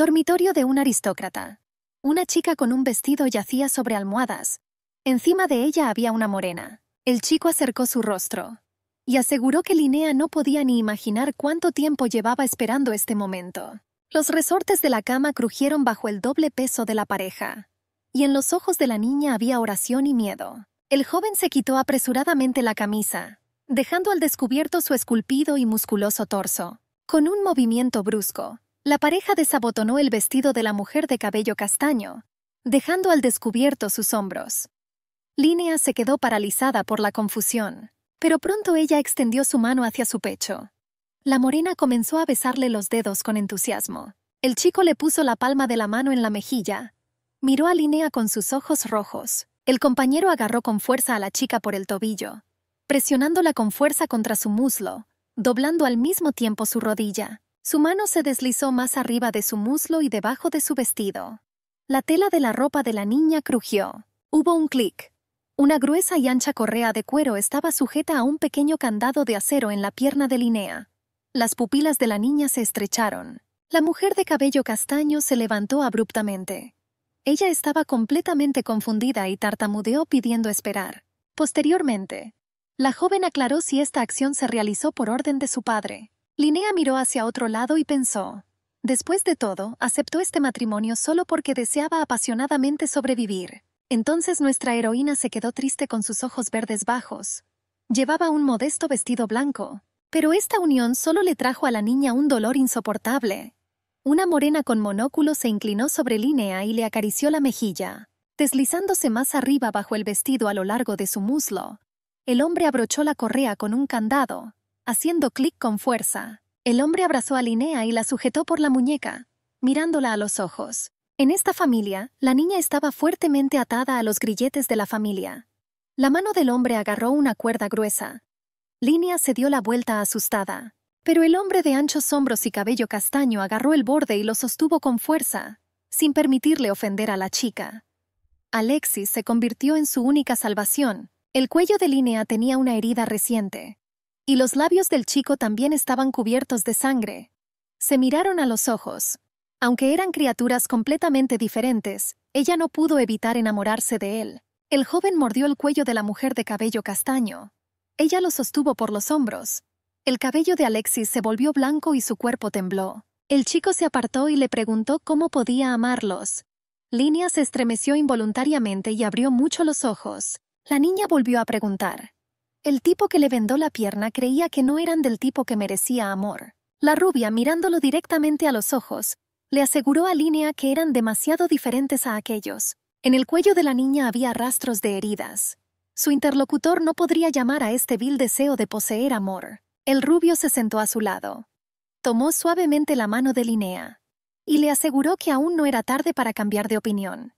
Dormitorio de un aristócrata. Una chica con un vestido yacía sobre almohadas. Encima de ella había una morena. El chico acercó su rostro y aseguró que Linnea no podía ni imaginar cuánto tiempo llevaba esperando este momento. Los resortes de la cama crujieron bajo el doble peso de la pareja, y en los ojos de la niña había oración y miedo. El joven se quitó apresuradamente la camisa, dejando al descubierto su esculpido y musculoso torso. Con un movimiento brusco, la pareja desabotonó el vestido de la mujer de cabello castaño, dejando al descubierto sus hombros. Línea se quedó paralizada por la confusión, pero pronto ella extendió su mano hacia su pecho. La morena comenzó a besarle los dedos con entusiasmo. El chico le puso la palma de la mano en la mejilla. Miró a Línea con sus ojos rojos. El compañero agarró con fuerza a la chica por el tobillo, presionándola con fuerza contra su muslo, doblando al mismo tiempo su rodilla. Su mano se deslizó más arriba de su muslo y debajo de su vestido. La tela de la ropa de la niña crujió. Hubo un clic. Una gruesa y ancha correa de cuero estaba sujeta a un pequeño candado de acero en la pierna de Linnea. Las pupilas de la niña se estrecharon. La mujer de cabello castaño se levantó abruptamente. Ella estaba completamente confundida y tartamudeó pidiendo esperar. Posteriormente, la joven aclaró si esta acción se realizó por orden de su padre. Linnea miró hacia otro lado y pensó. Después de todo, aceptó este matrimonio solo porque deseaba apasionadamente sobrevivir. Entonces nuestra heroína se quedó triste con sus ojos verdes bajos. Llevaba un modesto vestido blanco, pero esta unión solo le trajo a la niña un dolor insoportable. Una morena con monóculo se inclinó sobre Linnea y le acarició la mejilla, deslizándose más arriba bajo el vestido a lo largo de su muslo. El hombre abrochó la correa con un candado, Haciendo clic con fuerza, el hombre abrazó a Linnea y la sujetó por la muñeca, mirándola a los ojos. En esta familia, la niña estaba fuertemente atada a los grilletes de la familia. La mano del hombre agarró una cuerda gruesa. Linnea se dio la vuelta asustada, pero el hombre de anchos hombros y cabello castaño agarró el borde y lo sostuvo con fuerza, sin permitirle ofender a la chica. Alexis se convirtió en su única salvación. El cuello de Linnea tenía una herida reciente, y los labios del chico también estaban cubiertos de sangre. Se miraron a los ojos. Aunque eran criaturas completamente diferentes, ella no pudo evitar enamorarse de él. El joven mordió el cuello de la mujer de cabello castaño. Ella lo sostuvo por los hombros. El cabello de Alexis se volvió blanco y su cuerpo tembló. El chico se apartó y le preguntó cómo podía amarlos. Línea se estremeció involuntariamente y abrió mucho los ojos. La niña volvió a preguntar. El tipo que le vendó la pierna creía que no eran del tipo que merecía amor. La rubia, mirándolo directamente a los ojos, le aseguró a Línea que eran demasiado diferentes a aquellos. En el cuello de la niña había rastros de heridas. Su interlocutor no podría llamar a este vil deseo de poseer amor. El rubio se sentó a su lado. Tomó suavemente la mano de Linea y le aseguró que aún no era tarde para cambiar de opinión.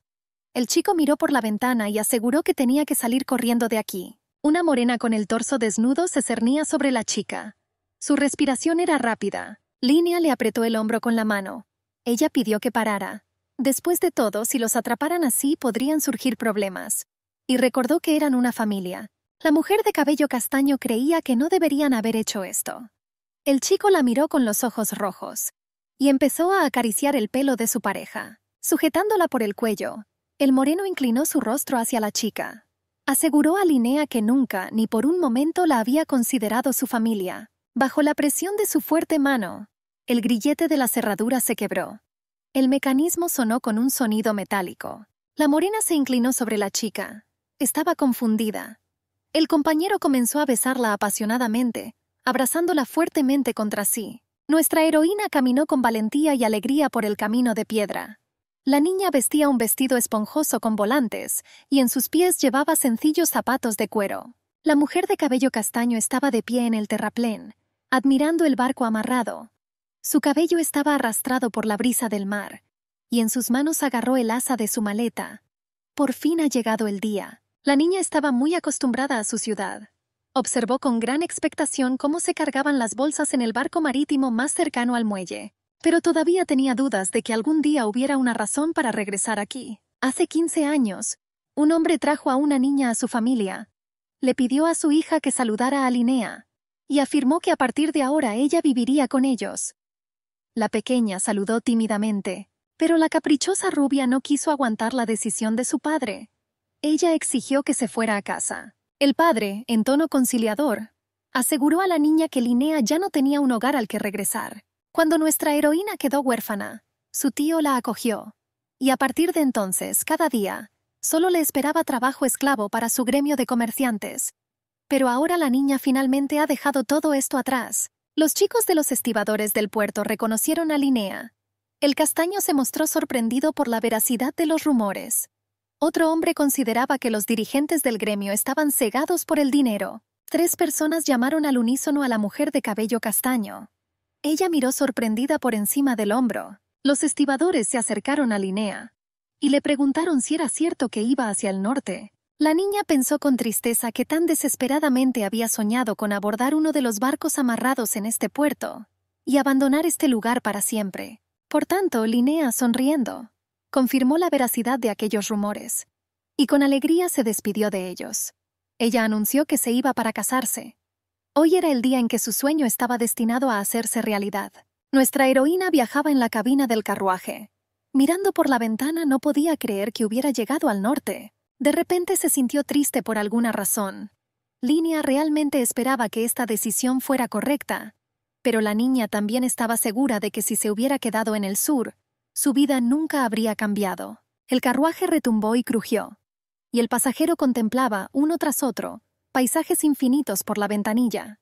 El chico miró por la ventana y aseguró que tenía que salir corriendo de aquí. Una morena con el torso desnudo se cernía sobre la chica. Su respiración era rápida. Línea le apretó el hombro con la mano. Ella pidió que parara. Después de todo, si los atraparan así, podrían surgir problemas. Y recordó que eran una familia. La mujer de cabello castaño creía que no deberían haber hecho esto. El chico la miró con los ojos rojos y empezó a acariciar el pelo de su pareja. Sujetándola por el cuello, el moreno inclinó su rostro hacia la chica. Aseguró a Linnea que nunca ni por un momento la había considerado su familia. Bajo la presión de su fuerte mano, el grillete de la cerradura se quebró. El mecanismo sonó con un sonido metálico. La morena se inclinó sobre la chica. Estaba confundida. El compañero comenzó a besarla apasionadamente, abrazándola fuertemente contra sí. Nuestra heroína caminó con valentía y alegría por el camino de piedra. La niña vestía un vestido esponjoso con volantes y en sus pies llevaba sencillos zapatos de cuero. La mujer de cabello castaño estaba de pie en el terraplén, admirando el barco amarrado. Su cabello estaba arrastrado por la brisa del mar, y en sus manos agarró el asa de su maleta. Por fin ha llegado el día. La niña estaba muy acostumbrada a su ciudad. Observó con gran expectación cómo se cargaban las bolsas en el barco marítimo más cercano al muelle. Pero todavía tenía dudas de que algún día hubiera una razón para regresar aquí. Hace 15 años, un hombre trajo a una niña a su familia. Le pidió a su hija que saludara a Linnea, y afirmó que a partir de ahora ella viviría con ellos. La pequeña saludó tímidamente, pero la caprichosa rubia no quiso aguantar la decisión de su padre. Ella exigió que se fuera a casa. El padre, en tono conciliador, aseguró a la niña que Linnea ya no tenía un hogar al que regresar, cuando nuestra heroína quedó huérfana, su tío la acogió, y a partir de entonces, cada día, solo le esperaba trabajo esclavo para su gremio de comerciantes. Pero ahora la niña finalmente ha dejado todo esto atrás. Los chicos de los estibadores del puerto reconocieron a Linnea. El castaño se mostró sorprendido por la veracidad de los rumores. Otro hombre consideraba que los dirigentes del gremio estaban cegados por el dinero. Tres personas llamaron al unísono a la mujer de cabello castaño. Ella miró sorprendida por encima del hombro. Los estibadores se acercaron a Linnea y le preguntaron si era cierto que iba hacia el norte. La niña pensó con tristeza que tan desesperadamente había soñado con abordar uno de los barcos amarrados en este puerto y abandonar este lugar para siempre. Por tanto, Linnea, sonriendo, confirmó la veracidad de aquellos rumores y con alegría se despidió de ellos. Ella anunció que se iba para casarse Hoy era el día en que su sueño estaba destinado a hacerse realidad. Nuestra heroína viajaba en la cabina del carruaje. Mirando por la ventana no podía creer que hubiera llegado al norte. De repente se sintió triste por alguna razón. Línea realmente esperaba que esta decisión fuera correcta, pero la niña también estaba segura de que si se hubiera quedado en el sur, su vida nunca habría cambiado. El carruaje retumbó y crujió, y el pasajero contemplaba, uno tras otro, paisajes infinitos por la ventanilla.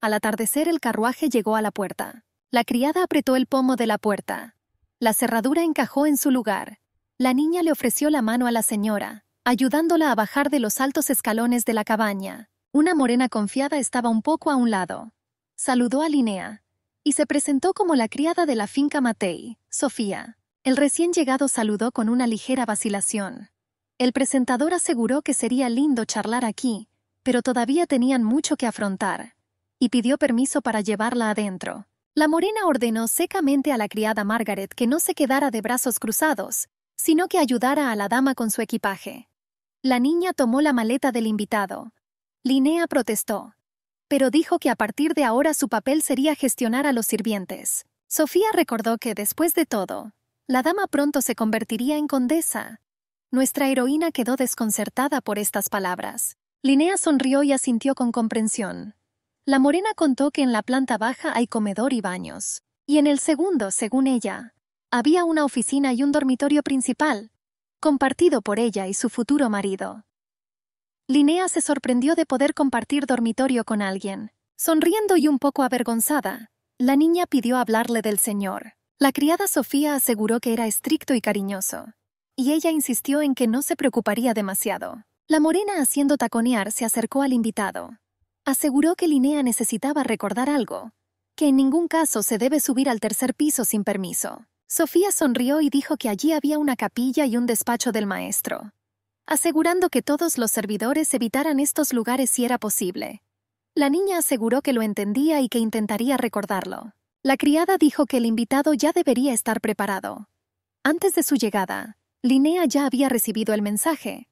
Al atardecer el carruaje llegó a la puerta. La criada apretó el pomo de la puerta. La cerradura encajó en su lugar. La niña le ofreció la mano a la señora, ayudándola a bajar de los altos escalones de la cabaña. Una morena confiada estaba un poco a un lado. Saludó a Linnea y se presentó como la criada de la finca Matei, Sofía. El recién llegado saludó con una ligera vacilación. El presentador aseguró que sería lindo charlar aquí, pero todavía tenían mucho que afrontar, y pidió permiso para llevarla adentro. La morena ordenó secamente a la criada Margaret que no se quedara de brazos cruzados, sino que ayudara a la dama con su equipaje. La niña tomó la maleta del invitado. Linnea protestó, pero dijo que a partir de ahora su papel sería gestionar a los sirvientes. Sofía recordó que, después de todo, la dama pronto se convertiría en condesa. Nuestra heroína quedó desconcertada por estas palabras. Linnea sonrió y asintió con comprensión. La morena contó que en la planta baja hay comedor y baños, y en el segundo, según ella, había una oficina y un dormitorio principal, compartido por ella y su futuro marido. Linnea se sorprendió de poder compartir dormitorio con alguien. Sonriendo y un poco avergonzada, la niña pidió hablarle del señor. La criada Sofía aseguró que era estricto y cariñoso, y ella insistió en que no se preocuparía demasiado. La morena haciendo taconear se acercó al invitado. Aseguró que Linnea necesitaba recordar algo, que en ningún caso se debe subir al tercer piso sin permiso. Sofía sonrió y dijo que allí había una capilla y un despacho del maestro, asegurando que todos los servidores evitaran estos lugares si era posible. La niña aseguró que lo entendía y que intentaría recordarlo. La criada dijo que el invitado ya debería estar preparado. Antes de su llegada, Linnea ya había recibido el mensaje,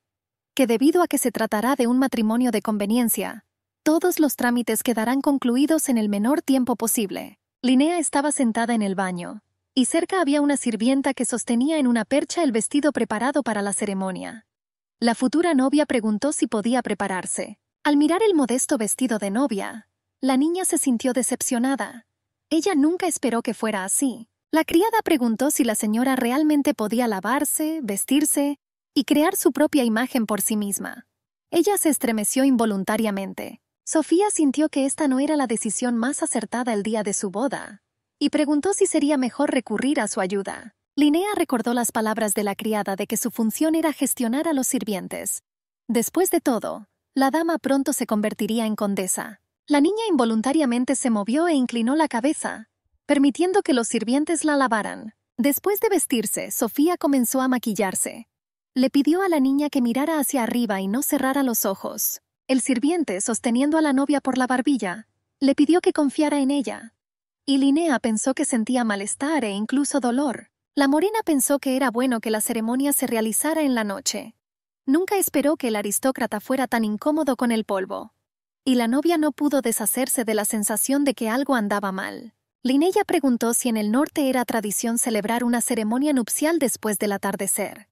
que debido a que se tratará de un matrimonio de conveniencia, todos los trámites quedarán concluidos en el menor tiempo posible. Linnea estaba sentada en el baño, y cerca había una sirvienta que sostenía en una percha el vestido preparado para la ceremonia. La futura novia preguntó si podía prepararse. Al mirar el modesto vestido de novia, la niña se sintió decepcionada. Ella nunca esperó que fuera así. La criada preguntó si la señora realmente podía lavarse, vestirse y crear su propia imagen por sí misma. Ella se estremeció involuntariamente. Sofía sintió que esta no era la decisión más acertada el día de su boda, y preguntó si sería mejor recurrir a su ayuda. Linnea recordó las palabras de la criada de que su función era gestionar a los sirvientes. Después de todo, la dama pronto se convertiría en condesa. La niña involuntariamente se movió e inclinó la cabeza, permitiendo que los sirvientes la lavaran. Después de vestirse, Sofía comenzó a maquillarse. Le pidió a la niña que mirara hacia arriba y no cerrara los ojos. El sirviente, sosteniendo a la novia por la barbilla, le pidió que confiara en ella. Y Linnea pensó que sentía malestar e incluso dolor. La morena pensó que era bueno que la ceremonia se realizara en la noche. Nunca esperó que el aristócrata fuera tan incómodo con el polvo. Y la novia no pudo deshacerse de la sensación de que algo andaba mal. Linnea preguntó si en el norte era tradición celebrar una ceremonia nupcial después del atardecer.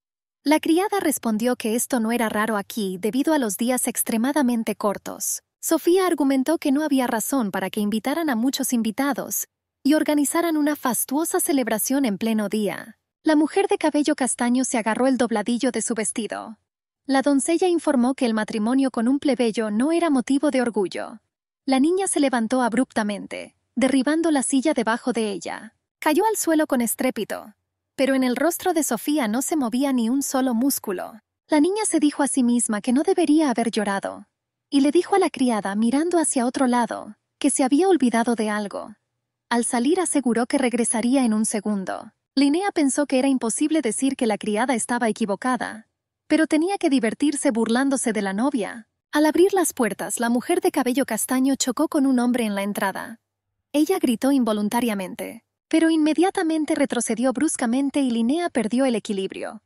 La criada respondió que esto no era raro aquí debido a los días extremadamente cortos. Sofía argumentó que no había razón para que invitaran a muchos invitados y organizaran una fastuosa celebración en pleno día. La mujer de cabello castaño se agarró el dobladillo de su vestido. La doncella informó que el matrimonio con un plebeyo no era motivo de orgullo. La niña se levantó abruptamente, derribando la silla debajo de ella. Cayó al suelo con estrépito, pero en el rostro de Sofía no se movía ni un solo músculo. La niña se dijo a sí misma que no debería haber llorado. Y le dijo a la criada, mirando hacia otro lado, que se había olvidado de algo. Al salir aseguró que regresaría en un segundo. Linnea pensó que era imposible decir que la criada estaba equivocada, pero tenía que divertirse burlándose de la novia. Al abrir las puertas, la mujer de cabello castaño chocó con un hombre en la entrada. Ella gritó involuntariamente pero inmediatamente retrocedió bruscamente y Linnea perdió el equilibrio.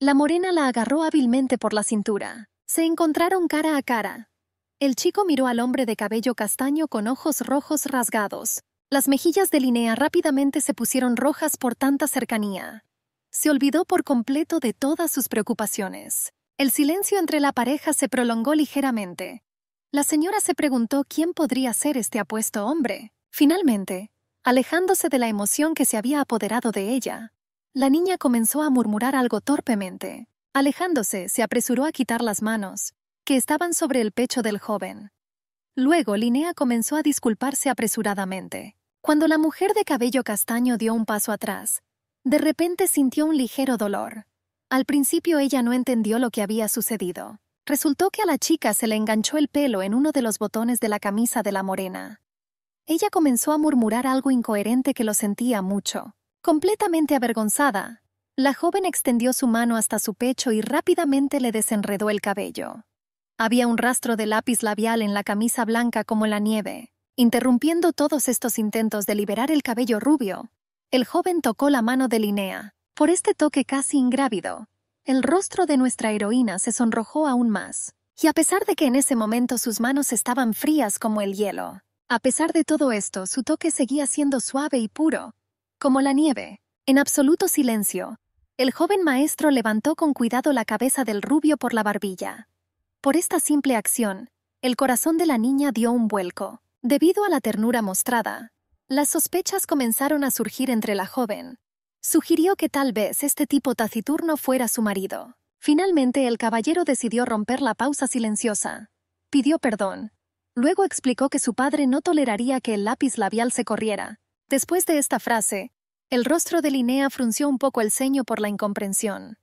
La morena la agarró hábilmente por la cintura. Se encontraron cara a cara. El chico miró al hombre de cabello castaño con ojos rojos rasgados. Las mejillas de Linnea rápidamente se pusieron rojas por tanta cercanía. Se olvidó por completo de todas sus preocupaciones. El silencio entre la pareja se prolongó ligeramente. La señora se preguntó quién podría ser este apuesto hombre. Finalmente, Alejándose de la emoción que se había apoderado de ella, la niña comenzó a murmurar algo torpemente. Alejándose, se apresuró a quitar las manos, que estaban sobre el pecho del joven. Luego Linnea comenzó a disculparse apresuradamente. Cuando la mujer de cabello castaño dio un paso atrás, de repente sintió un ligero dolor. Al principio ella no entendió lo que había sucedido. Resultó que a la chica se le enganchó el pelo en uno de los botones de la camisa de la morena. Ella comenzó a murmurar algo incoherente que lo sentía mucho. Completamente avergonzada, la joven extendió su mano hasta su pecho y rápidamente le desenredó el cabello. Había un rastro de lápiz labial en la camisa blanca como la nieve. Interrumpiendo todos estos intentos de liberar el cabello rubio, el joven tocó la mano de Linnea. Por este toque casi ingrávido, el rostro de nuestra heroína se sonrojó aún más, y a pesar de que en ese momento sus manos estaban frías como el hielo, a pesar de todo esto, su toque seguía siendo suave y puro, como la nieve. En absoluto silencio, el joven maestro levantó con cuidado la cabeza del rubio por la barbilla. Por esta simple acción, el corazón de la niña dio un vuelco. Debido a la ternura mostrada, las sospechas comenzaron a surgir entre la joven. Sugirió que tal vez este tipo taciturno fuera su marido. Finalmente el caballero decidió romper la pausa silenciosa. Pidió perdón, Luego explicó que su padre no toleraría que el lápiz labial se corriera. Después de esta frase, el rostro de Linnea frunció un poco el ceño por la incomprensión.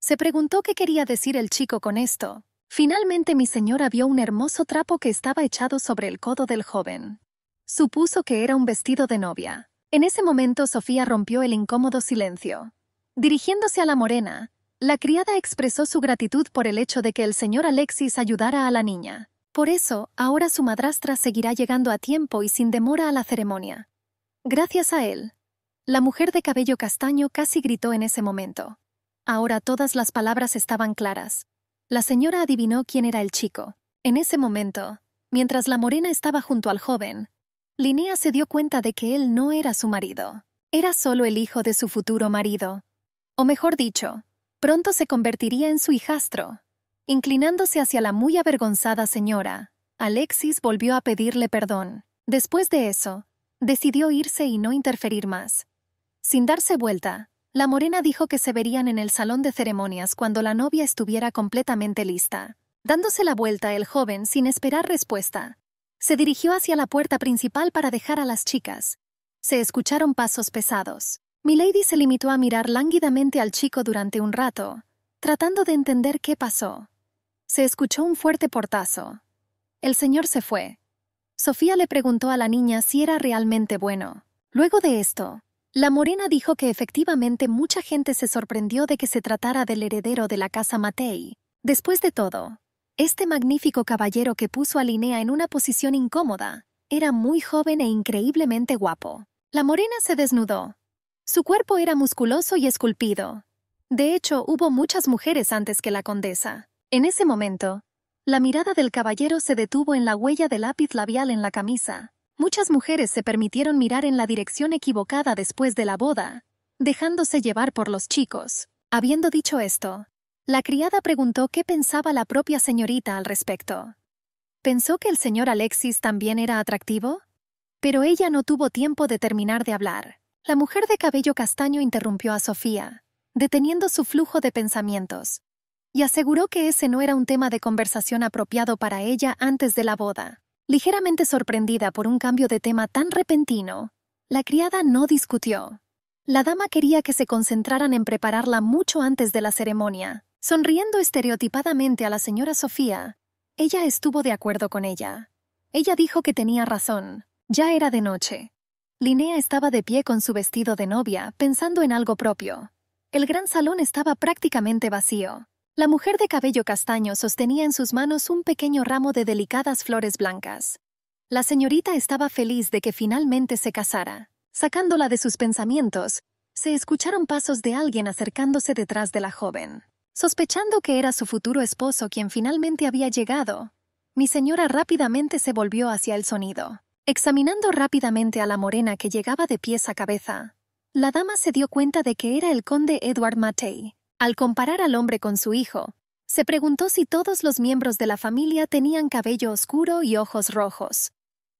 Se preguntó qué quería decir el chico con esto. Finalmente mi señora vio un hermoso trapo que estaba echado sobre el codo del joven. Supuso que era un vestido de novia. En ese momento Sofía rompió el incómodo silencio. Dirigiéndose a la morena, la criada expresó su gratitud por el hecho de que el señor Alexis ayudara a la niña. Por eso, ahora su madrastra seguirá llegando a tiempo y sin demora a la ceremonia. Gracias a él. La mujer de cabello castaño casi gritó en ese momento. Ahora todas las palabras estaban claras. La señora adivinó quién era el chico. En ese momento, mientras la morena estaba junto al joven, Linnea se dio cuenta de que él no era su marido. Era solo el hijo de su futuro marido. O mejor dicho, pronto se convertiría en su hijastro. Inclinándose hacia la muy avergonzada señora, Alexis volvió a pedirle perdón. Después de eso, decidió irse y no interferir más. Sin darse vuelta, la morena dijo que se verían en el salón de ceremonias cuando la novia estuviera completamente lista. Dándose la vuelta el joven sin esperar respuesta, se dirigió hacia la puerta principal para dejar a las chicas. Se escucharon pasos pesados. Milady se limitó a mirar lánguidamente al chico durante un rato, tratando de entender qué pasó. Se escuchó un fuerte portazo. El señor se fue. Sofía le preguntó a la niña si era realmente bueno. Luego de esto, la morena dijo que efectivamente mucha gente se sorprendió de que se tratara del heredero de la casa Matei. Después de todo, este magnífico caballero que puso a Linnea en una posición incómoda era muy joven e increíblemente guapo. La morena se desnudó. Su cuerpo era musculoso y esculpido. De hecho, hubo muchas mujeres antes que la condesa. En ese momento, la mirada del caballero se detuvo en la huella de lápiz labial en la camisa. Muchas mujeres se permitieron mirar en la dirección equivocada después de la boda, dejándose llevar por los chicos. Habiendo dicho esto, la criada preguntó qué pensaba la propia señorita al respecto. ¿Pensó que el señor Alexis también era atractivo? Pero ella no tuvo tiempo de terminar de hablar. La mujer de cabello castaño interrumpió a Sofía, deteniendo su flujo de pensamientos, y aseguró que ese no era un tema de conversación apropiado para ella antes de la boda. Ligeramente sorprendida por un cambio de tema tan repentino, la criada no discutió. La dama quería que se concentraran en prepararla mucho antes de la ceremonia. Sonriendo estereotipadamente a la señora Sofía, ella estuvo de acuerdo con ella. Ella dijo que tenía razón. Ya era de noche. Linnea estaba de pie con su vestido de novia, pensando en algo propio. El gran salón estaba prácticamente vacío. La mujer de cabello castaño sostenía en sus manos un pequeño ramo de delicadas flores blancas. La señorita estaba feliz de que finalmente se casara. Sacándola de sus pensamientos, se escucharon pasos de alguien acercándose detrás de la joven. Sospechando que era su futuro esposo quien finalmente había llegado, mi señora rápidamente se volvió hacia el sonido. Examinando rápidamente a la morena que llegaba de pies a cabeza, la dama se dio cuenta de que era el conde Edward Matei, al comparar al hombre con su hijo, se preguntó si todos los miembros de la familia tenían cabello oscuro y ojos rojos.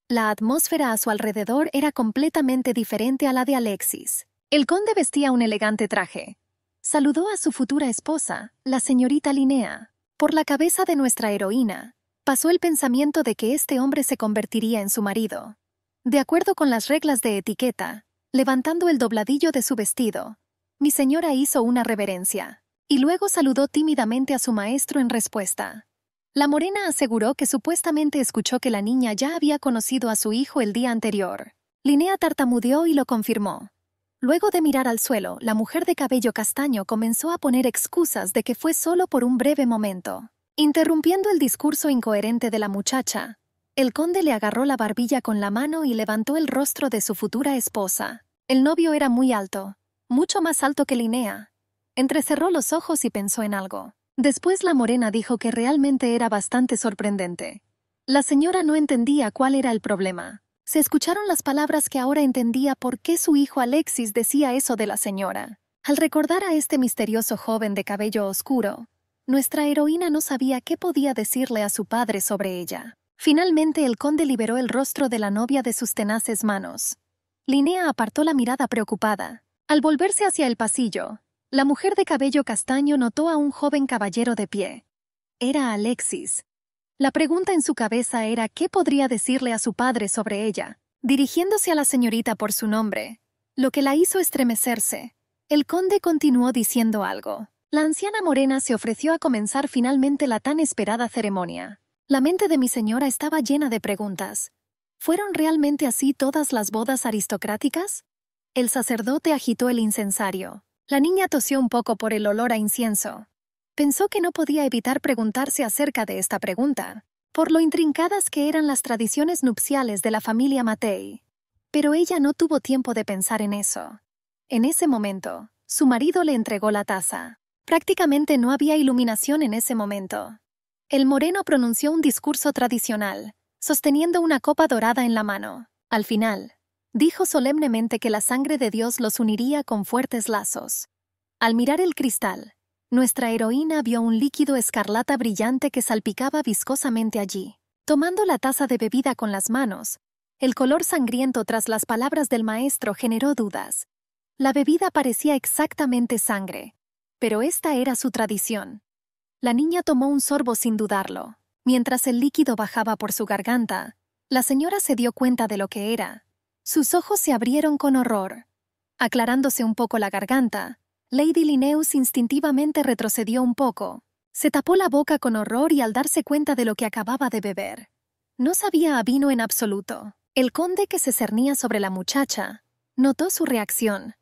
La atmósfera a su alrededor era completamente diferente a la de Alexis. El conde vestía un elegante traje. Saludó a su futura esposa, la señorita Linnea, por la cabeza de nuestra heroína. Pasó el pensamiento de que este hombre se convertiría en su marido. De acuerdo con las reglas de etiqueta, levantando el dobladillo de su vestido, mi señora hizo una reverencia, y luego saludó tímidamente a su maestro en respuesta. La morena aseguró que supuestamente escuchó que la niña ya había conocido a su hijo el día anterior. Linnea tartamudeó y lo confirmó. Luego de mirar al suelo, la mujer de cabello castaño comenzó a poner excusas de que fue solo por un breve momento. Interrumpiendo el discurso incoherente de la muchacha, el conde le agarró la barbilla con la mano y levantó el rostro de su futura esposa. El novio era muy alto, mucho más alto que Linnea. Entrecerró los ojos y pensó en algo. Después la morena dijo que realmente era bastante sorprendente. La señora no entendía cuál era el problema. Se escucharon las palabras que ahora entendía por qué su hijo Alexis decía eso de la señora. Al recordar a este misterioso joven de cabello oscuro, nuestra heroína no sabía qué podía decirle a su padre sobre ella. Finalmente el conde liberó el rostro de la novia de sus tenaces manos. Linnea apartó la mirada preocupada. Al volverse hacia el pasillo, la mujer de cabello castaño notó a un joven caballero de pie. Era Alexis. La pregunta en su cabeza era qué podría decirle a su padre sobre ella, dirigiéndose a la señorita por su nombre, lo que la hizo estremecerse. El conde continuó diciendo algo. La anciana morena se ofreció a comenzar finalmente la tan esperada ceremonia. La mente de mi señora estaba llena de preguntas. ¿Fueron realmente así todas las bodas aristocráticas? El sacerdote agitó el incensario. La niña tosió un poco por el olor a incienso. Pensó que no podía evitar preguntarse acerca de esta pregunta, por lo intrincadas que eran las tradiciones nupciales de la familia Matei. Pero ella no tuvo tiempo de pensar en eso. En ese momento, su marido le entregó la taza. Prácticamente no había iluminación en ese momento. El moreno pronunció un discurso tradicional, sosteniendo una copa dorada en la mano. Al final, dijo solemnemente que la sangre de Dios los uniría con fuertes lazos. Al mirar el cristal, nuestra heroína vio un líquido escarlata brillante que salpicaba viscosamente allí. Tomando la taza de bebida con las manos, el color sangriento tras las palabras del maestro generó dudas. La bebida parecía exactamente sangre, pero esta era su tradición. La niña tomó un sorbo sin dudarlo. Mientras el líquido bajaba por su garganta, la señora se dio cuenta de lo que era, sus ojos se abrieron con horror. Aclarándose un poco la garganta, Lady Linneus instintivamente retrocedió un poco. Se tapó la boca con horror y al darse cuenta de lo que acababa de beber. No sabía a vino en absoluto. El conde que se cernía sobre la muchacha notó su reacción.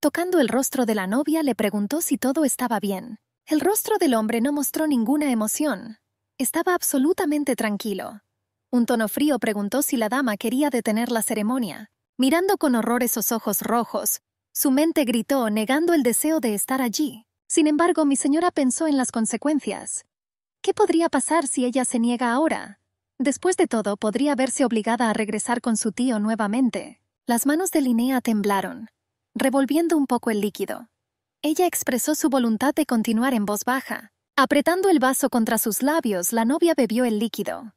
Tocando el rostro de la novia le preguntó si todo estaba bien. El rostro del hombre no mostró ninguna emoción. Estaba absolutamente tranquilo. Un tono frío preguntó si la dama quería detener la ceremonia. Mirando con horror esos ojos rojos, su mente gritó negando el deseo de estar allí. Sin embargo, mi señora pensó en las consecuencias. ¿Qué podría pasar si ella se niega ahora? Después de todo, podría verse obligada a regresar con su tío nuevamente. Las manos de Linnea temblaron, revolviendo un poco el líquido. Ella expresó su voluntad de continuar en voz baja. Apretando el vaso contra sus labios, la novia bebió el líquido.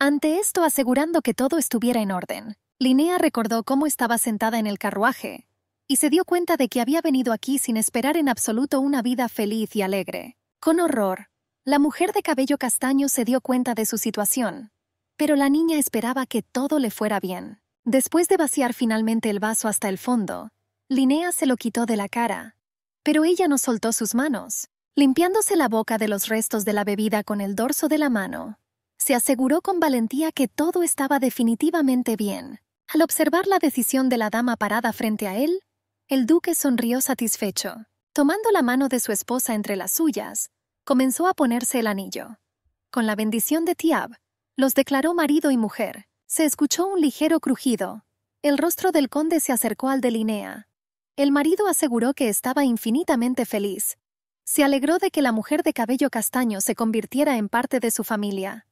Ante esto, asegurando que todo estuviera en orden, Linnea recordó cómo estaba sentada en el carruaje y se dio cuenta de que había venido aquí sin esperar en absoluto una vida feliz y alegre. Con horror, la mujer de cabello castaño se dio cuenta de su situación, pero la niña esperaba que todo le fuera bien. Después de vaciar finalmente el vaso hasta el fondo, Linnea se lo quitó de la cara, pero ella no soltó sus manos, limpiándose la boca de los restos de la bebida con el dorso de la mano se aseguró con valentía que todo estaba definitivamente bien. Al observar la decisión de la dama parada frente a él, el duque sonrió satisfecho. Tomando la mano de su esposa entre las suyas, comenzó a ponerse el anillo. Con la bendición de Tiab, los declaró marido y mujer. Se escuchó un ligero crujido. El rostro del conde se acercó al de Linea. El marido aseguró que estaba infinitamente feliz. Se alegró de que la mujer de cabello castaño se convirtiera en parte de su familia.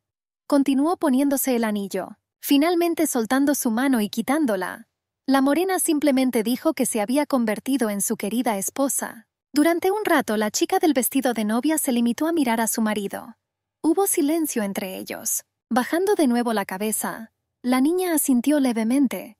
Continuó poniéndose el anillo, finalmente soltando su mano y quitándola. La morena simplemente dijo que se había convertido en su querida esposa. Durante un rato la chica del vestido de novia se limitó a mirar a su marido. Hubo silencio entre ellos. Bajando de nuevo la cabeza, la niña asintió levemente.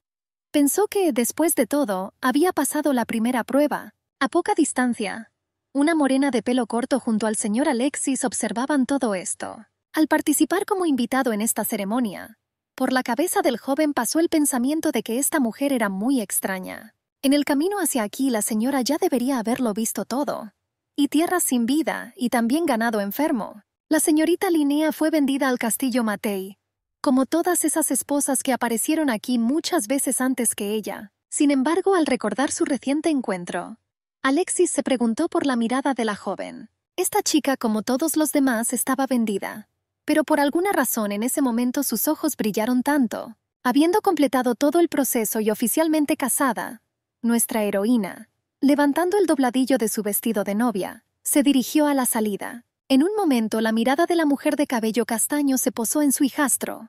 Pensó que, después de todo, había pasado la primera prueba. A poca distancia, una morena de pelo corto junto al señor Alexis observaban todo esto. Al participar como invitado en esta ceremonia, por la cabeza del joven pasó el pensamiento de que esta mujer era muy extraña. En el camino hacia aquí la señora ya debería haberlo visto todo. Y tierra sin vida, y también ganado enfermo. La señorita Linnea fue vendida al castillo Matei, como todas esas esposas que aparecieron aquí muchas veces antes que ella. Sin embargo, al recordar su reciente encuentro, Alexis se preguntó por la mirada de la joven. Esta chica, como todos los demás, estaba vendida. Pero por alguna razón en ese momento sus ojos brillaron tanto. Habiendo completado todo el proceso y oficialmente casada, nuestra heroína, levantando el dobladillo de su vestido de novia, se dirigió a la salida. En un momento la mirada de la mujer de cabello castaño se posó en su hijastro.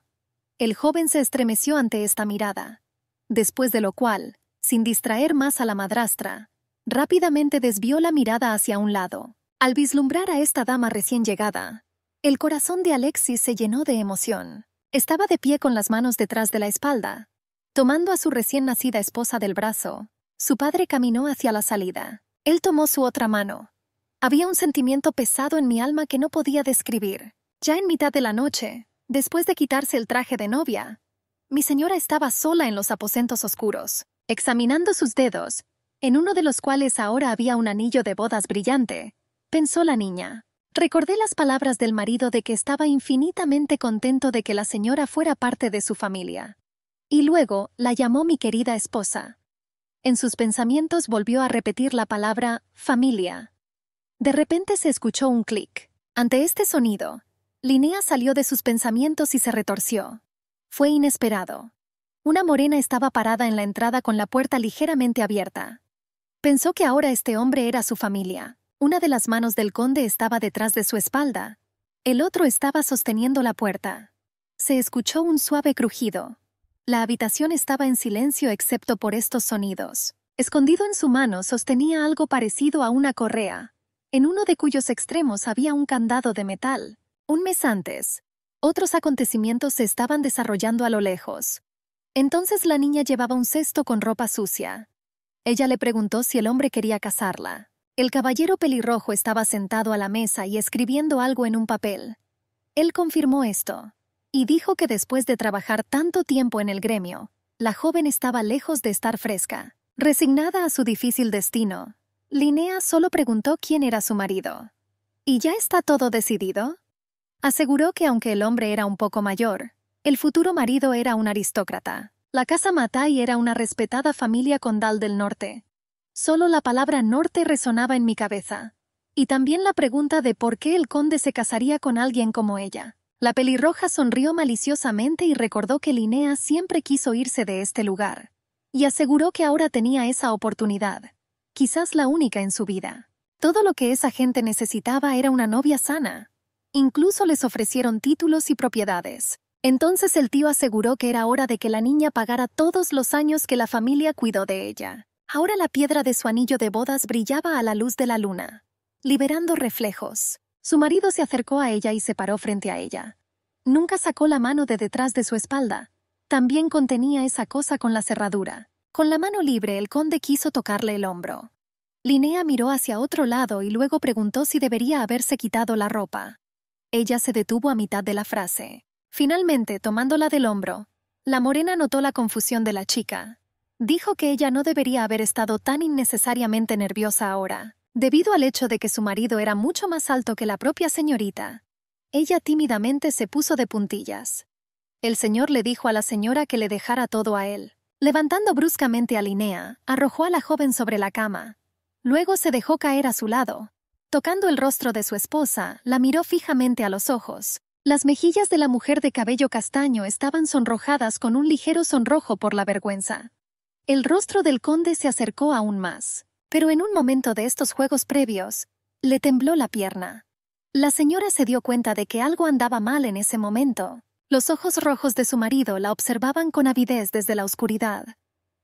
El joven se estremeció ante esta mirada, después de lo cual, sin distraer más a la madrastra, rápidamente desvió la mirada hacia un lado. Al vislumbrar a esta dama recién llegada, el corazón de Alexis se llenó de emoción. Estaba de pie con las manos detrás de la espalda. Tomando a su recién nacida esposa del brazo, su padre caminó hacia la salida. Él tomó su otra mano. Había un sentimiento pesado en mi alma que no podía describir. Ya en mitad de la noche, después de quitarse el traje de novia, mi señora estaba sola en los aposentos oscuros, examinando sus dedos, en uno de los cuales ahora había un anillo de bodas brillante, pensó la niña. Recordé las palabras del marido de que estaba infinitamente contento de que la señora fuera parte de su familia. Y luego la llamó mi querida esposa. En sus pensamientos volvió a repetir la palabra familia. De repente se escuchó un clic. Ante este sonido, Linnea salió de sus pensamientos y se retorció. Fue inesperado. Una morena estaba parada en la entrada con la puerta ligeramente abierta. Pensó que ahora este hombre era su familia. Una de las manos del conde estaba detrás de su espalda. El otro estaba sosteniendo la puerta. Se escuchó un suave crujido. La habitación estaba en silencio excepto por estos sonidos. Escondido en su mano sostenía algo parecido a una correa, en uno de cuyos extremos había un candado de metal. Un mes antes, otros acontecimientos se estaban desarrollando a lo lejos. Entonces la niña llevaba un cesto con ropa sucia. Ella le preguntó si el hombre quería casarla. El caballero pelirrojo estaba sentado a la mesa y escribiendo algo en un papel. Él confirmó esto y dijo que después de trabajar tanto tiempo en el gremio, la joven estaba lejos de estar fresca. Resignada a su difícil destino, Linnea solo preguntó quién era su marido. ¿Y ya está todo decidido? Aseguró que aunque el hombre era un poco mayor, el futuro marido era un aristócrata. La casa Matai era una respetada familia condal del norte, Solo la palabra norte resonaba en mi cabeza. Y también la pregunta de por qué el conde se casaría con alguien como ella. La pelirroja sonrió maliciosamente y recordó que Linnea siempre quiso irse de este lugar. Y aseguró que ahora tenía esa oportunidad. Quizás la única en su vida. Todo lo que esa gente necesitaba era una novia sana. Incluso les ofrecieron títulos y propiedades. Entonces el tío aseguró que era hora de que la niña pagara todos los años que la familia cuidó de ella. Ahora la piedra de su anillo de bodas brillaba a la luz de la luna, liberando reflejos. Su marido se acercó a ella y se paró frente a ella. Nunca sacó la mano de detrás de su espalda. También contenía esa cosa con la cerradura. Con la mano libre, el conde quiso tocarle el hombro. Linnea miró hacia otro lado y luego preguntó si debería haberse quitado la ropa. Ella se detuvo a mitad de la frase. Finalmente, tomándola del hombro, la morena notó la confusión de la chica dijo que ella no debería haber estado tan innecesariamente nerviosa ahora, debido al hecho de que su marido era mucho más alto que la propia señorita. Ella tímidamente se puso de puntillas. El señor le dijo a la señora que le dejara todo a él. Levantando bruscamente a Linnea, arrojó a la joven sobre la cama. Luego se dejó caer a su lado. Tocando el rostro de su esposa, la miró fijamente a los ojos. Las mejillas de la mujer de cabello castaño estaban sonrojadas con un ligero sonrojo por la vergüenza. El rostro del conde se acercó aún más, pero en un momento de estos juegos previos, le tembló la pierna. La señora se dio cuenta de que algo andaba mal en ese momento. Los ojos rojos de su marido la observaban con avidez desde la oscuridad.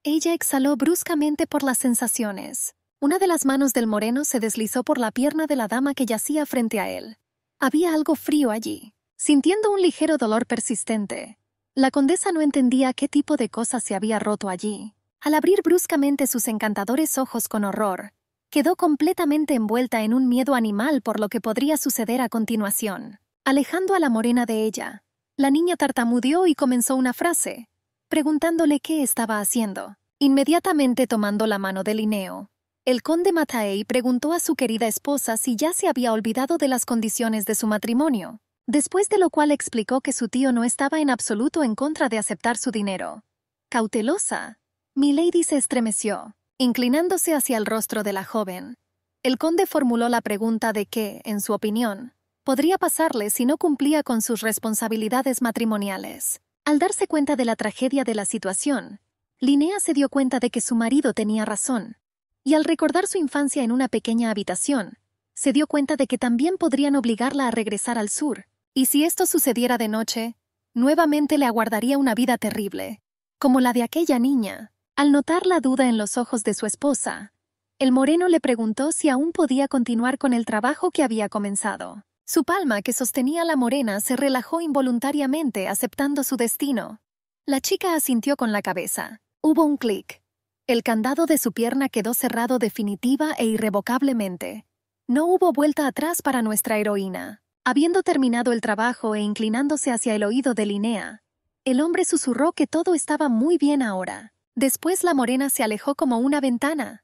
Ella exhaló bruscamente por las sensaciones. Una de las manos del moreno se deslizó por la pierna de la dama que yacía frente a él. Había algo frío allí. Sintiendo un ligero dolor persistente, la condesa no entendía qué tipo de cosa se había roto allí al abrir bruscamente sus encantadores ojos con horror, quedó completamente envuelta en un miedo animal por lo que podría suceder a continuación. Alejando a la morena de ella, la niña tartamudeó y comenzó una frase, preguntándole qué estaba haciendo. Inmediatamente tomando la mano de lineo, el conde Mataei preguntó a su querida esposa si ya se había olvidado de las condiciones de su matrimonio, después de lo cual explicó que su tío no estaba en absoluto en contra de aceptar su dinero. Cautelosa, Milady se estremeció, inclinándose hacia el rostro de la joven. El conde formuló la pregunta de qué, en su opinión, podría pasarle si no cumplía con sus responsabilidades matrimoniales. Al darse cuenta de la tragedia de la situación, Linnea se dio cuenta de que su marido tenía razón, y al recordar su infancia en una pequeña habitación, se dio cuenta de que también podrían obligarla a regresar al sur, y si esto sucediera de noche, nuevamente le aguardaría una vida terrible, como la de aquella niña. Al notar la duda en los ojos de su esposa, el moreno le preguntó si aún podía continuar con el trabajo que había comenzado. Su palma que sostenía la morena se relajó involuntariamente aceptando su destino. La chica asintió con la cabeza. Hubo un clic. El candado de su pierna quedó cerrado definitiva e irrevocablemente. No hubo vuelta atrás para nuestra heroína. Habiendo terminado el trabajo e inclinándose hacia el oído de Linnea, el hombre susurró que todo estaba muy bien ahora. Después la morena se alejó como una ventana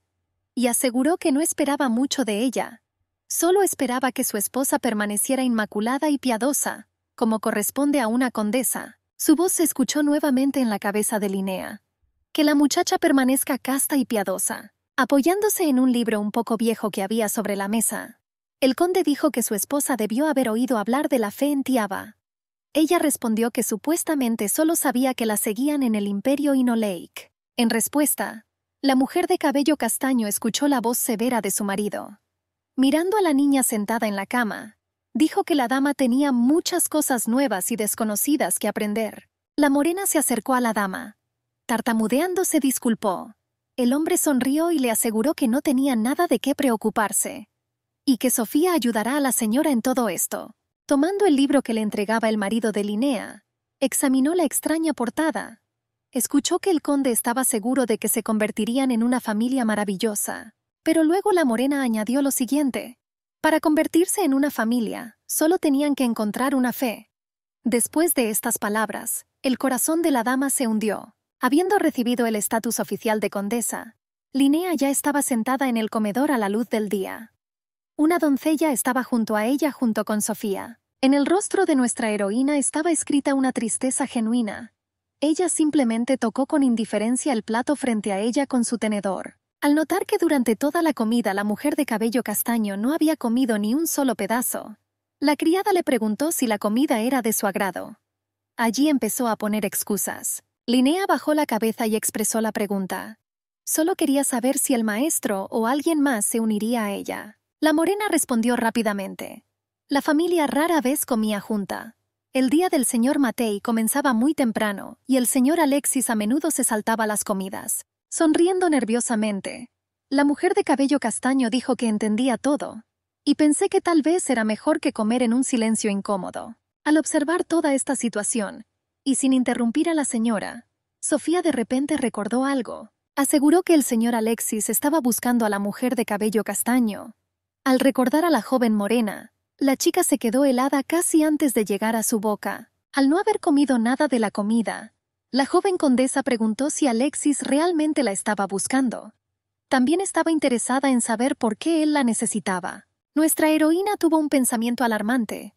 y aseguró que no esperaba mucho de ella. Solo esperaba que su esposa permaneciera inmaculada y piadosa, como corresponde a una condesa. Su voz se escuchó nuevamente en la cabeza de Linnea. Que la muchacha permanezca casta y piadosa. Apoyándose en un libro un poco viejo que había sobre la mesa, el conde dijo que su esposa debió haber oído hablar de la fe en Tiaba. Ella respondió que supuestamente solo sabía que la seguían en el imperio Inoleik. En respuesta, la mujer de cabello castaño escuchó la voz severa de su marido. Mirando a la niña sentada en la cama, dijo que la dama tenía muchas cosas nuevas y desconocidas que aprender. La morena se acercó a la dama. Tartamudeando se disculpó. El hombre sonrió y le aseguró que no tenía nada de qué preocuparse, y que Sofía ayudará a la señora en todo esto. Tomando el libro que le entregaba el marido de Linnea, examinó la extraña portada Escuchó que el conde estaba seguro de que se convertirían en una familia maravillosa, pero luego la morena añadió lo siguiente. Para convertirse en una familia, solo tenían que encontrar una fe. Después de estas palabras, el corazón de la dama se hundió. Habiendo recibido el estatus oficial de condesa, Linnea ya estaba sentada en el comedor a la luz del día. Una doncella estaba junto a ella junto con Sofía. En el rostro de nuestra heroína estaba escrita una tristeza genuina, ella simplemente tocó con indiferencia el plato frente a ella con su tenedor. Al notar que durante toda la comida la mujer de cabello castaño no había comido ni un solo pedazo, la criada le preguntó si la comida era de su agrado. Allí empezó a poner excusas. Linnea bajó la cabeza y expresó la pregunta. Solo quería saber si el maestro o alguien más se uniría a ella. La morena respondió rápidamente. La familia rara vez comía junta. El día del señor Matei comenzaba muy temprano, y el señor Alexis a menudo se saltaba las comidas, sonriendo nerviosamente. La mujer de cabello castaño dijo que entendía todo, y pensé que tal vez era mejor que comer en un silencio incómodo. Al observar toda esta situación, y sin interrumpir a la señora, Sofía de repente recordó algo. Aseguró que el señor Alexis estaba buscando a la mujer de cabello castaño. Al recordar a la joven morena, la chica se quedó helada casi antes de llegar a su boca. Al no haber comido nada de la comida, la joven condesa preguntó si Alexis realmente la estaba buscando. También estaba interesada en saber por qué él la necesitaba. Nuestra heroína tuvo un pensamiento alarmante.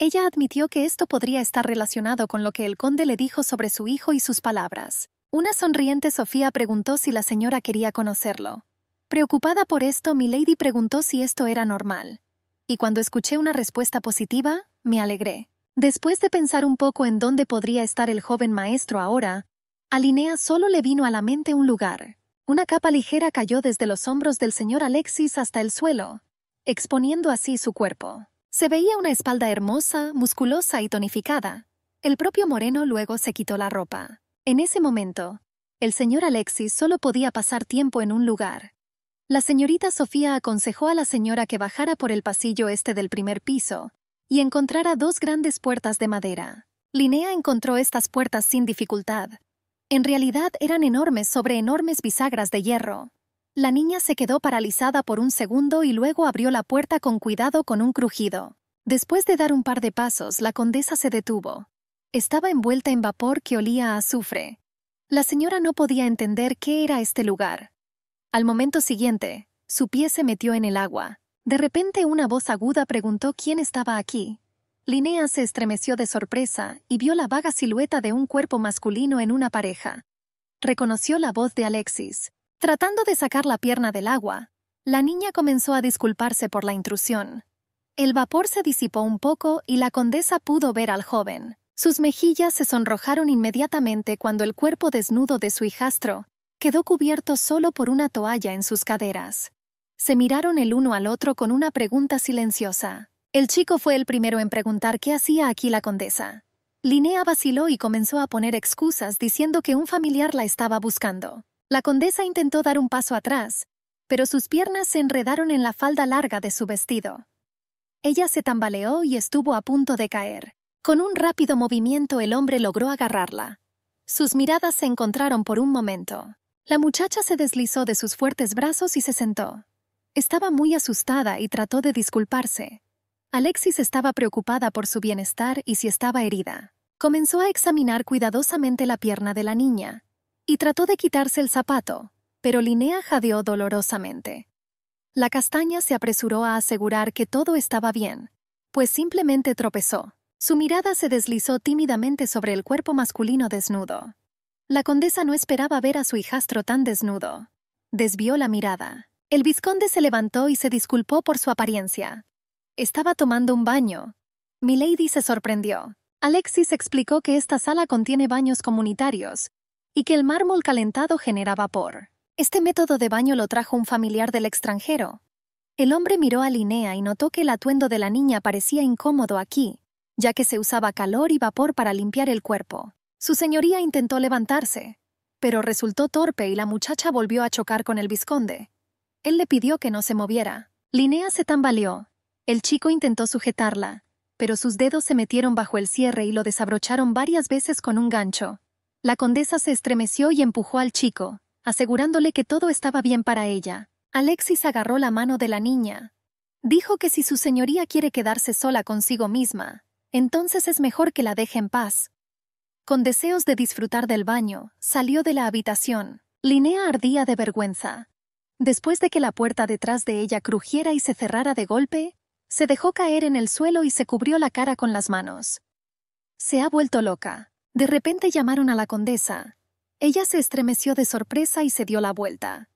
Ella admitió que esto podría estar relacionado con lo que el conde le dijo sobre su hijo y sus palabras. Una sonriente Sofía preguntó si la señora quería conocerlo. Preocupada por esto, Milady preguntó si esto era normal y cuando escuché una respuesta positiva, me alegré. Después de pensar un poco en dónde podría estar el joven maestro ahora, a Linnea solo le vino a la mente un lugar. Una capa ligera cayó desde los hombros del señor Alexis hasta el suelo, exponiendo así su cuerpo. Se veía una espalda hermosa, musculosa y tonificada. El propio Moreno luego se quitó la ropa. En ese momento, el señor Alexis solo podía pasar tiempo en un lugar, la señorita Sofía aconsejó a la señora que bajara por el pasillo este del primer piso y encontrara dos grandes puertas de madera. Linnea encontró estas puertas sin dificultad. En realidad eran enormes sobre enormes bisagras de hierro. La niña se quedó paralizada por un segundo y luego abrió la puerta con cuidado con un crujido. Después de dar un par de pasos, la condesa se detuvo. Estaba envuelta en vapor que olía a azufre. La señora no podía entender qué era este lugar. Al momento siguiente, su pie se metió en el agua. De repente una voz aguda preguntó quién estaba aquí. Linnea se estremeció de sorpresa y vio la vaga silueta de un cuerpo masculino en una pareja. Reconoció la voz de Alexis. Tratando de sacar la pierna del agua, la niña comenzó a disculparse por la intrusión. El vapor se disipó un poco y la condesa pudo ver al joven. Sus mejillas se sonrojaron inmediatamente cuando el cuerpo desnudo de su hijastro Quedó cubierto solo por una toalla en sus caderas. Se miraron el uno al otro con una pregunta silenciosa. El chico fue el primero en preguntar qué hacía aquí la condesa. Linnea vaciló y comenzó a poner excusas diciendo que un familiar la estaba buscando. La condesa intentó dar un paso atrás, pero sus piernas se enredaron en la falda larga de su vestido. Ella se tambaleó y estuvo a punto de caer. Con un rápido movimiento el hombre logró agarrarla. Sus miradas se encontraron por un momento. La muchacha se deslizó de sus fuertes brazos y se sentó. Estaba muy asustada y trató de disculparse. Alexis estaba preocupada por su bienestar y si estaba herida. Comenzó a examinar cuidadosamente la pierna de la niña y trató de quitarse el zapato, pero Linnea jadeó dolorosamente. La castaña se apresuró a asegurar que todo estaba bien, pues simplemente tropezó. Su mirada se deslizó tímidamente sobre el cuerpo masculino desnudo. La condesa no esperaba ver a su hijastro tan desnudo. Desvió la mirada. El vizconde se levantó y se disculpó por su apariencia. Estaba tomando un baño. Milady se sorprendió. Alexis explicó que esta sala contiene baños comunitarios y que el mármol calentado genera vapor. Este método de baño lo trajo un familiar del extranjero. El hombre miró a Linnea y notó que el atuendo de la niña parecía incómodo aquí, ya que se usaba calor y vapor para limpiar el cuerpo. Su señoría intentó levantarse, pero resultó torpe y la muchacha volvió a chocar con el visconde. Él le pidió que no se moviera. Linnea se tambaleó. El chico intentó sujetarla, pero sus dedos se metieron bajo el cierre y lo desabrocharon varias veces con un gancho. La condesa se estremeció y empujó al chico, asegurándole que todo estaba bien para ella. Alexis agarró la mano de la niña. Dijo que si su señoría quiere quedarse sola consigo misma, entonces es mejor que la deje en paz. Con deseos de disfrutar del baño, salió de la habitación. Linnea ardía de vergüenza. Después de que la puerta detrás de ella crujiera y se cerrara de golpe, se dejó caer en el suelo y se cubrió la cara con las manos. Se ha vuelto loca. De repente llamaron a la condesa. Ella se estremeció de sorpresa y se dio la vuelta.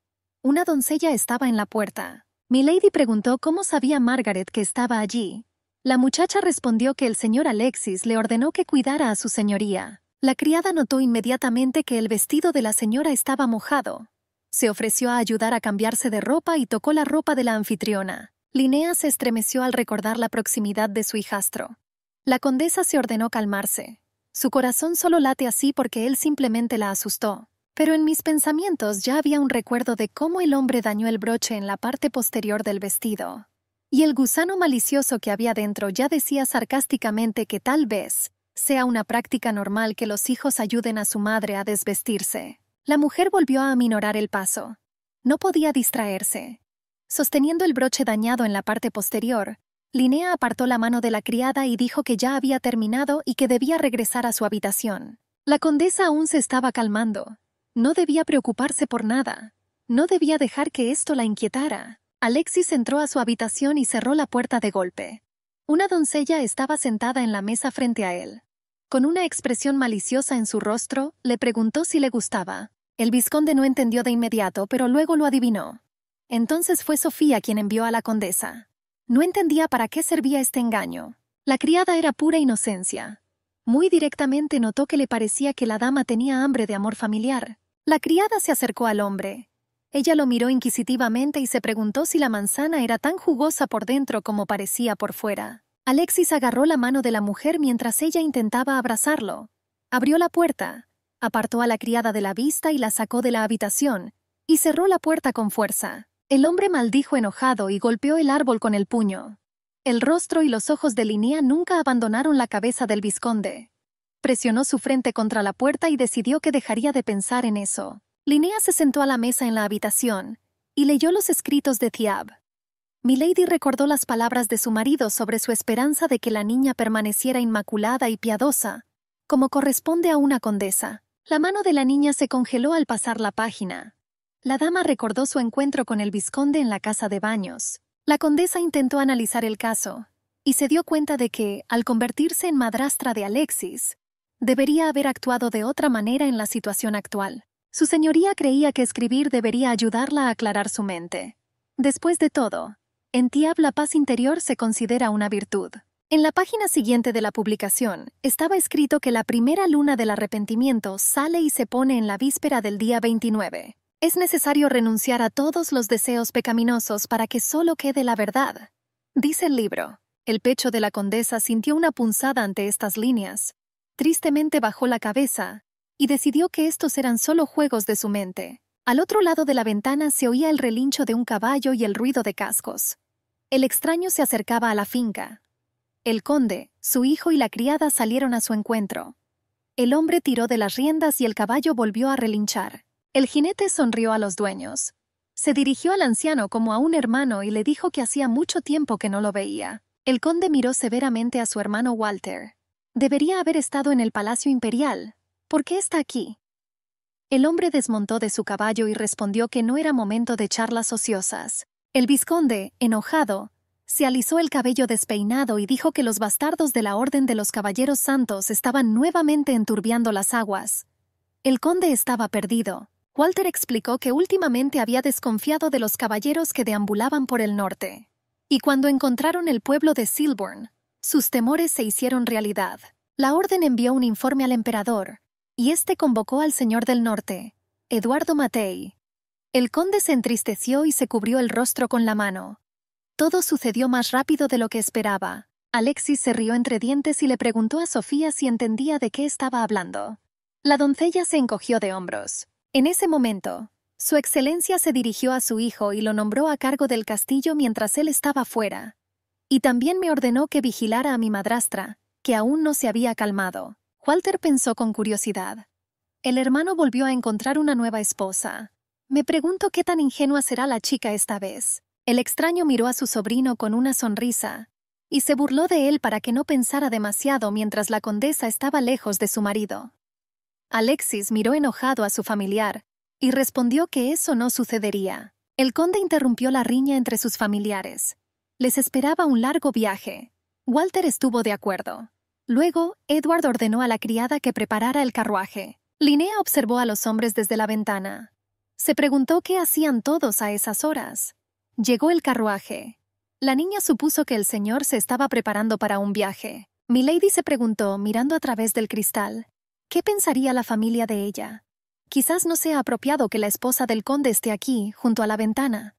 Una doncella estaba en la puerta. Milady preguntó cómo sabía Margaret que estaba allí, la muchacha respondió que el señor Alexis le ordenó que cuidara a su señoría. La criada notó inmediatamente que el vestido de la señora estaba mojado. Se ofreció a ayudar a cambiarse de ropa y tocó la ropa de la anfitriona. Linnea se estremeció al recordar la proximidad de su hijastro. La condesa se ordenó calmarse. Su corazón solo late así porque él simplemente la asustó. Pero en mis pensamientos ya había un recuerdo de cómo el hombre dañó el broche en la parte posterior del vestido. Y el gusano malicioso que había dentro ya decía sarcásticamente que tal vez sea una práctica normal que los hijos ayuden a su madre a desvestirse. La mujer volvió a aminorar el paso. No podía distraerse. Sosteniendo el broche dañado en la parte posterior, Linnea apartó la mano de la criada y dijo que ya había terminado y que debía regresar a su habitación. La condesa aún se estaba calmando. No debía preocuparse por nada. No debía dejar que esto la inquietara. Alexis entró a su habitación y cerró la puerta de golpe. Una doncella estaba sentada en la mesa frente a él. Con una expresión maliciosa en su rostro, le preguntó si le gustaba. El vizconde no entendió de inmediato, pero luego lo adivinó. Entonces fue Sofía quien envió a la condesa. No entendía para qué servía este engaño. La criada era pura inocencia. Muy directamente notó que le parecía que la dama tenía hambre de amor familiar. La criada se acercó al hombre, ella lo miró inquisitivamente y se preguntó si la manzana era tan jugosa por dentro como parecía por fuera. Alexis agarró la mano de la mujer mientras ella intentaba abrazarlo. Abrió la puerta, apartó a la criada de la vista y la sacó de la habitación, y cerró la puerta con fuerza. El hombre maldijo enojado y golpeó el árbol con el puño. El rostro y los ojos de Linnea nunca abandonaron la cabeza del visconde. Presionó su frente contra la puerta y decidió que dejaría de pensar en eso. Linnea se sentó a la mesa en la habitación y leyó los escritos de Thiab. Milady recordó las palabras de su marido sobre su esperanza de que la niña permaneciera inmaculada y piadosa, como corresponde a una condesa. La mano de la niña se congeló al pasar la página. La dama recordó su encuentro con el visconde en la casa de baños. La condesa intentó analizar el caso y se dio cuenta de que, al convertirse en madrastra de Alexis, debería haber actuado de otra manera en la situación actual. Su señoría creía que escribir debería ayudarla a aclarar su mente. Después de todo, en Tiab la paz interior se considera una virtud. En la página siguiente de la publicación estaba escrito que la primera luna del arrepentimiento sale y se pone en la víspera del día 29. Es necesario renunciar a todos los deseos pecaminosos para que solo quede la verdad. Dice el libro. El pecho de la condesa sintió una punzada ante estas líneas. Tristemente bajó la cabeza y decidió que estos eran solo juegos de su mente. Al otro lado de la ventana se oía el relincho de un caballo y el ruido de cascos. El extraño se acercaba a la finca. El conde, su hijo y la criada salieron a su encuentro. El hombre tiró de las riendas y el caballo volvió a relinchar. El jinete sonrió a los dueños. Se dirigió al anciano como a un hermano y le dijo que hacía mucho tiempo que no lo veía. El conde miró severamente a su hermano Walter. Debería haber estado en el Palacio Imperial, ¿Por qué está aquí? El hombre desmontó de su caballo y respondió que no era momento de charlas ociosas. El vizconde, enojado, se alisó el cabello despeinado y dijo que los bastardos de la Orden de los Caballeros Santos estaban nuevamente enturbiando las aguas. El conde estaba perdido. Walter explicó que últimamente había desconfiado de los caballeros que deambulaban por el norte. Y cuando encontraron el pueblo de Silborn, sus temores se hicieron realidad. La Orden envió un informe al emperador, y éste convocó al señor del norte, Eduardo Matei. El conde se entristeció y se cubrió el rostro con la mano. Todo sucedió más rápido de lo que esperaba. Alexis se rió entre dientes y le preguntó a Sofía si entendía de qué estaba hablando. La doncella se encogió de hombros. En ese momento, su excelencia se dirigió a su hijo y lo nombró a cargo del castillo mientras él estaba fuera. Y también me ordenó que vigilara a mi madrastra, que aún no se había calmado. Walter pensó con curiosidad. El hermano volvió a encontrar una nueva esposa. Me pregunto qué tan ingenua será la chica esta vez. El extraño miró a su sobrino con una sonrisa y se burló de él para que no pensara demasiado mientras la condesa estaba lejos de su marido. Alexis miró enojado a su familiar y respondió que eso no sucedería. El conde interrumpió la riña entre sus familiares. Les esperaba un largo viaje. Walter estuvo de acuerdo. Luego, Edward ordenó a la criada que preparara el carruaje. Linnea observó a los hombres desde la ventana. Se preguntó qué hacían todos a esas horas. Llegó el carruaje. La niña supuso que el señor se estaba preparando para un viaje. Milady se preguntó, mirando a través del cristal, ¿qué pensaría la familia de ella? Quizás no sea apropiado que la esposa del conde esté aquí, junto a la ventana.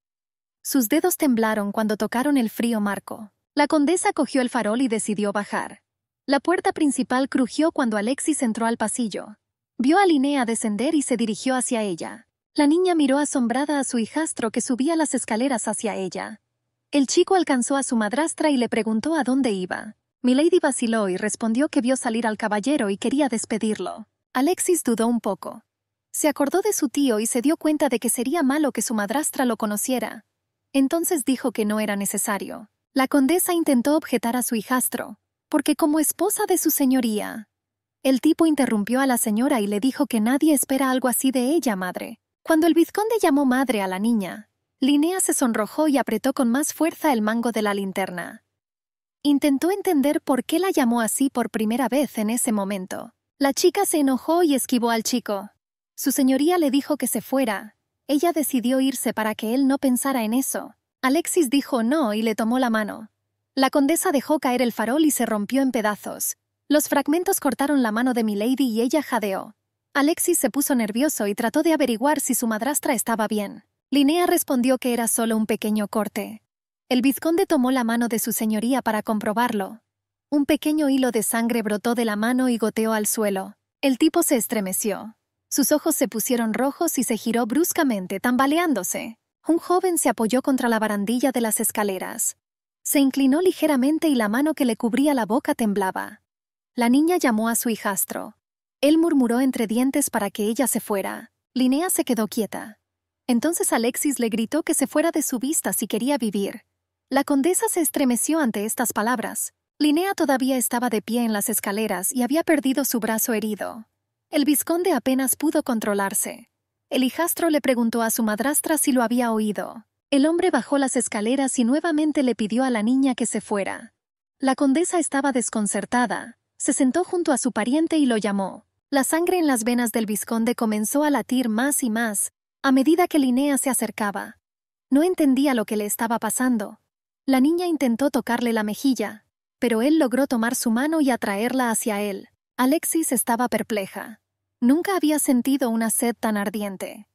Sus dedos temblaron cuando tocaron el frío marco. La condesa cogió el farol y decidió bajar. La puerta principal crujió cuando Alexis entró al pasillo. Vio a Linnea descender y se dirigió hacia ella. La niña miró asombrada a su hijastro que subía las escaleras hacia ella. El chico alcanzó a su madrastra y le preguntó a dónde iba. Milady vaciló y respondió que vio salir al caballero y quería despedirlo. Alexis dudó un poco. Se acordó de su tío y se dio cuenta de que sería malo que su madrastra lo conociera. Entonces dijo que no era necesario. La condesa intentó objetar a su hijastro, porque como esposa de su señoría. El tipo interrumpió a la señora y le dijo que nadie espera algo así de ella, madre. Cuando el vizconde llamó madre a la niña, Linnea se sonrojó y apretó con más fuerza el mango de la linterna. Intentó entender por qué la llamó así por primera vez en ese momento. La chica se enojó y esquivó al chico. Su señoría le dijo que se fuera. Ella decidió irse para que él no pensara en eso. Alexis dijo no y le tomó la mano. La condesa dejó caer el farol y se rompió en pedazos. Los fragmentos cortaron la mano de Milady y ella jadeó. Alexis se puso nervioso y trató de averiguar si su madrastra estaba bien. Linnea respondió que era solo un pequeño corte. El vizconde tomó la mano de su señoría para comprobarlo. Un pequeño hilo de sangre brotó de la mano y goteó al suelo. El tipo se estremeció. Sus ojos se pusieron rojos y se giró bruscamente, tambaleándose. Un joven se apoyó contra la barandilla de las escaleras. Se inclinó ligeramente y la mano que le cubría la boca temblaba. La niña llamó a su hijastro. Él murmuró entre dientes para que ella se fuera. Linnea se quedó quieta. Entonces Alexis le gritó que se fuera de su vista si quería vivir. La condesa se estremeció ante estas palabras. Linnea todavía estaba de pie en las escaleras y había perdido su brazo herido. El visconde apenas pudo controlarse. El hijastro le preguntó a su madrastra si lo había oído. El hombre bajó las escaleras y nuevamente le pidió a la niña que se fuera. La condesa estaba desconcertada, se sentó junto a su pariente y lo llamó. La sangre en las venas del visconde comenzó a latir más y más, a medida que Linnea se acercaba. No entendía lo que le estaba pasando. La niña intentó tocarle la mejilla, pero él logró tomar su mano y atraerla hacia él. Alexis estaba perpleja. Nunca había sentido una sed tan ardiente.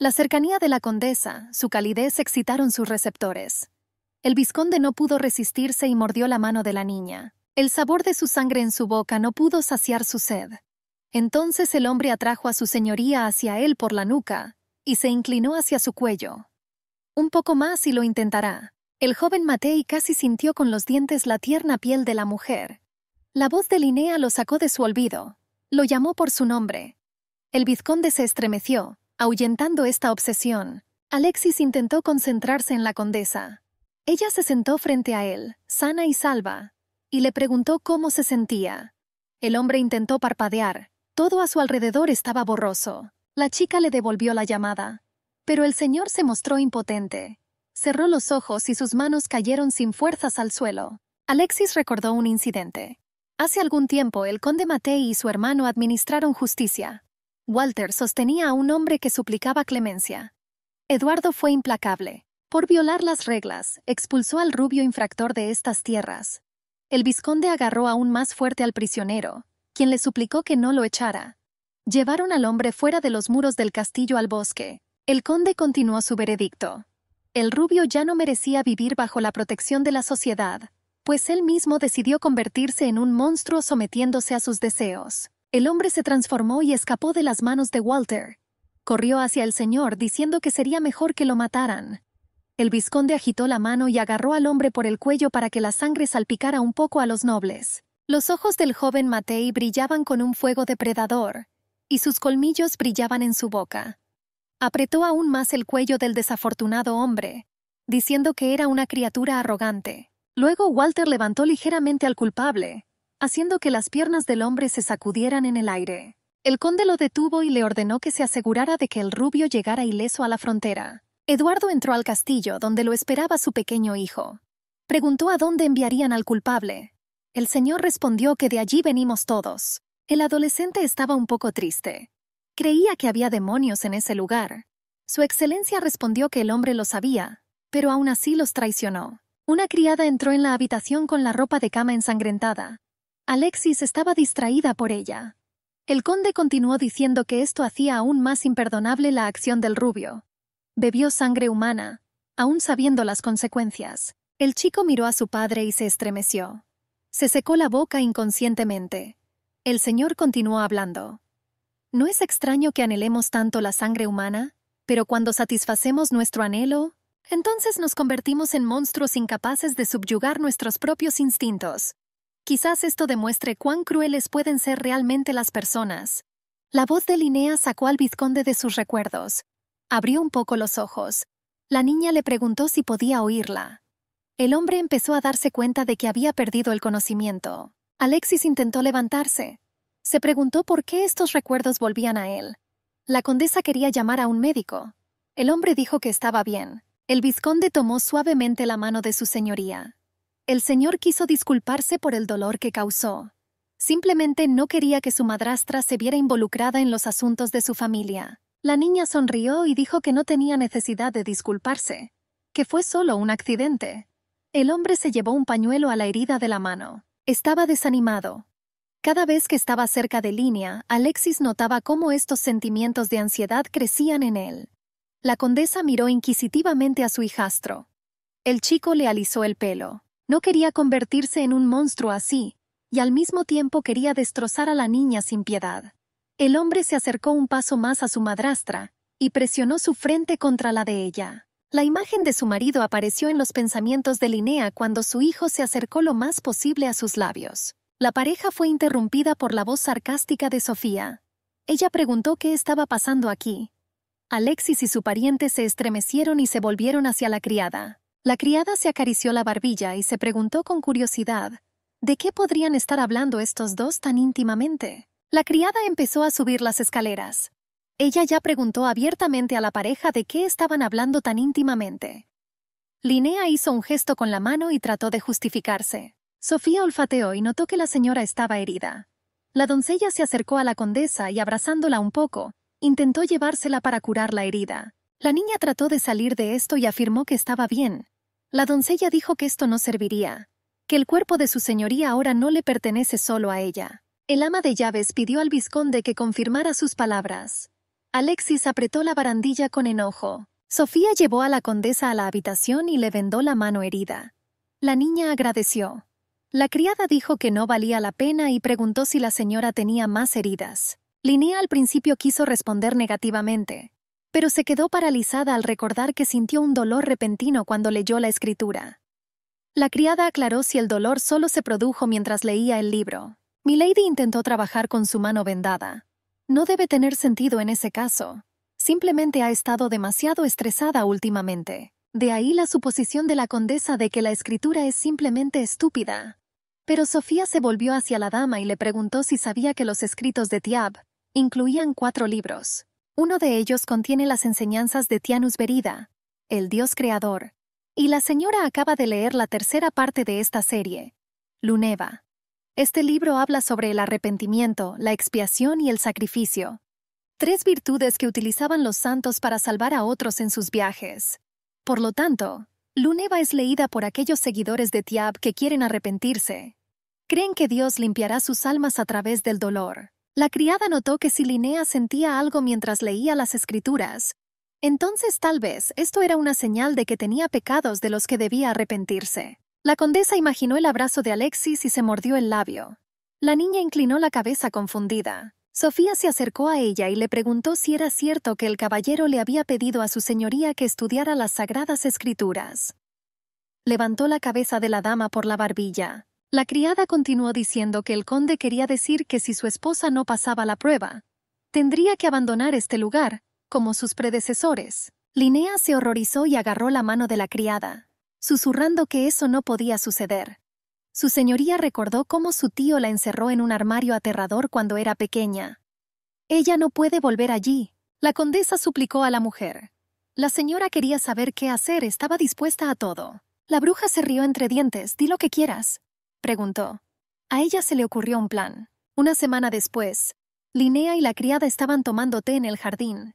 La cercanía de la condesa, su calidez excitaron sus receptores. El vizconde no pudo resistirse y mordió la mano de la niña. El sabor de su sangre en su boca no pudo saciar su sed. Entonces el hombre atrajo a su señoría hacia él por la nuca y se inclinó hacia su cuello. Un poco más y lo intentará. El joven Matei casi sintió con los dientes la tierna piel de la mujer. La voz de Linnea lo sacó de su olvido. Lo llamó por su nombre. El vizconde se estremeció, Ahuyentando esta obsesión, Alexis intentó concentrarse en la condesa. Ella se sentó frente a él, sana y salva, y le preguntó cómo se sentía. El hombre intentó parpadear. Todo a su alrededor estaba borroso. La chica le devolvió la llamada. Pero el señor se mostró impotente. Cerró los ojos y sus manos cayeron sin fuerzas al suelo. Alexis recordó un incidente. Hace algún tiempo el conde Matei y su hermano administraron justicia, Walter sostenía a un hombre que suplicaba clemencia. Eduardo fue implacable. Por violar las reglas, expulsó al rubio infractor de estas tierras. El vizconde agarró aún más fuerte al prisionero, quien le suplicó que no lo echara. Llevaron al hombre fuera de los muros del castillo al bosque. El conde continuó su veredicto. El rubio ya no merecía vivir bajo la protección de la sociedad, pues él mismo decidió convertirse en un monstruo sometiéndose a sus deseos. El hombre se transformó y escapó de las manos de Walter. Corrió hacia el señor diciendo que sería mejor que lo mataran. El visconde agitó la mano y agarró al hombre por el cuello para que la sangre salpicara un poco a los nobles. Los ojos del joven Matei brillaban con un fuego depredador, y sus colmillos brillaban en su boca. Apretó aún más el cuello del desafortunado hombre, diciendo que era una criatura arrogante. Luego Walter levantó ligeramente al culpable, haciendo que las piernas del hombre se sacudieran en el aire. El conde lo detuvo y le ordenó que se asegurara de que el rubio llegara ileso a la frontera. Eduardo entró al castillo donde lo esperaba su pequeño hijo. Preguntó a dónde enviarían al culpable. El señor respondió que de allí venimos todos. El adolescente estaba un poco triste. Creía que había demonios en ese lugar. Su excelencia respondió que el hombre lo sabía, pero aún así los traicionó. Una criada entró en la habitación con la ropa de cama ensangrentada. Alexis estaba distraída por ella. El conde continuó diciendo que esto hacía aún más imperdonable la acción del rubio. Bebió sangre humana, aún sabiendo las consecuencias. El chico miró a su padre y se estremeció. Se secó la boca inconscientemente. El señor continuó hablando. No es extraño que anhelemos tanto la sangre humana, pero cuando satisfacemos nuestro anhelo, entonces nos convertimos en monstruos incapaces de subyugar nuestros propios instintos. Quizás esto demuestre cuán crueles pueden ser realmente las personas. La voz de Linnea sacó al vizconde de sus recuerdos. Abrió un poco los ojos. La niña le preguntó si podía oírla. El hombre empezó a darse cuenta de que había perdido el conocimiento. Alexis intentó levantarse. Se preguntó por qué estos recuerdos volvían a él. La condesa quería llamar a un médico. El hombre dijo que estaba bien. El vizconde tomó suavemente la mano de su señoría. El señor quiso disculparse por el dolor que causó. Simplemente no quería que su madrastra se viera involucrada en los asuntos de su familia. La niña sonrió y dijo que no tenía necesidad de disculparse, que fue solo un accidente. El hombre se llevó un pañuelo a la herida de la mano. Estaba desanimado. Cada vez que estaba cerca de línea, Alexis notaba cómo estos sentimientos de ansiedad crecían en él. La condesa miró inquisitivamente a su hijastro. El chico le alisó el pelo. No quería convertirse en un monstruo así, y al mismo tiempo quería destrozar a la niña sin piedad. El hombre se acercó un paso más a su madrastra, y presionó su frente contra la de ella. La imagen de su marido apareció en los pensamientos de Linnea cuando su hijo se acercó lo más posible a sus labios. La pareja fue interrumpida por la voz sarcástica de Sofía. Ella preguntó qué estaba pasando aquí. Alexis y su pariente se estremecieron y se volvieron hacia la criada. La criada se acarició la barbilla y se preguntó con curiosidad, ¿de qué podrían estar hablando estos dos tan íntimamente? La criada empezó a subir las escaleras. Ella ya preguntó abiertamente a la pareja de qué estaban hablando tan íntimamente. Linnea hizo un gesto con la mano y trató de justificarse. Sofía olfateó y notó que la señora estaba herida. La doncella se acercó a la condesa y abrazándola un poco, intentó llevársela para curar la herida. La niña trató de salir de esto y afirmó que estaba bien, la doncella dijo que esto no serviría, que el cuerpo de su señoría ahora no le pertenece solo a ella. El ama de llaves pidió al vizconde que confirmara sus palabras. Alexis apretó la barandilla con enojo. Sofía llevó a la condesa a la habitación y le vendó la mano herida. La niña agradeció. La criada dijo que no valía la pena y preguntó si la señora tenía más heridas. Linnea al principio quiso responder negativamente, pero se quedó paralizada al recordar que sintió un dolor repentino cuando leyó la escritura. La criada aclaró si el dolor solo se produjo mientras leía el libro. Milady intentó trabajar con su mano vendada. No debe tener sentido en ese caso. Simplemente ha estado demasiado estresada últimamente. De ahí la suposición de la condesa de que la escritura es simplemente estúpida. Pero Sofía se volvió hacia la dama y le preguntó si sabía que los escritos de Tiab incluían cuatro libros. Uno de ellos contiene las enseñanzas de Tianus Verida, el Dios Creador, y la señora acaba de leer la tercera parte de esta serie, Luneva. Este libro habla sobre el arrepentimiento, la expiación y el sacrificio, tres virtudes que utilizaban los santos para salvar a otros en sus viajes. Por lo tanto, Luneva es leída por aquellos seguidores de Tiab que quieren arrepentirse. Creen que Dios limpiará sus almas a través del dolor. La criada notó que si sentía algo mientras leía las escrituras, entonces tal vez esto era una señal de que tenía pecados de los que debía arrepentirse. La condesa imaginó el abrazo de Alexis y se mordió el labio. La niña inclinó la cabeza confundida. Sofía se acercó a ella y le preguntó si era cierto que el caballero le había pedido a su señoría que estudiara las sagradas escrituras. Levantó la cabeza de la dama por la barbilla. La criada continuó diciendo que el conde quería decir que si su esposa no pasaba la prueba, tendría que abandonar este lugar, como sus predecesores. Linnea se horrorizó y agarró la mano de la criada, susurrando que eso no podía suceder. Su señoría recordó cómo su tío la encerró en un armario aterrador cuando era pequeña. Ella no puede volver allí. La condesa suplicó a la mujer. La señora quería saber qué hacer, estaba dispuesta a todo. La bruja se rió entre dientes, di lo que quieras preguntó. A ella se le ocurrió un plan. Una semana después, Linnea y la criada estaban tomando té en el jardín.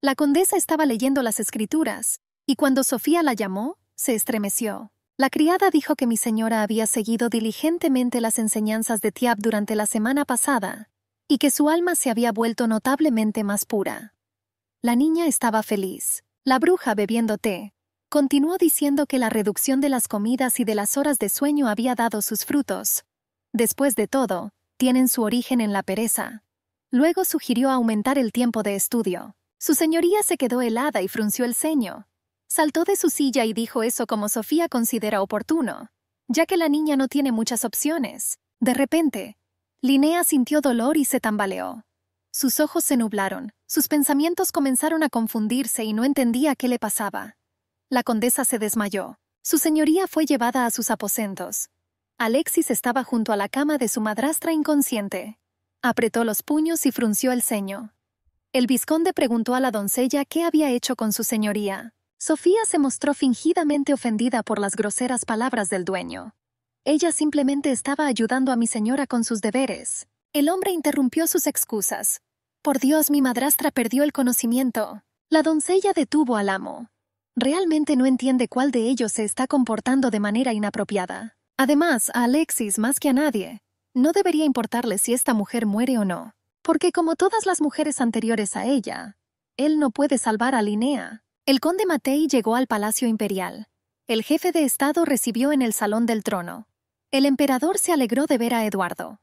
La condesa estaba leyendo las escrituras, y cuando Sofía la llamó, se estremeció. La criada dijo que mi señora había seguido diligentemente las enseñanzas de Tiab durante la semana pasada, y que su alma se había vuelto notablemente más pura. La niña estaba feliz, la bruja bebiendo té, Continuó diciendo que la reducción de las comidas y de las horas de sueño había dado sus frutos. Después de todo, tienen su origen en la pereza. Luego sugirió aumentar el tiempo de estudio. Su señoría se quedó helada y frunció el ceño. Saltó de su silla y dijo eso como Sofía considera oportuno, ya que la niña no tiene muchas opciones. De repente, Linnea sintió dolor y se tambaleó. Sus ojos se nublaron, sus pensamientos comenzaron a confundirse y no entendía qué le pasaba. La condesa se desmayó. Su señoría fue llevada a sus aposentos. Alexis estaba junto a la cama de su madrastra inconsciente. Apretó los puños y frunció el ceño. El vizconde preguntó a la doncella qué había hecho con su señoría. Sofía se mostró fingidamente ofendida por las groseras palabras del dueño. Ella simplemente estaba ayudando a mi señora con sus deberes. El hombre interrumpió sus excusas. Por Dios, mi madrastra perdió el conocimiento. La doncella detuvo al amo realmente no entiende cuál de ellos se está comportando de manera inapropiada. Además, a Alexis, más que a nadie, no debería importarle si esta mujer muere o no, porque como todas las mujeres anteriores a ella, él no puede salvar a Linnea. El conde Matei llegó al Palacio Imperial. El jefe de Estado recibió en el Salón del Trono. El emperador se alegró de ver a Eduardo.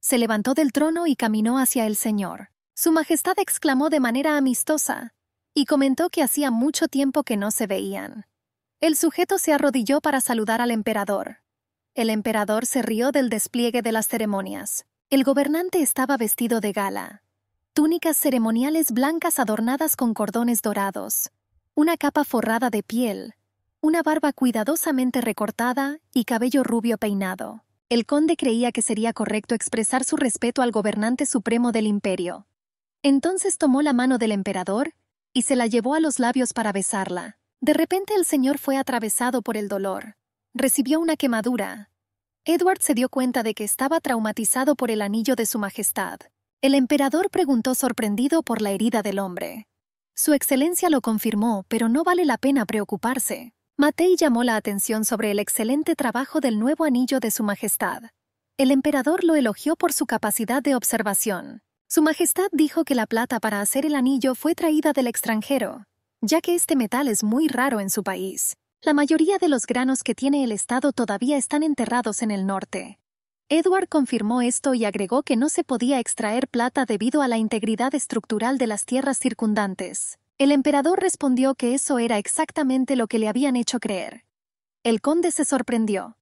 Se levantó del trono y caminó hacia el señor. Su Majestad exclamó de manera amistosa, y comentó que hacía mucho tiempo que no se veían. El sujeto se arrodilló para saludar al emperador. El emperador se rió del despliegue de las ceremonias. El gobernante estaba vestido de gala, túnicas ceremoniales blancas adornadas con cordones dorados, una capa forrada de piel, una barba cuidadosamente recortada y cabello rubio peinado. El conde creía que sería correcto expresar su respeto al gobernante supremo del imperio. Entonces tomó la mano del emperador y se la llevó a los labios para besarla. De repente el señor fue atravesado por el dolor. Recibió una quemadura. Edward se dio cuenta de que estaba traumatizado por el anillo de su majestad. El emperador preguntó sorprendido por la herida del hombre. Su excelencia lo confirmó, pero no vale la pena preocuparse. Matei llamó la atención sobre el excelente trabajo del nuevo anillo de su majestad. El emperador lo elogió por su capacidad de observación. Su Majestad dijo que la plata para hacer el anillo fue traída del extranjero, ya que este metal es muy raro en su país. La mayoría de los granos que tiene el Estado todavía están enterrados en el norte. Edward confirmó esto y agregó que no se podía extraer plata debido a la integridad estructural de las tierras circundantes. El emperador respondió que eso era exactamente lo que le habían hecho creer. El conde se sorprendió.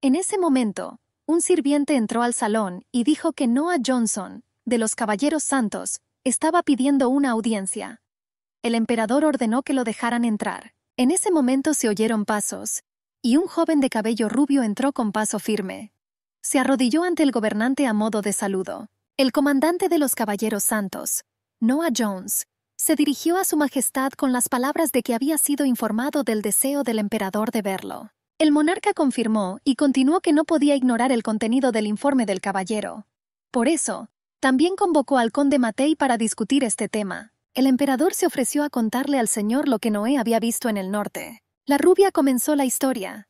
En ese momento, un sirviente entró al salón y dijo que Noah Johnson, de los caballeros santos, estaba pidiendo una audiencia. El emperador ordenó que lo dejaran entrar. En ese momento se oyeron pasos, y un joven de cabello rubio entró con paso firme. Se arrodilló ante el gobernante a modo de saludo. El comandante de los Caballeros Santos, Noah Jones, se dirigió a Su Majestad con las palabras de que había sido informado del deseo del emperador de verlo. El monarca confirmó y continuó que no podía ignorar el contenido del informe del caballero. Por eso, también convocó al conde Matei para discutir este tema. El emperador se ofreció a contarle al señor lo que Noé había visto en el norte. La rubia comenzó la historia.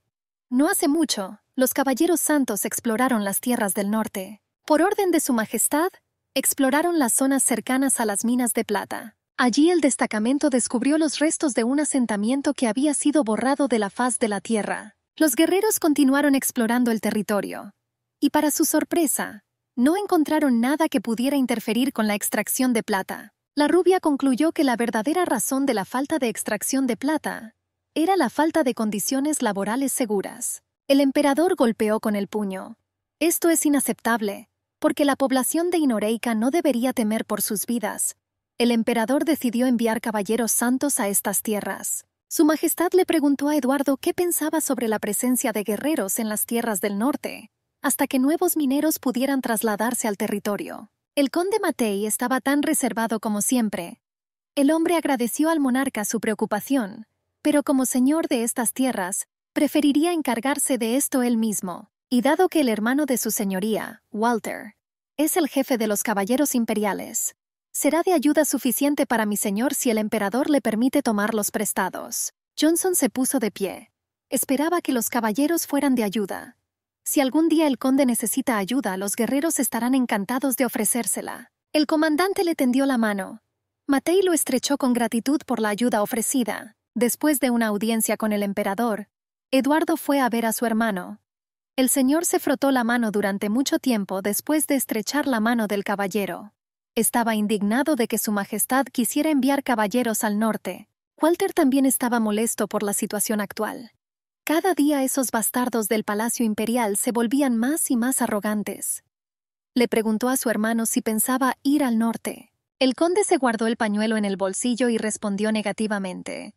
No hace mucho, los caballeros santos exploraron las tierras del norte. Por orden de su Majestad, exploraron las zonas cercanas a las minas de plata. Allí el destacamento descubrió los restos de un asentamiento que había sido borrado de la faz de la tierra. Los guerreros continuaron explorando el territorio. Y para su sorpresa, no encontraron nada que pudiera interferir con la extracción de plata. La rubia concluyó que la verdadera razón de la falta de extracción de plata era la falta de condiciones laborales seguras. El emperador golpeó con el puño. Esto es inaceptable, porque la población de Inoreica no debería temer por sus vidas. El emperador decidió enviar caballeros santos a estas tierras. Su Majestad le preguntó a Eduardo qué pensaba sobre la presencia de guerreros en las tierras del norte hasta que nuevos mineros pudieran trasladarse al territorio. El conde Matei estaba tan reservado como siempre. El hombre agradeció al monarca su preocupación, pero como señor de estas tierras, preferiría encargarse de esto él mismo, y dado que el hermano de su señoría, Walter, es el jefe de los caballeros imperiales, será de ayuda suficiente para mi señor si el emperador le permite tomar los prestados. Johnson se puso de pie. Esperaba que los caballeros fueran de ayuda, si algún día el conde necesita ayuda, los guerreros estarán encantados de ofrecérsela. El comandante le tendió la mano. Matei lo estrechó con gratitud por la ayuda ofrecida. Después de una audiencia con el emperador, Eduardo fue a ver a su hermano. El señor se frotó la mano durante mucho tiempo después de estrechar la mano del caballero. Estaba indignado de que Su Majestad quisiera enviar caballeros al norte. Walter también estaba molesto por la situación actual. Cada día esos bastardos del Palacio Imperial se volvían más y más arrogantes. Le preguntó a su hermano si pensaba ir al norte. El conde se guardó el pañuelo en el bolsillo y respondió negativamente.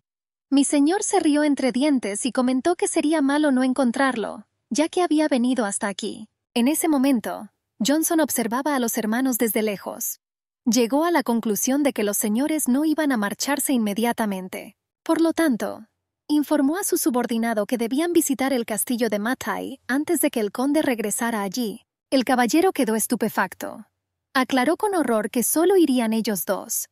Mi señor se rió entre dientes y comentó que sería malo no encontrarlo, ya que había venido hasta aquí. En ese momento, Johnson observaba a los hermanos desde lejos. Llegó a la conclusión de que los señores no iban a marcharse inmediatamente. Por lo tanto, informó a su subordinado que debían visitar el castillo de Matai antes de que el conde regresara allí. El caballero quedó estupefacto. Aclaró con horror que solo irían ellos dos.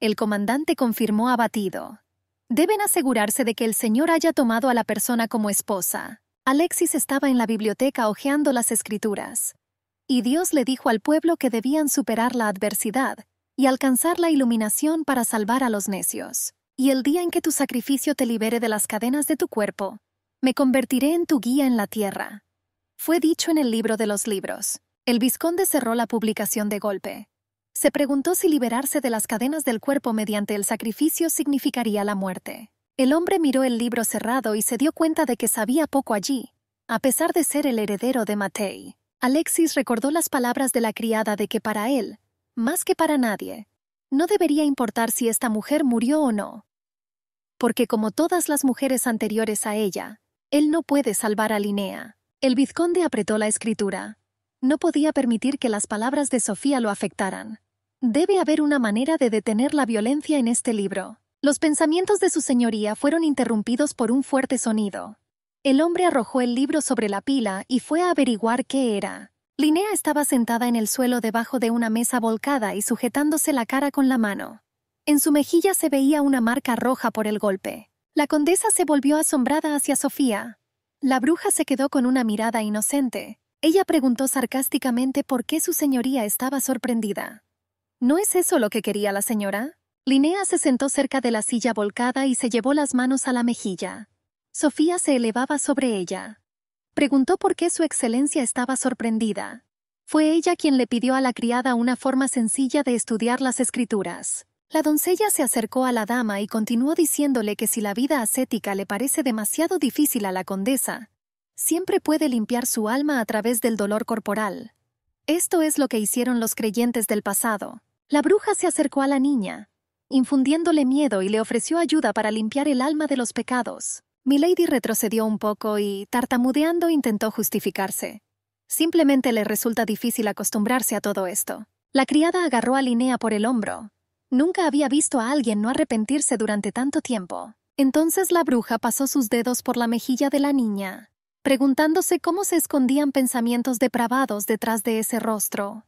El comandante confirmó abatido. Deben asegurarse de que el señor haya tomado a la persona como esposa. Alexis estaba en la biblioteca hojeando las escrituras. Y Dios le dijo al pueblo que debían superar la adversidad y alcanzar la iluminación para salvar a los necios y el día en que tu sacrificio te libere de las cadenas de tu cuerpo, me convertiré en tu guía en la tierra. Fue dicho en el libro de los libros. El vizconde cerró la publicación de golpe. Se preguntó si liberarse de las cadenas del cuerpo mediante el sacrificio significaría la muerte. El hombre miró el libro cerrado y se dio cuenta de que sabía poco allí, a pesar de ser el heredero de Matei. Alexis recordó las palabras de la criada de que para él, más que para nadie, no debería importar si esta mujer murió o no porque como todas las mujeres anteriores a ella, él no puede salvar a Linnea. El vizconde apretó la escritura. No podía permitir que las palabras de Sofía lo afectaran. Debe haber una manera de detener la violencia en este libro. Los pensamientos de su señoría fueron interrumpidos por un fuerte sonido. El hombre arrojó el libro sobre la pila y fue a averiguar qué era. Linnea estaba sentada en el suelo debajo de una mesa volcada y sujetándose la cara con la mano. En su mejilla se veía una marca roja por el golpe. La condesa se volvió asombrada hacia Sofía. La bruja se quedó con una mirada inocente. Ella preguntó sarcásticamente por qué su señoría estaba sorprendida. ¿No es eso lo que quería la señora? Linnea se sentó cerca de la silla volcada y se llevó las manos a la mejilla. Sofía se elevaba sobre ella. Preguntó por qué su excelencia estaba sorprendida. Fue ella quien le pidió a la criada una forma sencilla de estudiar las escrituras. La doncella se acercó a la dama y continuó diciéndole que si la vida ascética le parece demasiado difícil a la condesa, siempre puede limpiar su alma a través del dolor corporal. Esto es lo que hicieron los creyentes del pasado. La bruja se acercó a la niña, infundiéndole miedo y le ofreció ayuda para limpiar el alma de los pecados. Milady retrocedió un poco y, tartamudeando, intentó justificarse. Simplemente le resulta difícil acostumbrarse a todo esto. La criada agarró a Linea por el hombro, Nunca había visto a alguien no arrepentirse durante tanto tiempo. Entonces la bruja pasó sus dedos por la mejilla de la niña, preguntándose cómo se escondían pensamientos depravados detrás de ese rostro.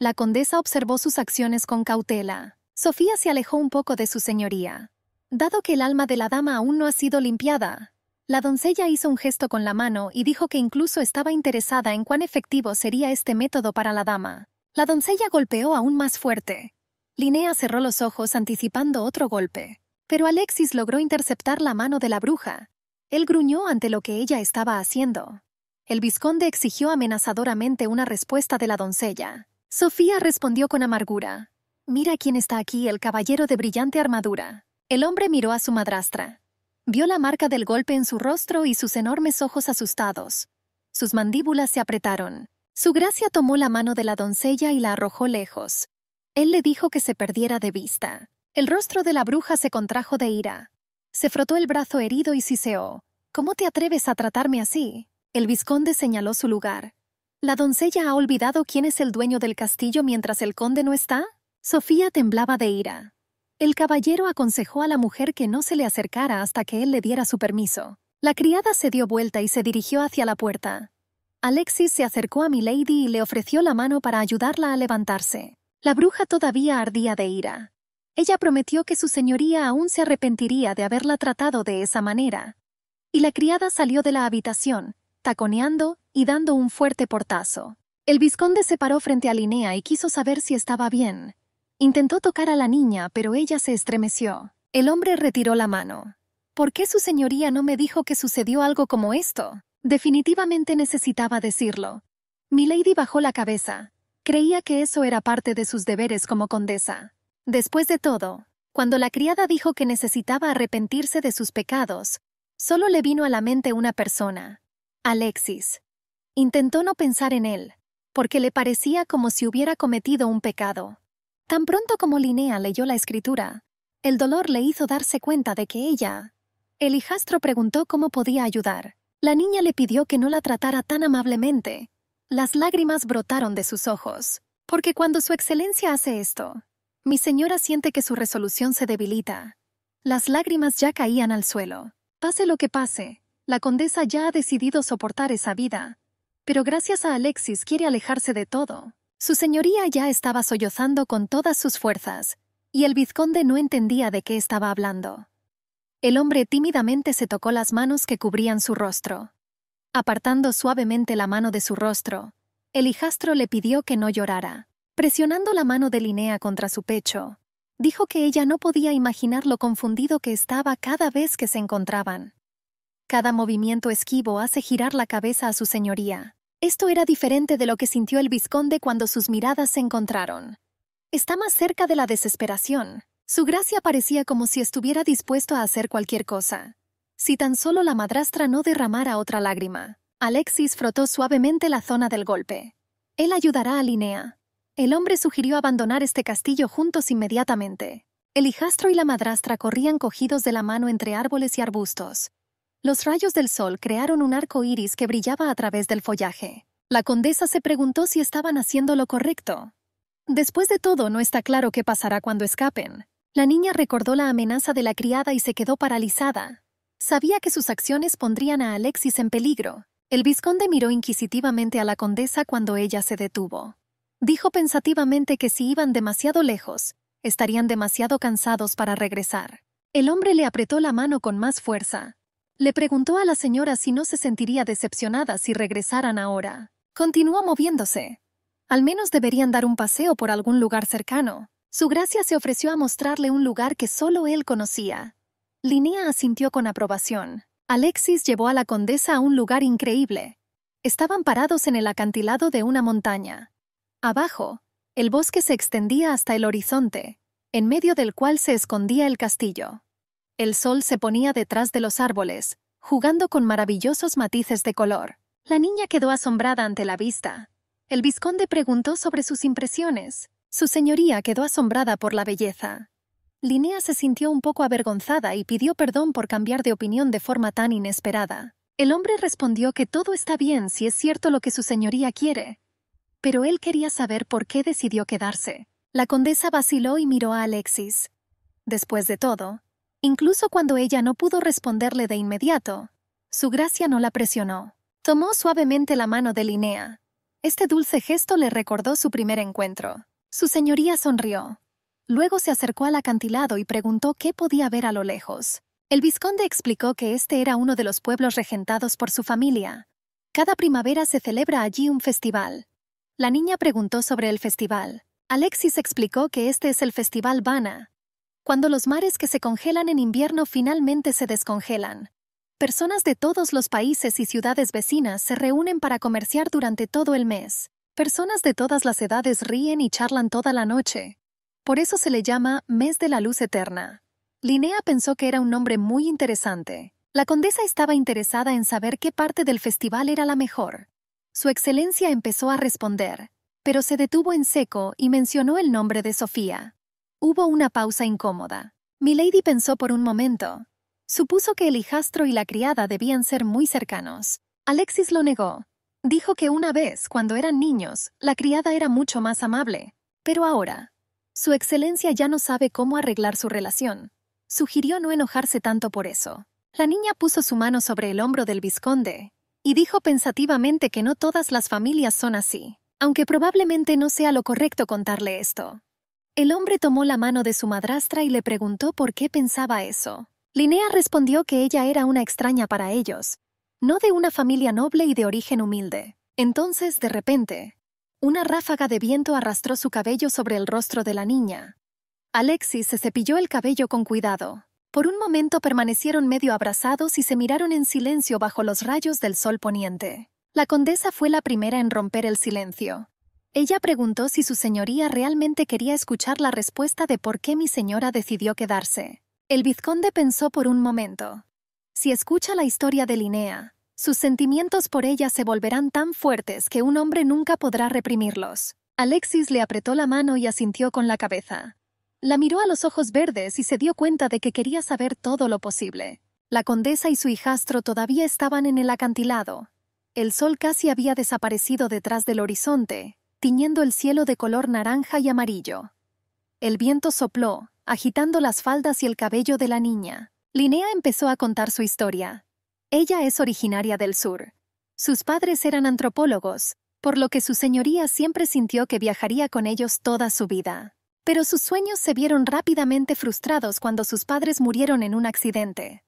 La condesa observó sus acciones con cautela. Sofía se alejó un poco de su señoría. Dado que el alma de la dama aún no ha sido limpiada, la doncella hizo un gesto con la mano y dijo que incluso estaba interesada en cuán efectivo sería este método para la dama. La doncella golpeó aún más fuerte, Linnea cerró los ojos anticipando otro golpe, pero Alexis logró interceptar la mano de la bruja. Él gruñó ante lo que ella estaba haciendo. El visconde exigió amenazadoramente una respuesta de la doncella. Sofía respondió con amargura. Mira quién está aquí, el caballero de brillante armadura. El hombre miró a su madrastra. Vio la marca del golpe en su rostro y sus enormes ojos asustados. Sus mandíbulas se apretaron. Su gracia tomó la mano de la doncella y la arrojó lejos. Él le dijo que se perdiera de vista. El rostro de la bruja se contrajo de ira. Se frotó el brazo herido y siseó. ¿Cómo te atreves a tratarme así? El vizconde señaló su lugar. ¿La doncella ha olvidado quién es el dueño del castillo mientras el conde no está? Sofía temblaba de ira. El caballero aconsejó a la mujer que no se le acercara hasta que él le diera su permiso. La criada se dio vuelta y se dirigió hacia la puerta. Alexis se acercó a Milady y le ofreció la mano para ayudarla a levantarse. La bruja todavía ardía de ira. Ella prometió que su señoría aún se arrepentiría de haberla tratado de esa manera. Y la criada salió de la habitación, taconeando y dando un fuerte portazo. El visconde se paró frente a Linnea y quiso saber si estaba bien. Intentó tocar a la niña, pero ella se estremeció. El hombre retiró la mano. ¿Por qué su señoría no me dijo que sucedió algo como esto? Definitivamente necesitaba decirlo. Milady bajó la cabeza, Creía que eso era parte de sus deberes como condesa. Después de todo, cuando la criada dijo que necesitaba arrepentirse de sus pecados, solo le vino a la mente una persona, Alexis. Intentó no pensar en él, porque le parecía como si hubiera cometido un pecado. Tan pronto como Linnea leyó la escritura, el dolor le hizo darse cuenta de que ella... El hijastro preguntó cómo podía ayudar. La niña le pidió que no la tratara tan amablemente, las lágrimas brotaron de sus ojos, porque cuando Su Excelencia hace esto, mi señora siente que su resolución se debilita. Las lágrimas ya caían al suelo. Pase lo que pase, la condesa ya ha decidido soportar esa vida, pero gracias a Alexis quiere alejarse de todo. Su señoría ya estaba sollozando con todas sus fuerzas, y el vizconde no entendía de qué estaba hablando. El hombre tímidamente se tocó las manos que cubrían su rostro. Apartando suavemente la mano de su rostro, el hijastro le pidió que no llorara. Presionando la mano de Linnea contra su pecho, dijo que ella no podía imaginar lo confundido que estaba cada vez que se encontraban. Cada movimiento esquivo hace girar la cabeza a su señoría. Esto era diferente de lo que sintió el vizconde cuando sus miradas se encontraron. Está más cerca de la desesperación. Su gracia parecía como si estuviera dispuesto a hacer cualquier cosa. Si tan solo la madrastra no derramara otra lágrima. Alexis frotó suavemente la zona del golpe. Él ayudará a Linnea. El hombre sugirió abandonar este castillo juntos inmediatamente. El hijastro y la madrastra corrían cogidos de la mano entre árboles y arbustos. Los rayos del sol crearon un arco iris que brillaba a través del follaje. La condesa se preguntó si estaban haciendo lo correcto. Después de todo, no está claro qué pasará cuando escapen. La niña recordó la amenaza de la criada y se quedó paralizada. Sabía que sus acciones pondrían a Alexis en peligro. El vizconde miró inquisitivamente a la condesa cuando ella se detuvo. Dijo pensativamente que si iban demasiado lejos, estarían demasiado cansados para regresar. El hombre le apretó la mano con más fuerza. Le preguntó a la señora si no se sentiría decepcionada si regresaran ahora. Continuó moviéndose. Al menos deberían dar un paseo por algún lugar cercano. Su gracia se ofreció a mostrarle un lugar que solo él conocía. Linnea asintió con aprobación. Alexis llevó a la condesa a un lugar increíble. Estaban parados en el acantilado de una montaña. Abajo, el bosque se extendía hasta el horizonte, en medio del cual se escondía el castillo. El sol se ponía detrás de los árboles, jugando con maravillosos matices de color. La niña quedó asombrada ante la vista. El vizconde preguntó sobre sus impresiones. Su señoría quedó asombrada por la belleza. Linnea se sintió un poco avergonzada y pidió perdón por cambiar de opinión de forma tan inesperada. El hombre respondió que todo está bien si es cierto lo que su señoría quiere, pero él quería saber por qué decidió quedarse. La condesa vaciló y miró a Alexis. Después de todo, incluso cuando ella no pudo responderle de inmediato, su gracia no la presionó. Tomó suavemente la mano de Linnea. Este dulce gesto le recordó su primer encuentro. Su señoría sonrió. Luego se acercó al acantilado y preguntó qué podía ver a lo lejos. El vizconde explicó que este era uno de los pueblos regentados por su familia. Cada primavera se celebra allí un festival. La niña preguntó sobre el festival. Alexis explicó que este es el festival Vana, cuando los mares que se congelan en invierno finalmente se descongelan. Personas de todos los países y ciudades vecinas se reúnen para comerciar durante todo el mes. Personas de todas las edades ríen y charlan toda la noche. Por eso se le llama Mes de la Luz Eterna. Linnea pensó que era un nombre muy interesante. La condesa estaba interesada en saber qué parte del festival era la mejor. Su excelencia empezó a responder, pero se detuvo en seco y mencionó el nombre de Sofía. Hubo una pausa incómoda. Milady pensó por un momento. Supuso que el hijastro y la criada debían ser muy cercanos. Alexis lo negó. Dijo que una vez, cuando eran niños, la criada era mucho más amable. Pero ahora, su excelencia ya no sabe cómo arreglar su relación. Sugirió no enojarse tanto por eso. La niña puso su mano sobre el hombro del vizconde y dijo pensativamente que no todas las familias son así, aunque probablemente no sea lo correcto contarle esto. El hombre tomó la mano de su madrastra y le preguntó por qué pensaba eso. Linnea respondió que ella era una extraña para ellos, no de una familia noble y de origen humilde. Entonces, de repente, una ráfaga de viento arrastró su cabello sobre el rostro de la niña. Alexis se cepilló el cabello con cuidado. Por un momento permanecieron medio abrazados y se miraron en silencio bajo los rayos del sol poniente. La condesa fue la primera en romper el silencio. Ella preguntó si su señoría realmente quería escuchar la respuesta de por qué mi señora decidió quedarse. El vizconde pensó por un momento. Si escucha la historia de Linnea, sus sentimientos por ella se volverán tan fuertes que un hombre nunca podrá reprimirlos. Alexis le apretó la mano y asintió con la cabeza. La miró a los ojos verdes y se dio cuenta de que quería saber todo lo posible. La condesa y su hijastro todavía estaban en el acantilado. El sol casi había desaparecido detrás del horizonte, tiñendo el cielo de color naranja y amarillo. El viento sopló, agitando las faldas y el cabello de la niña. Linnea empezó a contar su historia, ella es originaria del sur. Sus padres eran antropólogos, por lo que su señoría siempre sintió que viajaría con ellos toda su vida. Pero sus sueños se vieron rápidamente frustrados cuando sus padres murieron en un accidente.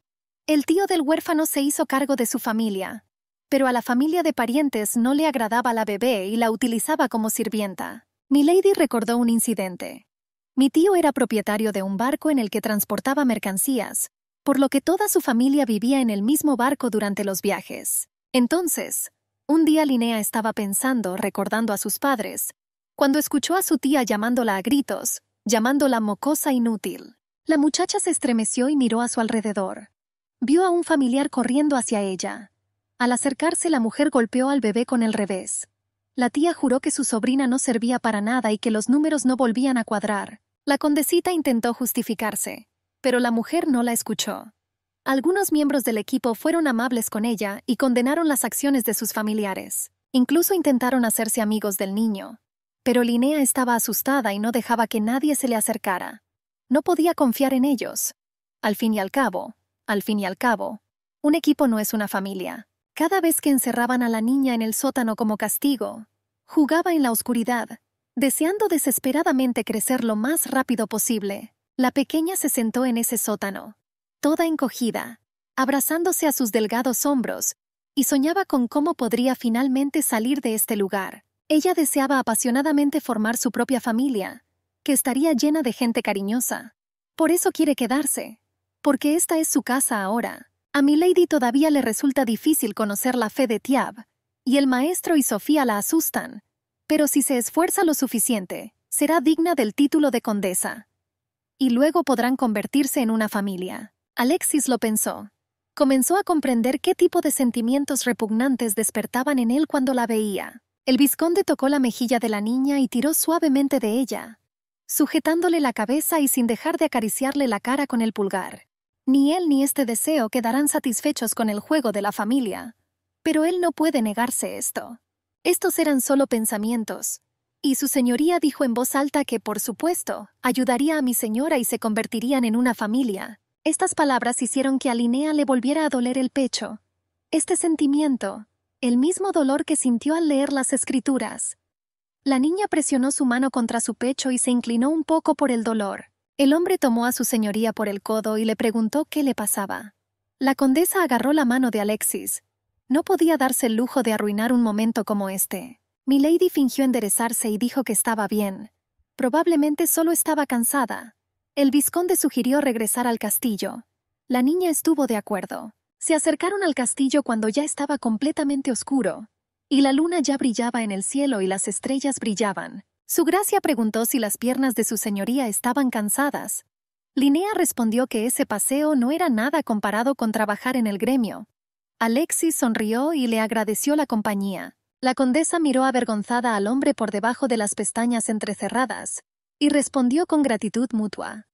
El tío del huérfano se hizo cargo de su familia, pero a la familia de parientes no le agradaba la bebé y la utilizaba como sirvienta. Milady recordó un incidente. Mi tío era propietario de un barco en el que transportaba mercancías, por lo que toda su familia vivía en el mismo barco durante los viajes. Entonces, un día Linnea estaba pensando, recordando a sus padres, cuando escuchó a su tía llamándola a gritos, llamándola mocosa inútil. La muchacha se estremeció y miró a su alrededor. Vio a un familiar corriendo hacia ella. Al acercarse la mujer golpeó al bebé con el revés. La tía juró que su sobrina no servía para nada y que los números no volvían a cuadrar. La condesita intentó justificarse pero la mujer no la escuchó. Algunos miembros del equipo fueron amables con ella y condenaron las acciones de sus familiares. Incluso intentaron hacerse amigos del niño. Pero Linnea estaba asustada y no dejaba que nadie se le acercara. No podía confiar en ellos. Al fin y al cabo, al fin y al cabo, un equipo no es una familia. Cada vez que encerraban a la niña en el sótano como castigo, jugaba en la oscuridad, deseando desesperadamente crecer lo más rápido posible. La pequeña se sentó en ese sótano, toda encogida, abrazándose a sus delgados hombros, y soñaba con cómo podría finalmente salir de este lugar. Ella deseaba apasionadamente formar su propia familia, que estaría llena de gente cariñosa. Por eso quiere quedarse, porque esta es su casa ahora. A Milady todavía le resulta difícil conocer la fe de Tiab, y el maestro y Sofía la asustan, pero si se esfuerza lo suficiente, será digna del título de condesa y luego podrán convertirse en una familia. Alexis lo pensó. Comenzó a comprender qué tipo de sentimientos repugnantes despertaban en él cuando la veía. El visconde tocó la mejilla de la niña y tiró suavemente de ella, sujetándole la cabeza y sin dejar de acariciarle la cara con el pulgar. Ni él ni este deseo quedarán satisfechos con el juego de la familia. Pero él no puede negarse esto. Estos eran solo pensamientos, y su señoría dijo en voz alta que, por supuesto, ayudaría a mi señora y se convertirían en una familia. Estas palabras hicieron que a Linnea le volviera a doler el pecho. Este sentimiento, el mismo dolor que sintió al leer las escrituras. La niña presionó su mano contra su pecho y se inclinó un poco por el dolor. El hombre tomó a su señoría por el codo y le preguntó qué le pasaba. La condesa agarró la mano de Alexis. No podía darse el lujo de arruinar un momento como este. Milady fingió enderezarse y dijo que estaba bien. Probablemente solo estaba cansada. El vizconde sugirió regresar al castillo. La niña estuvo de acuerdo. Se acercaron al castillo cuando ya estaba completamente oscuro, y la luna ya brillaba en el cielo y las estrellas brillaban. Su gracia preguntó si las piernas de su señoría estaban cansadas. Linnea respondió que ese paseo no era nada comparado con trabajar en el gremio. Alexis sonrió y le agradeció la compañía. La condesa miró avergonzada al hombre por debajo de las pestañas entrecerradas, y respondió con gratitud mutua.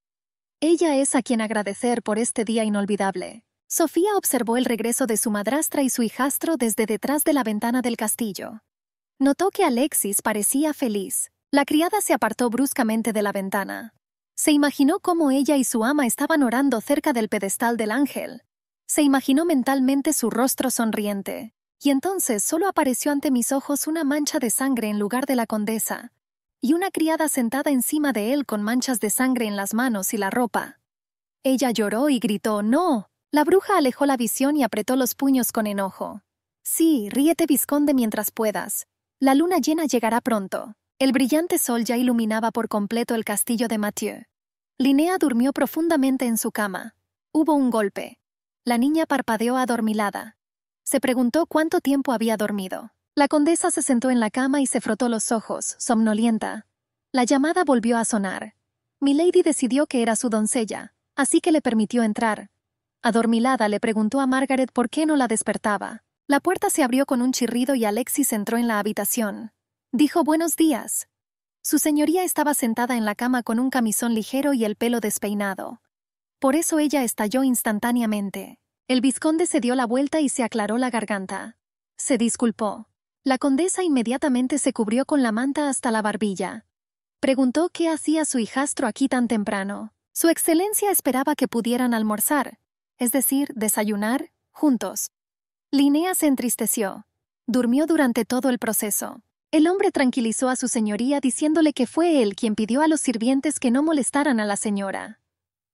Ella es a quien agradecer por este día inolvidable. Sofía observó el regreso de su madrastra y su hijastro desde detrás de la ventana del castillo. Notó que Alexis parecía feliz. La criada se apartó bruscamente de la ventana. Se imaginó cómo ella y su ama estaban orando cerca del pedestal del ángel. Se imaginó mentalmente su rostro sonriente, y entonces solo apareció ante mis ojos una mancha de sangre en lugar de la condesa, y una criada sentada encima de él con manchas de sangre en las manos y la ropa. Ella lloró y gritó No. La bruja alejó la visión y apretó los puños con enojo. Sí, ríete visconde mientras puedas. La luna llena llegará pronto. El brillante sol ya iluminaba por completo el castillo de Mathieu. Linnea durmió profundamente en su cama. Hubo un golpe. La niña parpadeó adormilada. Se preguntó cuánto tiempo había dormido. La condesa se sentó en la cama y se frotó los ojos, somnolienta. La llamada volvió a sonar. Milady decidió que era su doncella, así que le permitió entrar. Adormilada le preguntó a Margaret por qué no la despertaba. La puerta se abrió con un chirrido y Alexis entró en la habitación. Dijo buenos días. Su señoría estaba sentada en la cama con un camisón ligero y el pelo despeinado. Por eso ella estalló instantáneamente. El vizconde se dio la vuelta y se aclaró la garganta. Se disculpó. La condesa inmediatamente se cubrió con la manta hasta la barbilla. Preguntó qué hacía su hijastro aquí tan temprano. Su excelencia esperaba que pudieran almorzar, es decir, desayunar, juntos. Linnea se entristeció. Durmió durante todo el proceso. El hombre tranquilizó a su señoría diciéndole que fue él quien pidió a los sirvientes que no molestaran a la señora.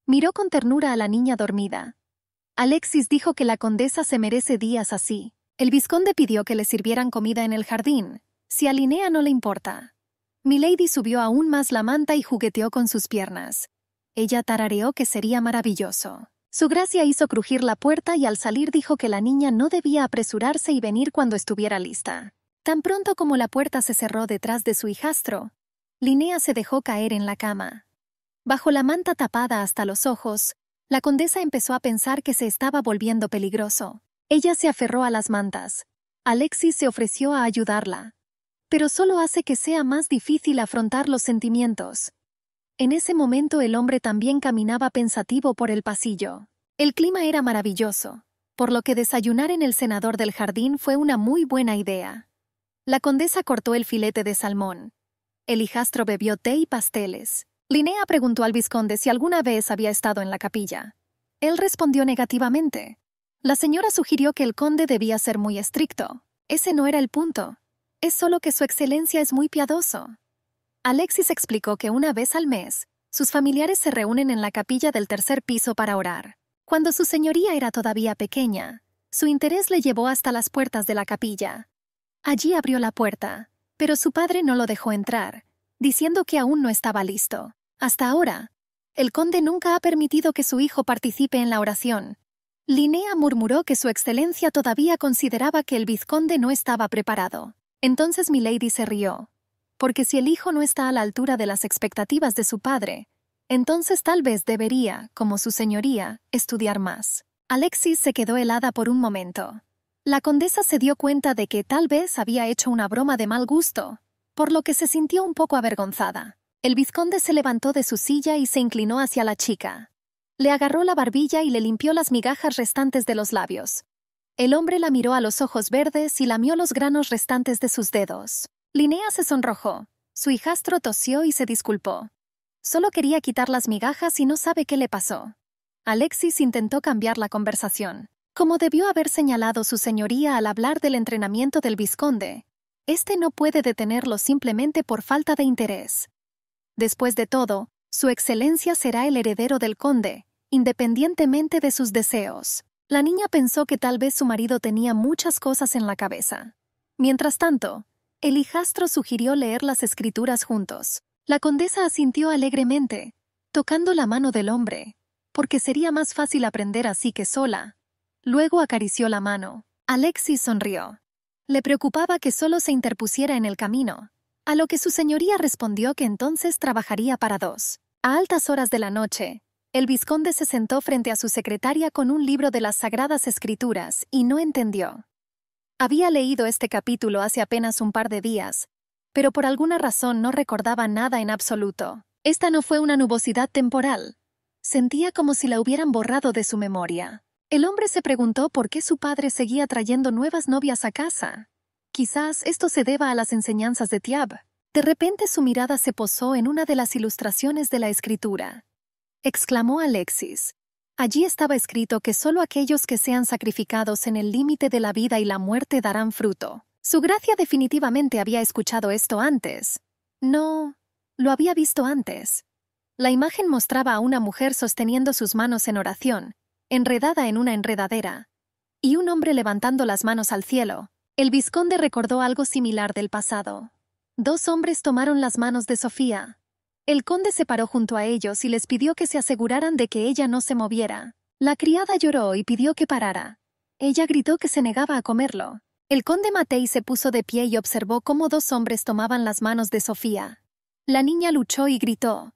Miró con ternura a la niña dormida. Alexis dijo que la condesa se merece días así. El visconde pidió que le sirvieran comida en el jardín, si a Linnea no le importa. Milady subió aún más la manta y jugueteó con sus piernas. Ella tarareó que sería maravilloso. Su gracia hizo crujir la puerta y al salir dijo que la niña no debía apresurarse y venir cuando estuviera lista. Tan pronto como la puerta se cerró detrás de su hijastro, Linnea se dejó caer en la cama. Bajo la manta tapada hasta los ojos, la condesa empezó a pensar que se estaba volviendo peligroso. Ella se aferró a las mantas. Alexis se ofreció a ayudarla. Pero solo hace que sea más difícil afrontar los sentimientos. En ese momento el hombre también caminaba pensativo por el pasillo. El clima era maravilloso, por lo que desayunar en el senador del jardín fue una muy buena idea. La condesa cortó el filete de salmón. El hijastro bebió té y pasteles. Linnea preguntó al vizconde si alguna vez había estado en la capilla. Él respondió negativamente. La señora sugirió que el conde debía ser muy estricto. Ese no era el punto. Es solo que su excelencia es muy piadoso. Alexis explicó que una vez al mes, sus familiares se reúnen en la capilla del tercer piso para orar. Cuando su señoría era todavía pequeña, su interés le llevó hasta las puertas de la capilla. Allí abrió la puerta, pero su padre no lo dejó entrar, diciendo que aún no estaba listo. Hasta ahora, el conde nunca ha permitido que su hijo participe en la oración. Linnea murmuró que su excelencia todavía consideraba que el vizconde no estaba preparado. Entonces Milady se rió, porque si el hijo no está a la altura de las expectativas de su padre, entonces tal vez debería, como su señoría, estudiar más. Alexis se quedó helada por un momento. La condesa se dio cuenta de que tal vez había hecho una broma de mal gusto, por lo que se sintió un poco avergonzada. El vizconde se levantó de su silla y se inclinó hacia la chica. Le agarró la barbilla y le limpió las migajas restantes de los labios. El hombre la miró a los ojos verdes y lamió los granos restantes de sus dedos. Linnea se sonrojó. Su hijastro tosió y se disculpó. Solo quería quitar las migajas y no sabe qué le pasó. Alexis intentó cambiar la conversación. Como debió haber señalado su señoría al hablar del entrenamiento del vizconde, este no puede detenerlo simplemente por falta de interés. Después de todo, su excelencia será el heredero del conde, independientemente de sus deseos. La niña pensó que tal vez su marido tenía muchas cosas en la cabeza. Mientras tanto, el hijastro sugirió leer las escrituras juntos. La condesa asintió alegremente, tocando la mano del hombre, porque sería más fácil aprender así que sola. Luego acarició la mano. Alexis sonrió. Le preocupaba que solo se interpusiera en el camino, a lo que su señoría respondió que entonces trabajaría para dos. A altas horas de la noche, el vizconde se sentó frente a su secretaria con un libro de las Sagradas Escrituras y no entendió. Había leído este capítulo hace apenas un par de días, pero por alguna razón no recordaba nada en absoluto. Esta no fue una nubosidad temporal. Sentía como si la hubieran borrado de su memoria. El hombre se preguntó por qué su padre seguía trayendo nuevas novias a casa. Quizás esto se deba a las enseñanzas de Tiab. De repente su mirada se posó en una de las ilustraciones de la escritura. Exclamó Alexis. Allí estaba escrito que solo aquellos que sean sacrificados en el límite de la vida y la muerte darán fruto. Su gracia definitivamente había escuchado esto antes. No, lo había visto antes. La imagen mostraba a una mujer sosteniendo sus manos en oración, enredada en una enredadera, y un hombre levantando las manos al cielo, el vizconde recordó algo similar del pasado. Dos hombres tomaron las manos de Sofía. El conde se paró junto a ellos y les pidió que se aseguraran de que ella no se moviera. La criada lloró y pidió que parara. Ella gritó que se negaba a comerlo. El conde Matei se puso de pie y observó cómo dos hombres tomaban las manos de Sofía. La niña luchó y gritó.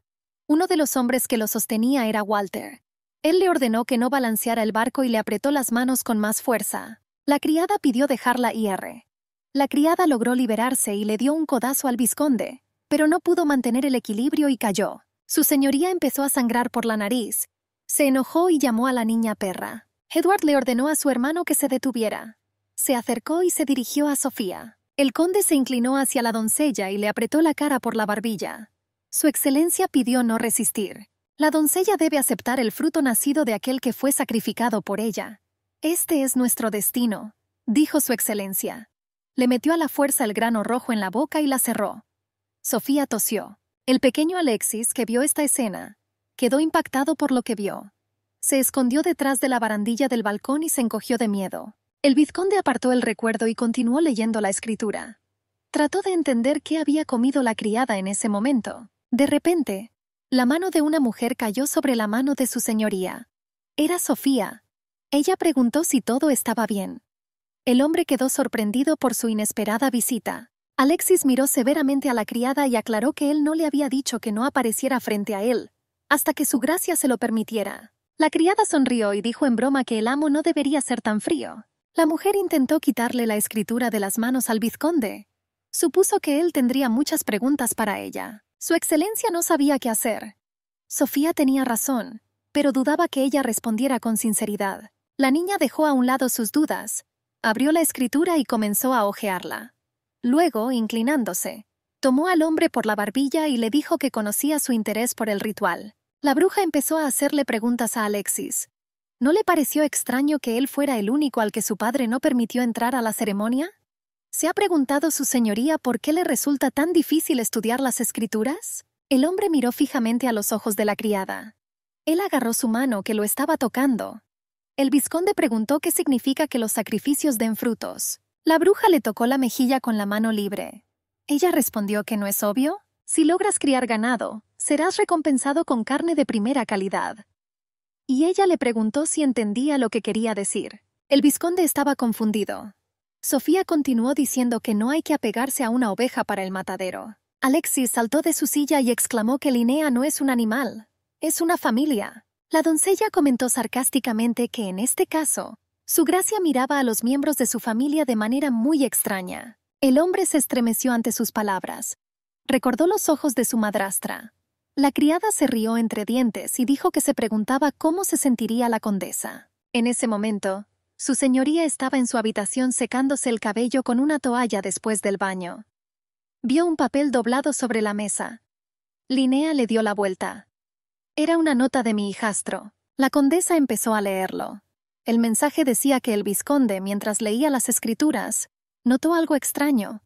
Uno de los hombres que lo sostenía era Walter. Él le ordenó que no balanceara el barco y le apretó las manos con más fuerza. La criada pidió dejarla ir. La criada logró liberarse y le dio un codazo al visconde, pero no pudo mantener el equilibrio y cayó. Su señoría empezó a sangrar por la nariz. Se enojó y llamó a la niña perra. Edward le ordenó a su hermano que se detuviera. Se acercó y se dirigió a Sofía. El conde se inclinó hacia la doncella y le apretó la cara por la barbilla. Su excelencia pidió no resistir. La doncella debe aceptar el fruto nacido de aquel que fue sacrificado por ella. Este es nuestro destino, dijo su excelencia. Le metió a la fuerza el grano rojo en la boca y la cerró. Sofía tosió. El pequeño Alexis, que vio esta escena, quedó impactado por lo que vio. Se escondió detrás de la barandilla del balcón y se encogió de miedo. El vizconde apartó el recuerdo y continuó leyendo la escritura. Trató de entender qué había comido la criada en ese momento. De repente, la mano de una mujer cayó sobre la mano de su señoría. Era Sofía, ella preguntó si todo estaba bien. El hombre quedó sorprendido por su inesperada visita. Alexis miró severamente a la criada y aclaró que él no le había dicho que no apareciera frente a él, hasta que su gracia se lo permitiera. La criada sonrió y dijo en broma que el amo no debería ser tan frío. La mujer intentó quitarle la escritura de las manos al vizconde. Supuso que él tendría muchas preguntas para ella. Su excelencia no sabía qué hacer. Sofía tenía razón, pero dudaba que ella respondiera con sinceridad. La niña dejó a un lado sus dudas, abrió la escritura y comenzó a hojearla. Luego, inclinándose, tomó al hombre por la barbilla y le dijo que conocía su interés por el ritual. La bruja empezó a hacerle preguntas a Alexis. ¿No le pareció extraño que él fuera el único al que su padre no permitió entrar a la ceremonia? ¿Se ha preguntado su señoría por qué le resulta tan difícil estudiar las escrituras? El hombre miró fijamente a los ojos de la criada. Él agarró su mano que lo estaba tocando, el visconde preguntó qué significa que los sacrificios den frutos. La bruja le tocó la mejilla con la mano libre. Ella respondió que no es obvio. Si logras criar ganado, serás recompensado con carne de primera calidad. Y ella le preguntó si entendía lo que quería decir. El visconde estaba confundido. Sofía continuó diciendo que no hay que apegarse a una oveja para el matadero. Alexis saltó de su silla y exclamó que Linnea no es un animal, es una familia. La doncella comentó sarcásticamente que en este caso, su gracia miraba a los miembros de su familia de manera muy extraña. El hombre se estremeció ante sus palabras. Recordó los ojos de su madrastra. La criada se rió entre dientes y dijo que se preguntaba cómo se sentiría la condesa. En ese momento, su señoría estaba en su habitación secándose el cabello con una toalla después del baño. Vio un papel doblado sobre la mesa. Linnea le dio la vuelta. Era una nota de mi hijastro. La condesa empezó a leerlo. El mensaje decía que el vizconde, mientras leía las escrituras, notó algo extraño.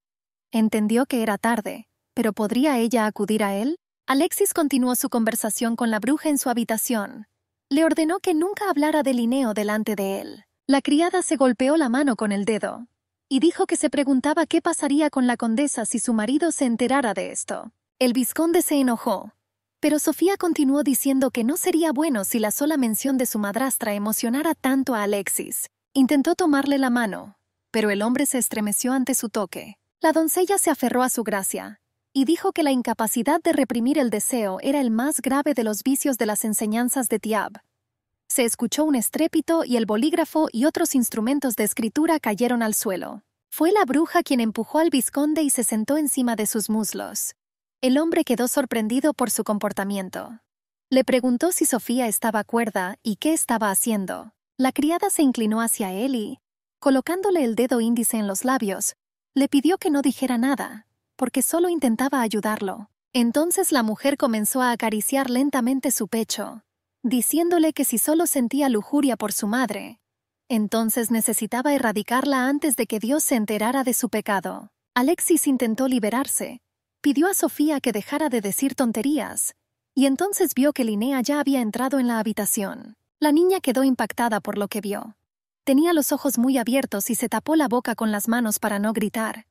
Entendió que era tarde, pero ¿podría ella acudir a él? Alexis continuó su conversación con la bruja en su habitación. Le ordenó que nunca hablara de Linneo delante de él. La criada se golpeó la mano con el dedo y dijo que se preguntaba qué pasaría con la condesa si su marido se enterara de esto. El vizconde se enojó, pero Sofía continuó diciendo que no sería bueno si la sola mención de su madrastra emocionara tanto a Alexis. Intentó tomarle la mano, pero el hombre se estremeció ante su toque. La doncella se aferró a su gracia y dijo que la incapacidad de reprimir el deseo era el más grave de los vicios de las enseñanzas de Tiab. Se escuchó un estrépito y el bolígrafo y otros instrumentos de escritura cayeron al suelo. Fue la bruja quien empujó al vizconde y se sentó encima de sus muslos. El hombre quedó sorprendido por su comportamiento. Le preguntó si Sofía estaba cuerda y qué estaba haciendo. La criada se inclinó hacia él y, colocándole el dedo índice en los labios, le pidió que no dijera nada, porque solo intentaba ayudarlo. Entonces la mujer comenzó a acariciar lentamente su pecho, diciéndole que si solo sentía lujuria por su madre, entonces necesitaba erradicarla antes de que Dios se enterara de su pecado. Alexis intentó liberarse, pidió a Sofía que dejara de decir tonterías, y entonces vio que Linnea ya había entrado en la habitación. La niña quedó impactada por lo que vio. Tenía los ojos muy abiertos y se tapó la boca con las manos para no gritar.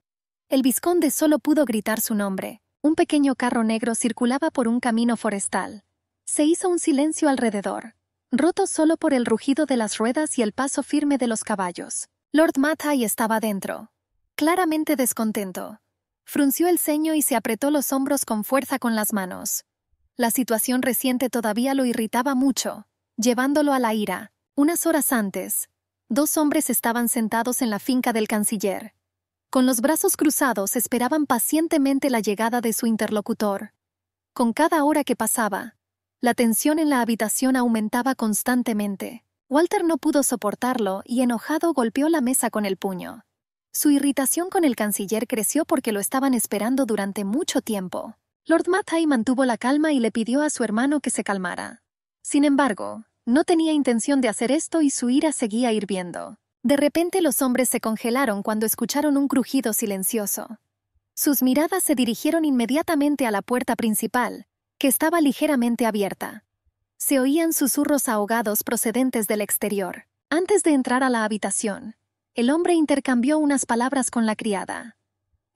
El visconde solo pudo gritar su nombre. Un pequeño carro negro circulaba por un camino forestal. Se hizo un silencio alrededor, roto solo por el rugido de las ruedas y el paso firme de los caballos. Lord Matai estaba dentro, claramente descontento. Frunció el ceño y se apretó los hombros con fuerza con las manos. La situación reciente todavía lo irritaba mucho, llevándolo a la ira. Unas horas antes, dos hombres estaban sentados en la finca del canciller. Con los brazos cruzados esperaban pacientemente la llegada de su interlocutor. Con cada hora que pasaba, la tensión en la habitación aumentaba constantemente. Walter no pudo soportarlo y enojado golpeó la mesa con el puño. Su irritación con el canciller creció porque lo estaban esperando durante mucho tiempo. Lord Mathai mantuvo la calma y le pidió a su hermano que se calmara. Sin embargo, no tenía intención de hacer esto y su ira seguía hirviendo. De repente los hombres se congelaron cuando escucharon un crujido silencioso. Sus miradas se dirigieron inmediatamente a la puerta principal, que estaba ligeramente abierta. Se oían susurros ahogados procedentes del exterior. Antes de entrar a la habitación, el hombre intercambió unas palabras con la criada.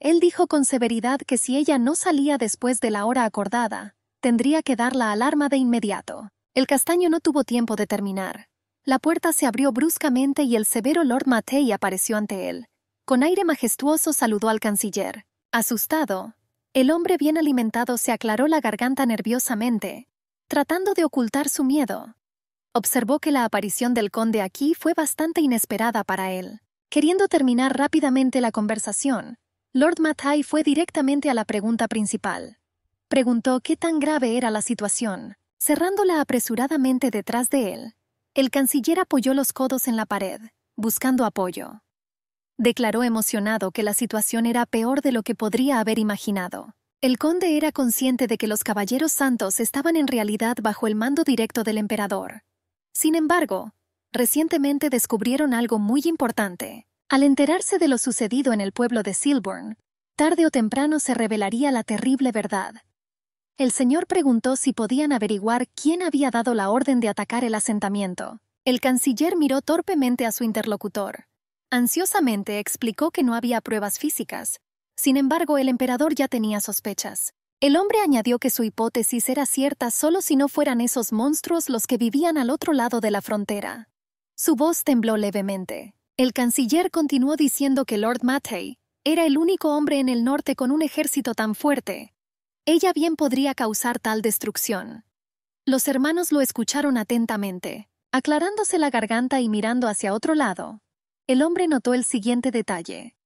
Él dijo con severidad que si ella no salía después de la hora acordada, tendría que dar la alarma de inmediato. El castaño no tuvo tiempo de terminar. La puerta se abrió bruscamente y el severo Lord Matei apareció ante él. Con aire majestuoso saludó al canciller. Asustado, el hombre bien alimentado se aclaró la garganta nerviosamente, tratando de ocultar su miedo. Observó que la aparición del conde aquí fue bastante inesperada para él. Queriendo terminar rápidamente la conversación, Lord Mathai fue directamente a la pregunta principal. Preguntó qué tan grave era la situación. Cerrándola apresuradamente detrás de él, el canciller apoyó los codos en la pared, buscando apoyo. Declaró emocionado que la situación era peor de lo que podría haber imaginado. El conde era consciente de que los caballeros santos estaban en realidad bajo el mando directo del emperador. Sin embargo, recientemente descubrieron algo muy importante. Al enterarse de lo sucedido en el pueblo de Silburn, tarde o temprano se revelaría la terrible verdad. El señor preguntó si podían averiguar quién había dado la orden de atacar el asentamiento. El canciller miró torpemente a su interlocutor. Ansiosamente explicó que no había pruebas físicas. Sin embargo, el emperador ya tenía sospechas. El hombre añadió que su hipótesis era cierta solo si no fueran esos monstruos los que vivían al otro lado de la frontera. Su voz tembló levemente. El canciller continuó diciendo que Lord Mathey era el único hombre en el norte con un ejército tan fuerte. Ella bien podría causar tal destrucción. Los hermanos lo escucharon atentamente, aclarándose la garganta y mirando hacia otro lado. El hombre notó el siguiente detalle.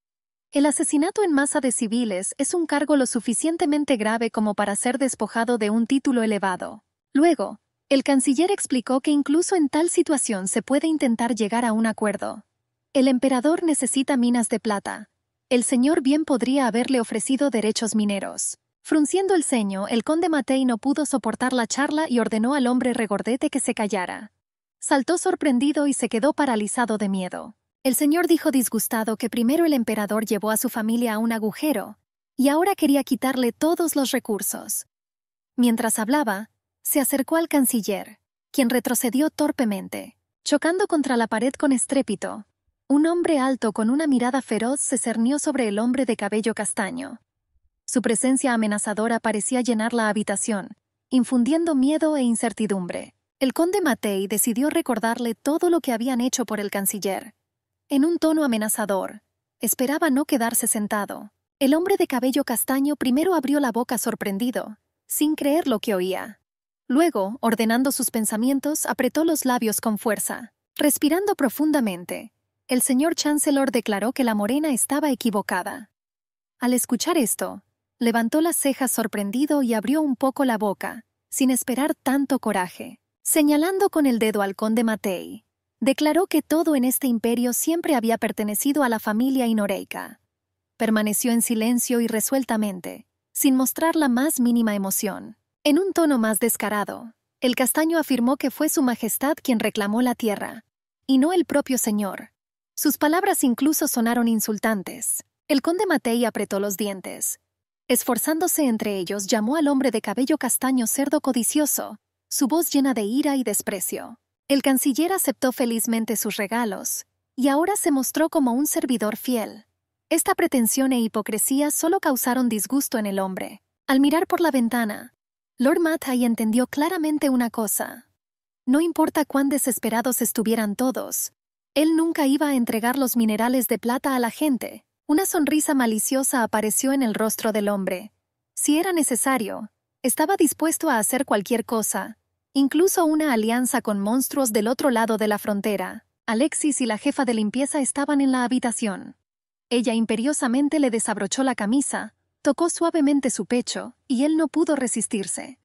El asesinato en masa de civiles es un cargo lo suficientemente grave como para ser despojado de un título elevado. Luego, el canciller explicó que incluso en tal situación se puede intentar llegar a un acuerdo. El emperador necesita minas de plata. El señor bien podría haberle ofrecido derechos mineros. Frunciendo el ceño, el conde Matei no pudo soportar la charla y ordenó al hombre regordete que se callara. Saltó sorprendido y se quedó paralizado de miedo. El señor dijo disgustado que primero el emperador llevó a su familia a un agujero, y ahora quería quitarle todos los recursos. Mientras hablaba, se acercó al canciller, quien retrocedió torpemente, chocando contra la pared con estrépito. Un hombre alto con una mirada feroz se cernió sobre el hombre de cabello castaño. Su presencia amenazadora parecía llenar la habitación, infundiendo miedo e incertidumbre. El conde Matei decidió recordarle todo lo que habían hecho por el canciller. En un tono amenazador, esperaba no quedarse sentado. El hombre de cabello castaño primero abrió la boca sorprendido, sin creer lo que oía. Luego, ordenando sus pensamientos, apretó los labios con fuerza. Respirando profundamente, el señor Chancellor declaró que la morena estaba equivocada. Al escuchar esto, levantó las cejas sorprendido y abrió un poco la boca, sin esperar tanto coraje. Señalando con el dedo al conde Matei, declaró que todo en este imperio siempre había pertenecido a la familia inoreica. Permaneció en silencio y resueltamente, sin mostrar la más mínima emoción. En un tono más descarado, el castaño afirmó que fue Su Majestad quien reclamó la tierra, y no el propio señor. Sus palabras incluso sonaron insultantes. El conde Matei apretó los dientes. Esforzándose entre ellos, llamó al hombre de cabello castaño cerdo codicioso, su voz llena de ira y desprecio. El canciller aceptó felizmente sus regalos, y ahora se mostró como un servidor fiel. Esta pretensión e hipocresía solo causaron disgusto en el hombre. Al mirar por la ventana, Lord Mathai entendió claramente una cosa. No importa cuán desesperados estuvieran todos, él nunca iba a entregar los minerales de plata a la gente. Una sonrisa maliciosa apareció en el rostro del hombre. Si era necesario, estaba dispuesto a hacer cualquier cosa, incluso una alianza con monstruos del otro lado de la frontera. Alexis y la jefa de limpieza estaban en la habitación. Ella imperiosamente le desabrochó la camisa, Tocó suavemente su pecho, y él no pudo resistirse.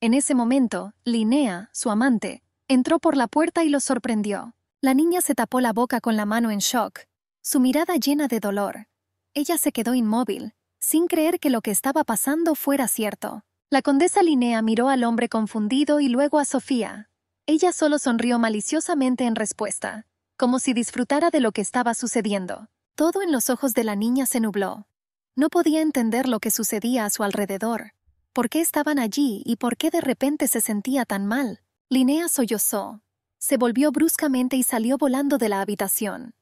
En ese momento, Linnea, su amante, entró por la puerta y lo sorprendió. La niña se tapó la boca con la mano en shock, su mirada llena de dolor. Ella se quedó inmóvil, sin creer que lo que estaba pasando fuera cierto. La condesa Linnea miró al hombre confundido y luego a Sofía. Ella solo sonrió maliciosamente en respuesta, como si disfrutara de lo que estaba sucediendo. Todo en los ojos de la niña se nubló. No podía entender lo que sucedía a su alrededor. ¿Por qué estaban allí y por qué de repente se sentía tan mal? Linnea sollozó. Se volvió bruscamente y salió volando de la habitación.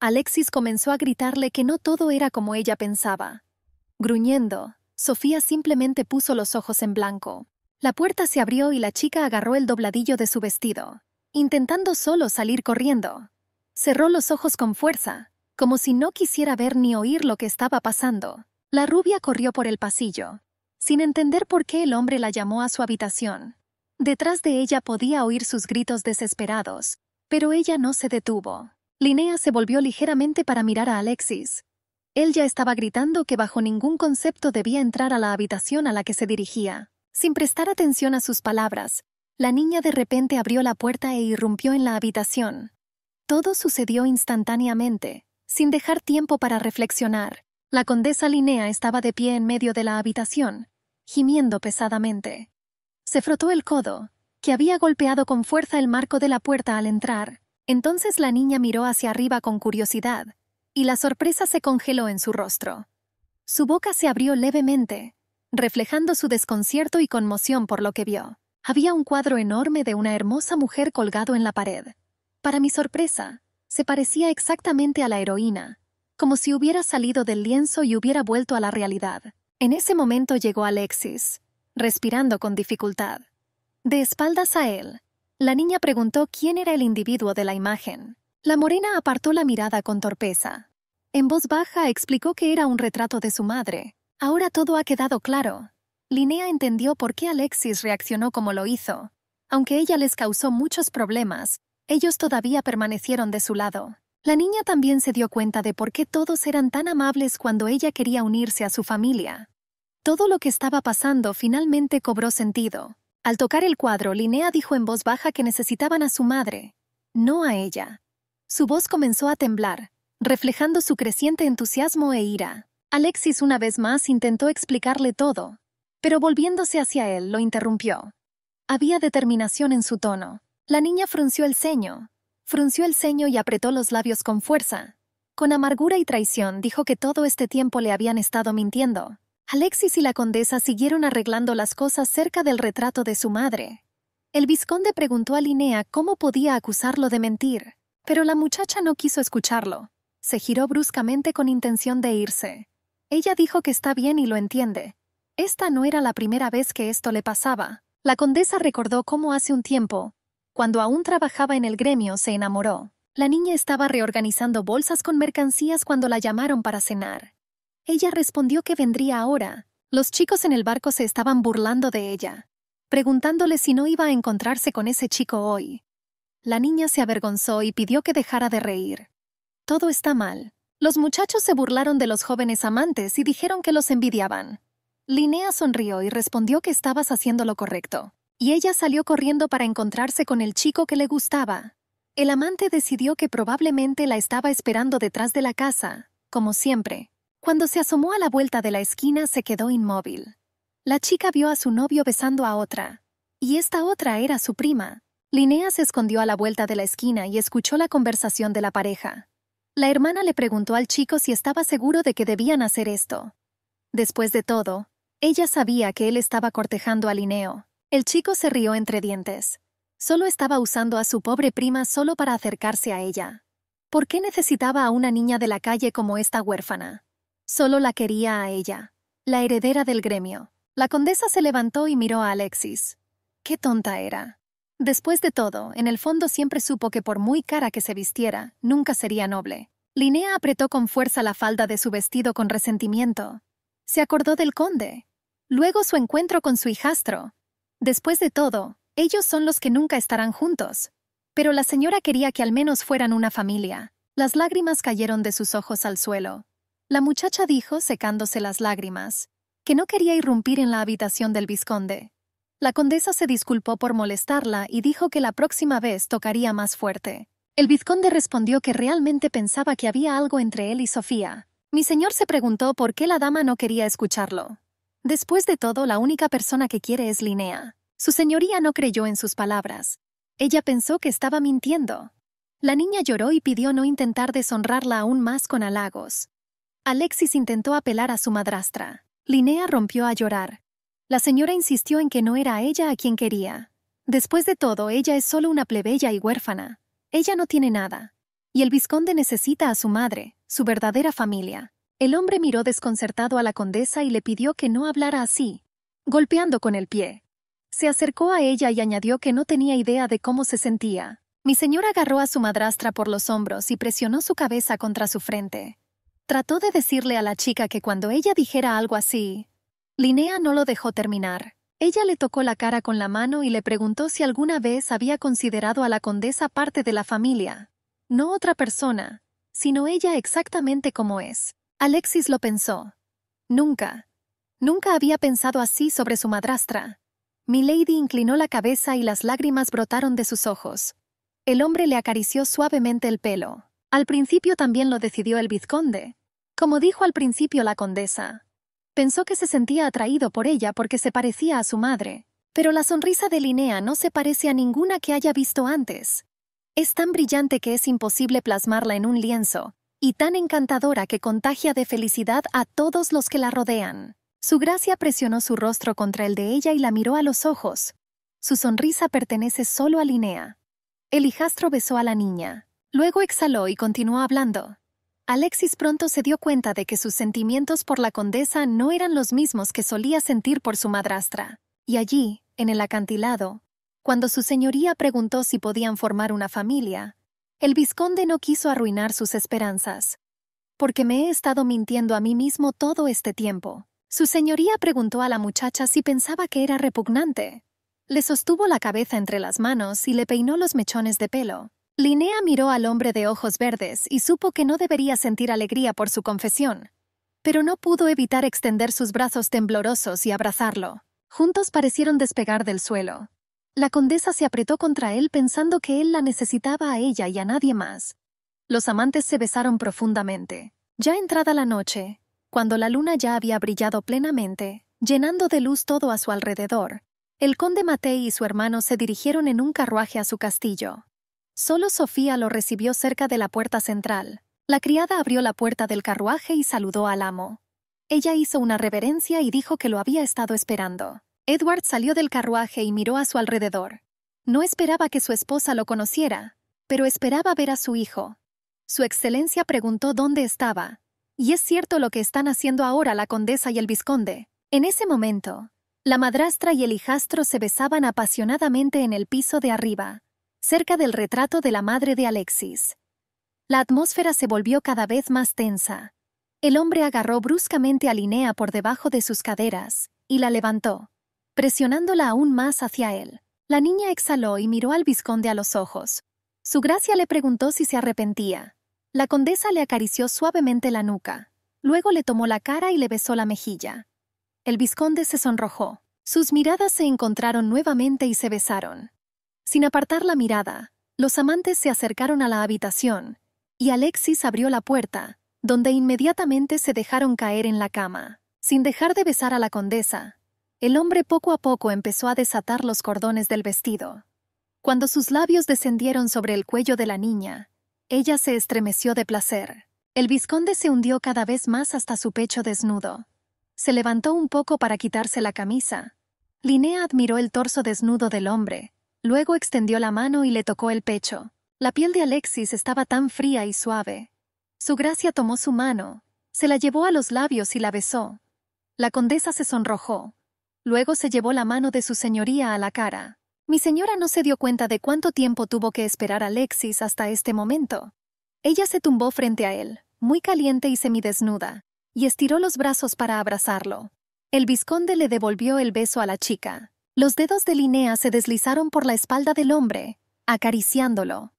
Alexis comenzó a gritarle que no todo era como ella pensaba. Gruñendo, Sofía simplemente puso los ojos en blanco. La puerta se abrió y la chica agarró el dobladillo de su vestido, intentando solo salir corriendo. Cerró los ojos con fuerza, como si no quisiera ver ni oír lo que estaba pasando. La rubia corrió por el pasillo, sin entender por qué el hombre la llamó a su habitación. Detrás de ella podía oír sus gritos desesperados, pero ella no se detuvo. Linnea se volvió ligeramente para mirar a Alexis. Él ya estaba gritando que bajo ningún concepto debía entrar a la habitación a la que se dirigía. Sin prestar atención a sus palabras, la niña de repente abrió la puerta e irrumpió en la habitación. Todo sucedió instantáneamente. Sin dejar tiempo para reflexionar, la condesa Linnea estaba de pie en medio de la habitación, gimiendo pesadamente. Se frotó el codo, que había golpeado con fuerza el marco de la puerta al entrar. Entonces la niña miró hacia arriba con curiosidad, y la sorpresa se congeló en su rostro. Su boca se abrió levemente, reflejando su desconcierto y conmoción por lo que vio. Había un cuadro enorme de una hermosa mujer colgado en la pared. Para mi sorpresa, se parecía exactamente a la heroína, como si hubiera salido del lienzo y hubiera vuelto a la realidad. En ese momento llegó Alexis, respirando con dificultad. De espaldas a él, la niña preguntó quién era el individuo de la imagen. La morena apartó la mirada con torpeza. En voz baja explicó que era un retrato de su madre. Ahora todo ha quedado claro. Linnea entendió por qué Alexis reaccionó como lo hizo, aunque ella les causó muchos problemas ellos todavía permanecieron de su lado. La niña también se dio cuenta de por qué todos eran tan amables cuando ella quería unirse a su familia. Todo lo que estaba pasando finalmente cobró sentido. Al tocar el cuadro, Linnea dijo en voz baja que necesitaban a su madre, no a ella. Su voz comenzó a temblar, reflejando su creciente entusiasmo e ira. Alexis una vez más intentó explicarle todo, pero volviéndose hacia él lo interrumpió. Había determinación en su tono, la niña frunció el ceño, frunció el ceño y apretó los labios con fuerza. Con amargura y traición dijo que todo este tiempo le habían estado mintiendo. Alexis y la condesa siguieron arreglando las cosas cerca del retrato de su madre. El vizconde preguntó a Linnea cómo podía acusarlo de mentir, pero la muchacha no quiso escucharlo. Se giró bruscamente con intención de irse. Ella dijo que está bien y lo entiende. Esta no era la primera vez que esto le pasaba. La condesa recordó cómo hace un tiempo, cuando aún trabajaba en el gremio, se enamoró. La niña estaba reorganizando bolsas con mercancías cuando la llamaron para cenar. Ella respondió que vendría ahora. Los chicos en el barco se estaban burlando de ella, preguntándole si no iba a encontrarse con ese chico hoy. La niña se avergonzó y pidió que dejara de reír. Todo está mal. Los muchachos se burlaron de los jóvenes amantes y dijeron que los envidiaban. Linnea sonrió y respondió que estabas haciendo lo correcto y ella salió corriendo para encontrarse con el chico que le gustaba. El amante decidió que probablemente la estaba esperando detrás de la casa, como siempre. Cuando se asomó a la vuelta de la esquina se quedó inmóvil. La chica vio a su novio besando a otra, y esta otra era su prima. Linnea se escondió a la vuelta de la esquina y escuchó la conversación de la pareja. La hermana le preguntó al chico si estaba seguro de que debían hacer esto. Después de todo, ella sabía que él estaba cortejando a Linneo, el chico se rió entre dientes. Solo estaba usando a su pobre prima solo para acercarse a ella. ¿Por qué necesitaba a una niña de la calle como esta huérfana? Solo la quería a ella, la heredera del gremio. La condesa se levantó y miró a Alexis. Qué tonta era. Después de todo, en el fondo siempre supo que por muy cara que se vistiera, nunca sería noble. Linnea apretó con fuerza la falda de su vestido con resentimiento. Se acordó del conde. Luego su encuentro con su hijastro, Después de todo, ellos son los que nunca estarán juntos. Pero la señora quería que al menos fueran una familia. Las lágrimas cayeron de sus ojos al suelo. La muchacha dijo, secándose las lágrimas, que no quería irrumpir en la habitación del vizconde. La condesa se disculpó por molestarla y dijo que la próxima vez tocaría más fuerte. El vizconde respondió que realmente pensaba que había algo entre él y Sofía. Mi señor se preguntó por qué la dama no quería escucharlo. Después de todo, la única persona que quiere es Linnea. Su señoría no creyó en sus palabras. Ella pensó que estaba mintiendo. La niña lloró y pidió no intentar deshonrarla aún más con halagos. Alexis intentó apelar a su madrastra. Linnea rompió a llorar. La señora insistió en que no era ella a quien quería. Después de todo, ella es solo una plebeya y huérfana. Ella no tiene nada. Y el visconde necesita a su madre, su verdadera familia. El hombre miró desconcertado a la condesa y le pidió que no hablara así, golpeando con el pie. Se acercó a ella y añadió que no tenía idea de cómo se sentía. Mi señora agarró a su madrastra por los hombros y presionó su cabeza contra su frente. Trató de decirle a la chica que cuando ella dijera algo así, Linnea no lo dejó terminar. Ella le tocó la cara con la mano y le preguntó si alguna vez había considerado a la condesa parte de la familia, no otra persona, sino ella exactamente como es. Alexis lo pensó. Nunca, nunca había pensado así sobre su madrastra. Milady inclinó la cabeza y las lágrimas brotaron de sus ojos. El hombre le acarició suavemente el pelo. Al principio también lo decidió el vizconde. Como dijo al principio la condesa, pensó que se sentía atraído por ella porque se parecía a su madre, pero la sonrisa de Linnea no se parece a ninguna que haya visto antes. Es tan brillante que es imposible plasmarla en un lienzo, y tan encantadora que contagia de felicidad a todos los que la rodean. Su gracia presionó su rostro contra el de ella y la miró a los ojos. Su sonrisa pertenece solo a Linea. El hijastro besó a la niña. Luego exhaló y continuó hablando. Alexis pronto se dio cuenta de que sus sentimientos por la condesa no eran los mismos que solía sentir por su madrastra. Y allí, en el acantilado, cuando su señoría preguntó si podían formar una familia, el vizconde no quiso arruinar sus esperanzas. Porque me he estado mintiendo a mí mismo todo este tiempo. Su señoría preguntó a la muchacha si pensaba que era repugnante. Le sostuvo la cabeza entre las manos y le peinó los mechones de pelo. Linnea miró al hombre de ojos verdes y supo que no debería sentir alegría por su confesión. Pero no pudo evitar extender sus brazos temblorosos y abrazarlo. Juntos parecieron despegar del suelo. La condesa se apretó contra él pensando que él la necesitaba a ella y a nadie más. Los amantes se besaron profundamente. Ya entrada la noche, cuando la luna ya había brillado plenamente, llenando de luz todo a su alrededor, el conde Matei y su hermano se dirigieron en un carruaje a su castillo. Solo Sofía lo recibió cerca de la puerta central. La criada abrió la puerta del carruaje y saludó al amo. Ella hizo una reverencia y dijo que lo había estado esperando. Edward salió del carruaje y miró a su alrededor. No esperaba que su esposa lo conociera, pero esperaba ver a su hijo. Su excelencia preguntó dónde estaba, y es cierto lo que están haciendo ahora la condesa y el Visconde. En ese momento, la madrastra y el hijastro se besaban apasionadamente en el piso de arriba, cerca del retrato de la madre de Alexis. La atmósfera se volvió cada vez más tensa. El hombre agarró bruscamente a Linnea por debajo de sus caderas y la levantó presionándola aún más hacia él. La niña exhaló y miró al vizconde a los ojos. Su gracia le preguntó si se arrepentía. La condesa le acarició suavemente la nuca. Luego le tomó la cara y le besó la mejilla. El vizconde se sonrojó. Sus miradas se encontraron nuevamente y se besaron. Sin apartar la mirada, los amantes se acercaron a la habitación, y Alexis abrió la puerta, donde inmediatamente se dejaron caer en la cama. Sin dejar de besar a la condesa, el hombre poco a poco empezó a desatar los cordones del vestido. Cuando sus labios descendieron sobre el cuello de la niña, ella se estremeció de placer. El visconde se hundió cada vez más hasta su pecho desnudo. Se levantó un poco para quitarse la camisa. Linnea admiró el torso desnudo del hombre, luego extendió la mano y le tocó el pecho. La piel de Alexis estaba tan fría y suave. Su gracia tomó su mano, se la llevó a los labios y la besó. La condesa se sonrojó. Luego se llevó la mano de su señoría a la cara. Mi señora no se dio cuenta de cuánto tiempo tuvo que esperar Alexis hasta este momento. Ella se tumbó frente a él, muy caliente y semidesnuda, y estiró los brazos para abrazarlo. El visconde le devolvió el beso a la chica. Los dedos de Linnea se deslizaron por la espalda del hombre, acariciándolo.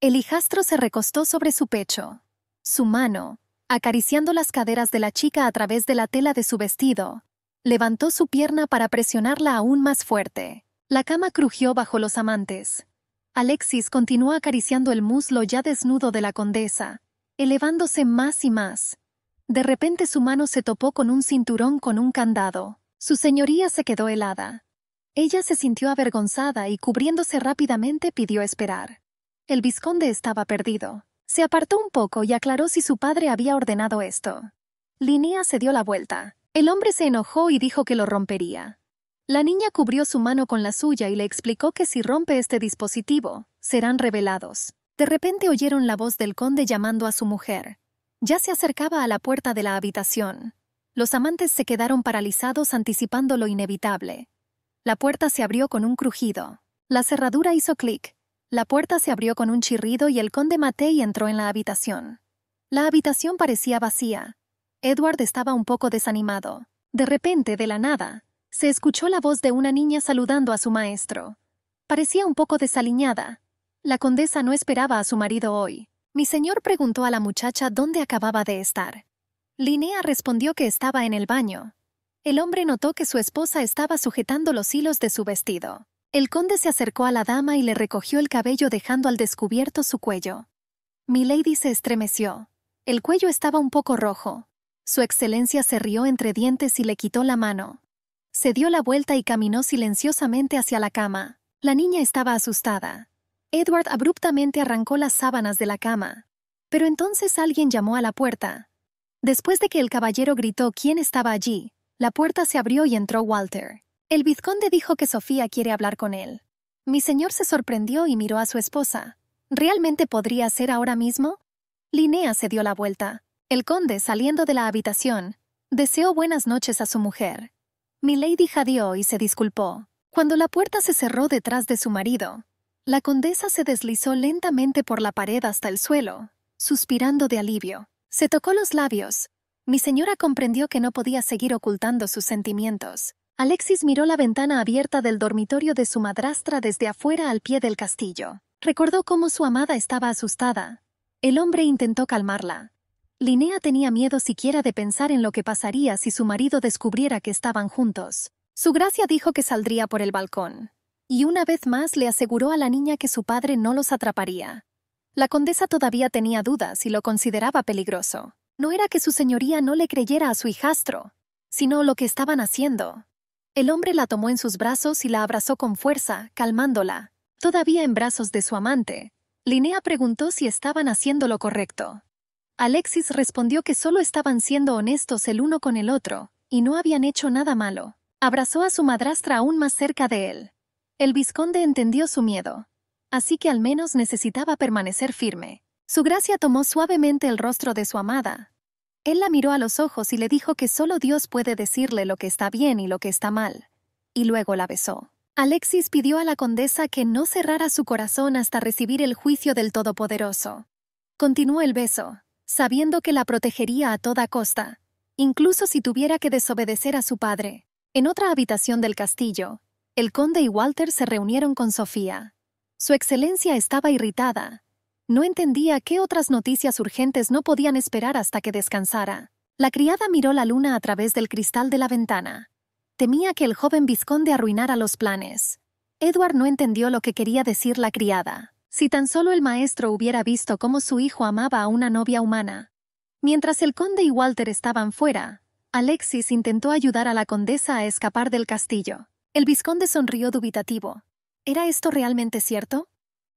El hijastro se recostó sobre su pecho. Su mano, acariciando las caderas de la chica a través de la tela de su vestido, Levantó su pierna para presionarla aún más fuerte. La cama crujió bajo los amantes. Alexis continuó acariciando el muslo ya desnudo de la condesa, elevándose más y más. De repente su mano se topó con un cinturón con un candado. Su señoría se quedó helada. Ella se sintió avergonzada y cubriéndose rápidamente pidió esperar. El vizconde estaba perdido. Se apartó un poco y aclaró si su padre había ordenado esto. Linnea se dio la vuelta. El hombre se enojó y dijo que lo rompería. La niña cubrió su mano con la suya y le explicó que si rompe este dispositivo, serán revelados. De repente oyeron la voz del conde llamando a su mujer. Ya se acercaba a la puerta de la habitación. Los amantes se quedaron paralizados anticipando lo inevitable. La puerta se abrió con un crujido. La cerradura hizo clic. La puerta se abrió con un chirrido y el conde Matei entró en la habitación. La habitación parecía vacía, Edward estaba un poco desanimado. De repente, de la nada, se escuchó la voz de una niña saludando a su maestro. Parecía un poco desaliñada. La condesa no esperaba a su marido hoy. Mi señor preguntó a la muchacha dónde acababa de estar. Linnea respondió que estaba en el baño. El hombre notó que su esposa estaba sujetando los hilos de su vestido. El conde se acercó a la dama y le recogió el cabello dejando al descubierto su cuello. Milady se estremeció. El cuello estaba un poco rojo. Su excelencia se rió entre dientes y le quitó la mano. Se dio la vuelta y caminó silenciosamente hacia la cama. La niña estaba asustada. Edward abruptamente arrancó las sábanas de la cama. Pero entonces alguien llamó a la puerta. Después de que el caballero gritó quién estaba allí, la puerta se abrió y entró Walter. El vizconde dijo que Sofía quiere hablar con él. Mi señor se sorprendió y miró a su esposa. ¿Realmente podría ser ahora mismo? Linnea se dio la vuelta. El conde, saliendo de la habitación, deseó buenas noches a su mujer. Milady jadeó y se disculpó. Cuando la puerta se cerró detrás de su marido, la condesa se deslizó lentamente por la pared hasta el suelo, suspirando de alivio. Se tocó los labios. Mi señora comprendió que no podía seguir ocultando sus sentimientos. Alexis miró la ventana abierta del dormitorio de su madrastra desde afuera al pie del castillo. Recordó cómo su amada estaba asustada. El hombre intentó calmarla. Linnea tenía miedo siquiera de pensar en lo que pasaría si su marido descubriera que estaban juntos. Su gracia dijo que saldría por el balcón, y una vez más le aseguró a la niña que su padre no los atraparía. La condesa todavía tenía dudas y lo consideraba peligroso. No era que su señoría no le creyera a su hijastro, sino lo que estaban haciendo. El hombre la tomó en sus brazos y la abrazó con fuerza, calmándola. Todavía en brazos de su amante, Linnea preguntó si estaban haciendo lo correcto. Alexis respondió que solo estaban siendo honestos el uno con el otro, y no habían hecho nada malo. Abrazó a su madrastra aún más cerca de él. El visconde entendió su miedo, así que al menos necesitaba permanecer firme. Su gracia tomó suavemente el rostro de su amada. Él la miró a los ojos y le dijo que solo Dios puede decirle lo que está bien y lo que está mal, y luego la besó. Alexis pidió a la condesa que no cerrara su corazón hasta recibir el juicio del Todopoderoso. Continuó el beso, sabiendo que la protegería a toda costa, incluso si tuviera que desobedecer a su padre. En otra habitación del castillo, el conde y Walter se reunieron con Sofía. Su excelencia estaba irritada. No entendía qué otras noticias urgentes no podían esperar hasta que descansara. La criada miró la luna a través del cristal de la ventana. Temía que el joven vizconde arruinara los planes. Edward no entendió lo que quería decir la criada. Si tan solo el maestro hubiera visto cómo su hijo amaba a una novia humana. Mientras el conde y Walter estaban fuera, Alexis intentó ayudar a la condesa a escapar del castillo. El visconde sonrió dubitativo. ¿Era esto realmente cierto?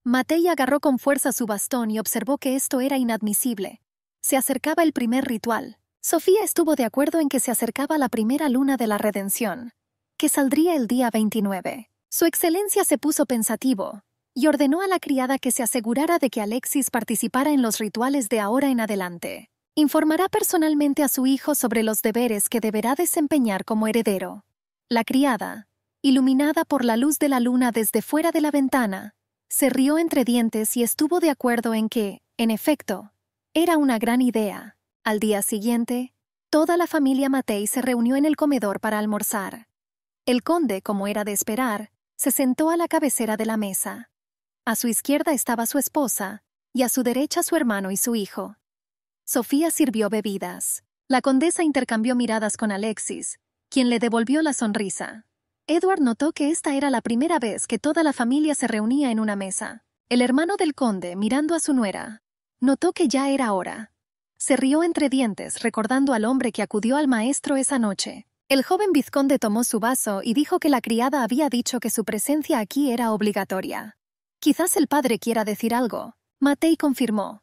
Matei agarró con fuerza su bastón y observó que esto era inadmisible. Se acercaba el primer ritual. Sofía estuvo de acuerdo en que se acercaba la primera luna de la redención, que saldría el día 29. Su excelencia se puso pensativo, y ordenó a la criada que se asegurara de que Alexis participara en los rituales de ahora en adelante. Informará personalmente a su hijo sobre los deberes que deberá desempeñar como heredero. La criada, iluminada por la luz de la luna desde fuera de la ventana, se rió entre dientes y estuvo de acuerdo en que, en efecto, era una gran idea. Al día siguiente, toda la familia Matei se reunió en el comedor para almorzar. El conde, como era de esperar, se sentó a la cabecera de la mesa. A su izquierda estaba su esposa, y a su derecha su hermano y su hijo. Sofía sirvió bebidas. La condesa intercambió miradas con Alexis, quien le devolvió la sonrisa. Edward notó que esta era la primera vez que toda la familia se reunía en una mesa. El hermano del conde, mirando a su nuera, notó que ya era hora. Se rió entre dientes, recordando al hombre que acudió al maestro esa noche. El joven vizconde tomó su vaso y dijo que la criada había dicho que su presencia aquí era obligatoria. Quizás el padre quiera decir algo. Matei confirmó.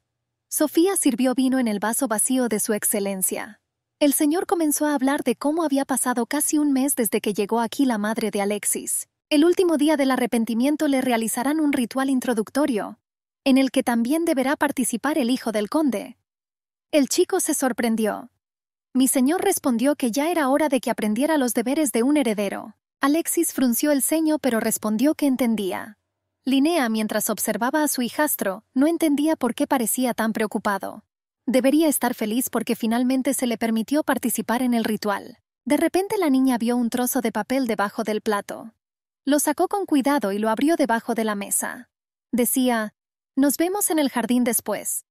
Sofía sirvió vino en el vaso vacío de su excelencia. El señor comenzó a hablar de cómo había pasado casi un mes desde que llegó aquí la madre de Alexis. El último día del arrepentimiento le realizarán un ritual introductorio, en el que también deberá participar el hijo del conde. El chico se sorprendió. Mi señor respondió que ya era hora de que aprendiera los deberes de un heredero. Alexis frunció el ceño pero respondió que entendía. Linnea, mientras observaba a su hijastro, no entendía por qué parecía tan preocupado. Debería estar feliz porque finalmente se le permitió participar en el ritual. De repente la niña vio un trozo de papel debajo del plato. Lo sacó con cuidado y lo abrió debajo de la mesa. Decía, Nos vemos en el jardín después.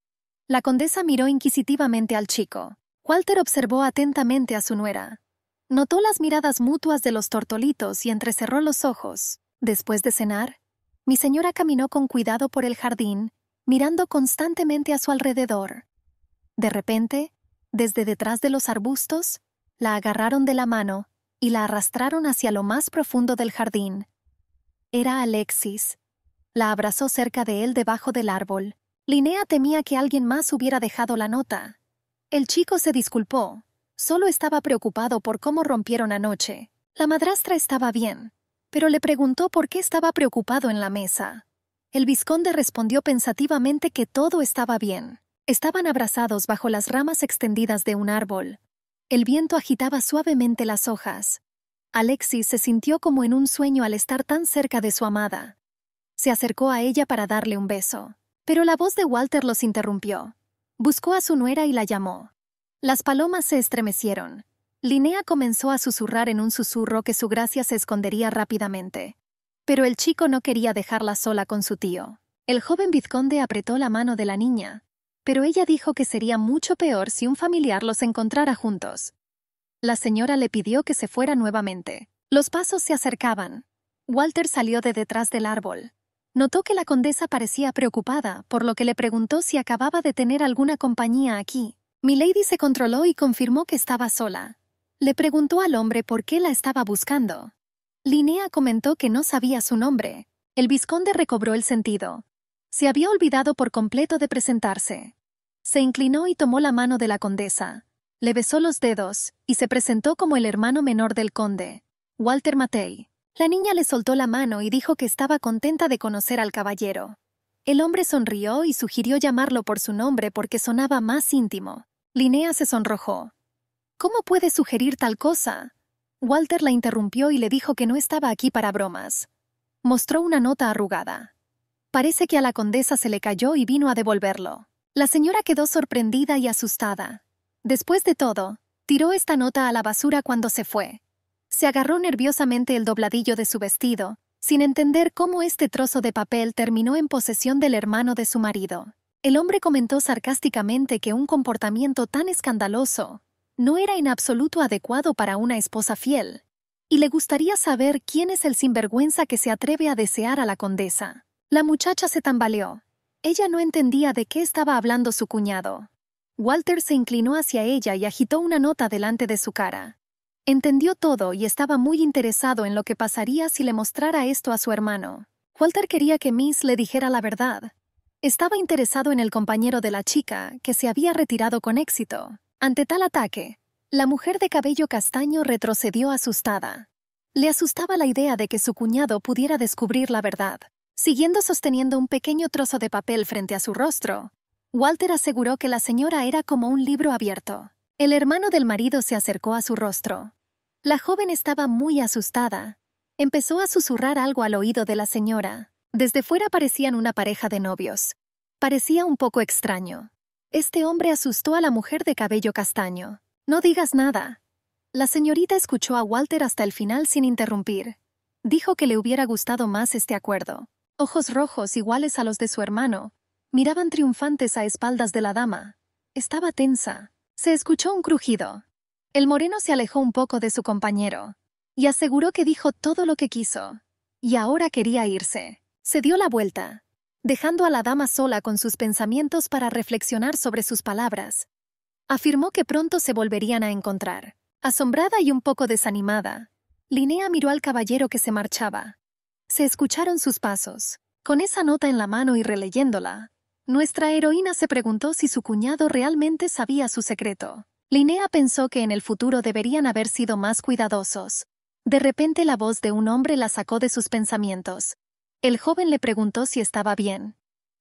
La condesa miró inquisitivamente al chico. Walter observó atentamente a su nuera. Notó las miradas mutuas de los tortolitos y entrecerró los ojos. Después de cenar, mi señora caminó con cuidado por el jardín, mirando constantemente a su alrededor. De repente, desde detrás de los arbustos, la agarraron de la mano y la arrastraron hacia lo más profundo del jardín. Era Alexis. La abrazó cerca de él debajo del árbol. Linnea temía que alguien más hubiera dejado la nota. El chico se disculpó. Solo estaba preocupado por cómo rompieron anoche. La madrastra estaba bien, pero le preguntó por qué estaba preocupado en la mesa. El visconde respondió pensativamente que todo estaba bien. Estaban abrazados bajo las ramas extendidas de un árbol. El viento agitaba suavemente las hojas. Alexis se sintió como en un sueño al estar tan cerca de su amada. Se acercó a ella para darle un beso, pero la voz de Walter los interrumpió. Buscó a su nuera y la llamó. Las palomas se estremecieron. Linnea comenzó a susurrar en un susurro que su gracia se escondería rápidamente. Pero el chico no quería dejarla sola con su tío. El joven vizconde apretó la mano de la niña, pero ella dijo que sería mucho peor si un familiar los encontrara juntos. La señora le pidió que se fuera nuevamente. Los pasos se acercaban. Walter salió de detrás del árbol. Notó que la condesa parecía preocupada, por lo que le preguntó si acababa de tener alguna compañía aquí. Milady se controló y confirmó que estaba sola. Le preguntó al hombre por qué la estaba buscando. Linnea comentó que no sabía su nombre. El visconde recobró el sentido. Se había olvidado por completo de presentarse. Se inclinó y tomó la mano de la condesa. Le besó los dedos y se presentó como el hermano menor del conde, Walter Matei. La niña le soltó la mano y dijo que estaba contenta de conocer al caballero. El hombre sonrió y sugirió llamarlo por su nombre porque sonaba más íntimo. Linnea se sonrojó. ¿Cómo puede sugerir tal cosa? Walter la interrumpió y le dijo que no estaba aquí para bromas. Mostró una nota arrugada. Parece que a la condesa se le cayó y vino a devolverlo. La señora quedó sorprendida y asustada. Después de todo, tiró esta nota a la basura cuando se fue. Se agarró nerviosamente el dobladillo de su vestido, sin entender cómo este trozo de papel terminó en posesión del hermano de su marido. El hombre comentó sarcásticamente que un comportamiento tan escandaloso no era en absoluto adecuado para una esposa fiel, y le gustaría saber quién es el sinvergüenza que se atreve a desear a la condesa. La muchacha se tambaleó. Ella no entendía de qué estaba hablando su cuñado. Walter se inclinó hacia ella y agitó una nota delante de su cara. Entendió todo y estaba muy interesado en lo que pasaría si le mostrara esto a su hermano. Walter quería que Miss le dijera la verdad. Estaba interesado en el compañero de la chica, que se había retirado con éxito. Ante tal ataque, la mujer de cabello castaño retrocedió asustada. Le asustaba la idea de que su cuñado pudiera descubrir la verdad. Siguiendo sosteniendo un pequeño trozo de papel frente a su rostro, Walter aseguró que la señora era como un libro abierto. El hermano del marido se acercó a su rostro. La joven estaba muy asustada. Empezó a susurrar algo al oído de la señora. Desde fuera parecían una pareja de novios. Parecía un poco extraño. Este hombre asustó a la mujer de cabello castaño. No digas nada. La señorita escuchó a Walter hasta el final sin interrumpir. Dijo que le hubiera gustado más este acuerdo. Ojos rojos iguales a los de su hermano, miraban triunfantes a espaldas de la dama. Estaba tensa. Se escuchó un crujido. El moreno se alejó un poco de su compañero y aseguró que dijo todo lo que quiso. Y ahora quería irse. Se dio la vuelta, dejando a la dama sola con sus pensamientos para reflexionar sobre sus palabras. Afirmó que pronto se volverían a encontrar. Asombrada y un poco desanimada, Linnea miró al caballero que se marchaba. Se escucharon sus pasos. Con esa nota en la mano y releyéndola, nuestra heroína se preguntó si su cuñado realmente sabía su secreto. Linnea pensó que en el futuro deberían haber sido más cuidadosos. De repente la voz de un hombre la sacó de sus pensamientos. El joven le preguntó si estaba bien.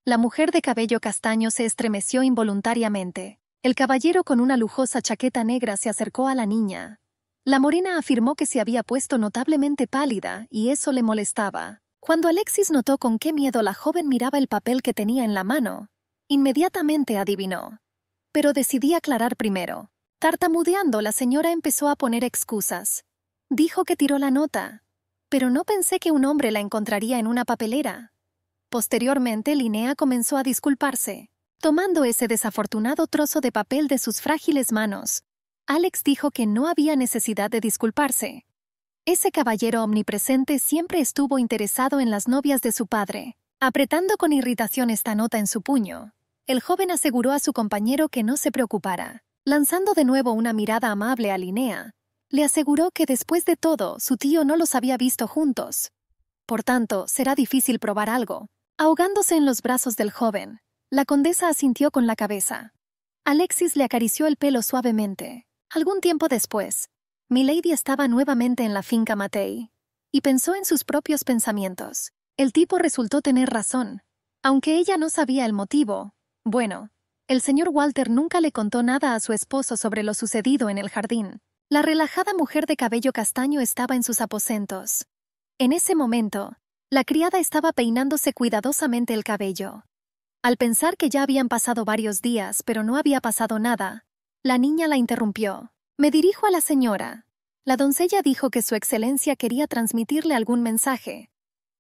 La mujer de cabello castaño se estremeció involuntariamente. El caballero con una lujosa chaqueta negra se acercó a la niña. La morena afirmó que se había puesto notablemente pálida y eso le molestaba. Cuando Alexis notó con qué miedo la joven miraba el papel que tenía en la mano, inmediatamente adivinó. Pero decidí aclarar primero. Tartamudeando, la señora empezó a poner excusas. Dijo que tiró la nota, pero no pensé que un hombre la encontraría en una papelera. Posteriormente, Linnea comenzó a disculparse. Tomando ese desafortunado trozo de papel de sus frágiles manos, Alex dijo que no había necesidad de disculparse. Ese caballero omnipresente siempre estuvo interesado en las novias de su padre. Apretando con irritación esta nota en su puño, el joven aseguró a su compañero que no se preocupara. Lanzando de nuevo una mirada amable a Linnea, le aseguró que después de todo su tío no los había visto juntos. Por tanto, será difícil probar algo. Ahogándose en los brazos del joven, la condesa asintió con la cabeza. Alexis le acarició el pelo suavemente. Algún tiempo después, Milady estaba nuevamente en la finca Matei y pensó en sus propios pensamientos. El tipo resultó tener razón. Aunque ella no sabía el motivo, bueno, el señor Walter nunca le contó nada a su esposo sobre lo sucedido en el jardín. La relajada mujer de cabello castaño estaba en sus aposentos. En ese momento, la criada estaba peinándose cuidadosamente el cabello. Al pensar que ya habían pasado varios días pero no había pasado nada, la niña la interrumpió. Me dirijo a la señora. La doncella dijo que su excelencia quería transmitirle algún mensaje.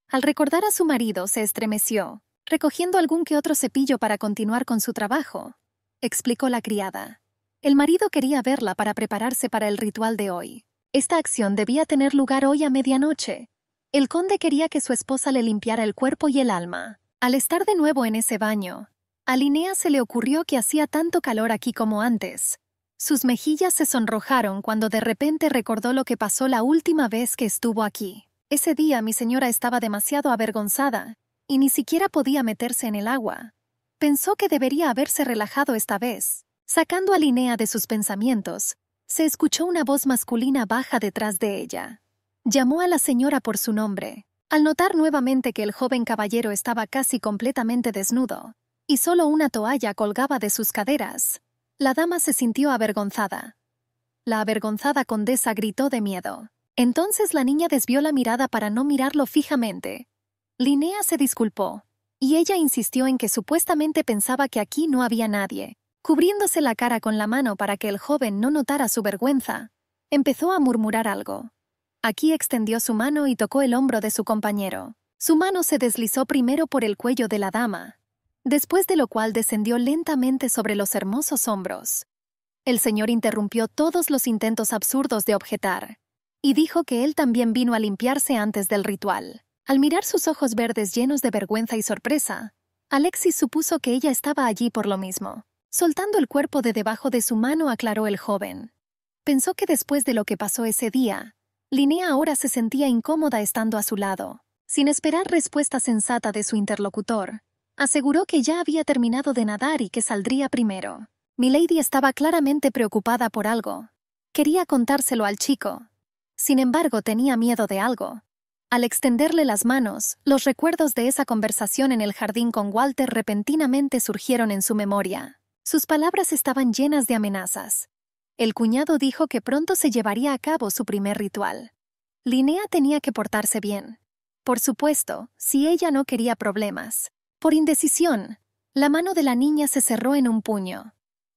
Al recordar a su marido, se estremeció, recogiendo algún que otro cepillo para continuar con su trabajo, explicó la criada. El marido quería verla para prepararse para el ritual de hoy. Esta acción debía tener lugar hoy a medianoche. El conde quería que su esposa le limpiara el cuerpo y el alma. Al estar de nuevo en ese baño, a Linnea se le ocurrió que hacía tanto calor aquí como antes. Sus mejillas se sonrojaron cuando de repente recordó lo que pasó la última vez que estuvo aquí. Ese día mi señora estaba demasiado avergonzada y ni siquiera podía meterse en el agua. Pensó que debería haberse relajado esta vez, Sacando a Linnea de sus pensamientos, se escuchó una voz masculina baja detrás de ella. Llamó a la señora por su nombre. Al notar nuevamente que el joven caballero estaba casi completamente desnudo y solo una toalla colgaba de sus caderas, la dama se sintió avergonzada. La avergonzada condesa gritó de miedo. Entonces la niña desvió la mirada para no mirarlo fijamente. Linnea se disculpó, y ella insistió en que supuestamente pensaba que aquí no había nadie, Cubriéndose la cara con la mano para que el joven no notara su vergüenza, empezó a murmurar algo. Aquí extendió su mano y tocó el hombro de su compañero. Su mano se deslizó primero por el cuello de la dama, después de lo cual descendió lentamente sobre los hermosos hombros. El señor interrumpió todos los intentos absurdos de objetar, y dijo que él también vino a limpiarse antes del ritual. Al mirar sus ojos verdes llenos de vergüenza y sorpresa, Alexis supuso que ella estaba allí por lo mismo. Soltando el cuerpo de debajo de su mano, aclaró el joven. Pensó que después de lo que pasó ese día, Linnea ahora se sentía incómoda estando a su lado. Sin esperar respuesta sensata de su interlocutor, aseguró que ya había terminado de nadar y que saldría primero. Milady estaba claramente preocupada por algo. Quería contárselo al chico. Sin embargo, tenía miedo de algo. Al extenderle las manos, los recuerdos de esa conversación en el jardín con Walter repentinamente surgieron en su memoria. Sus palabras estaban llenas de amenazas. El cuñado dijo que pronto se llevaría a cabo su primer ritual. Linnea tenía que portarse bien. Por supuesto, si ella no quería problemas. Por indecisión, la mano de la niña se cerró en un puño.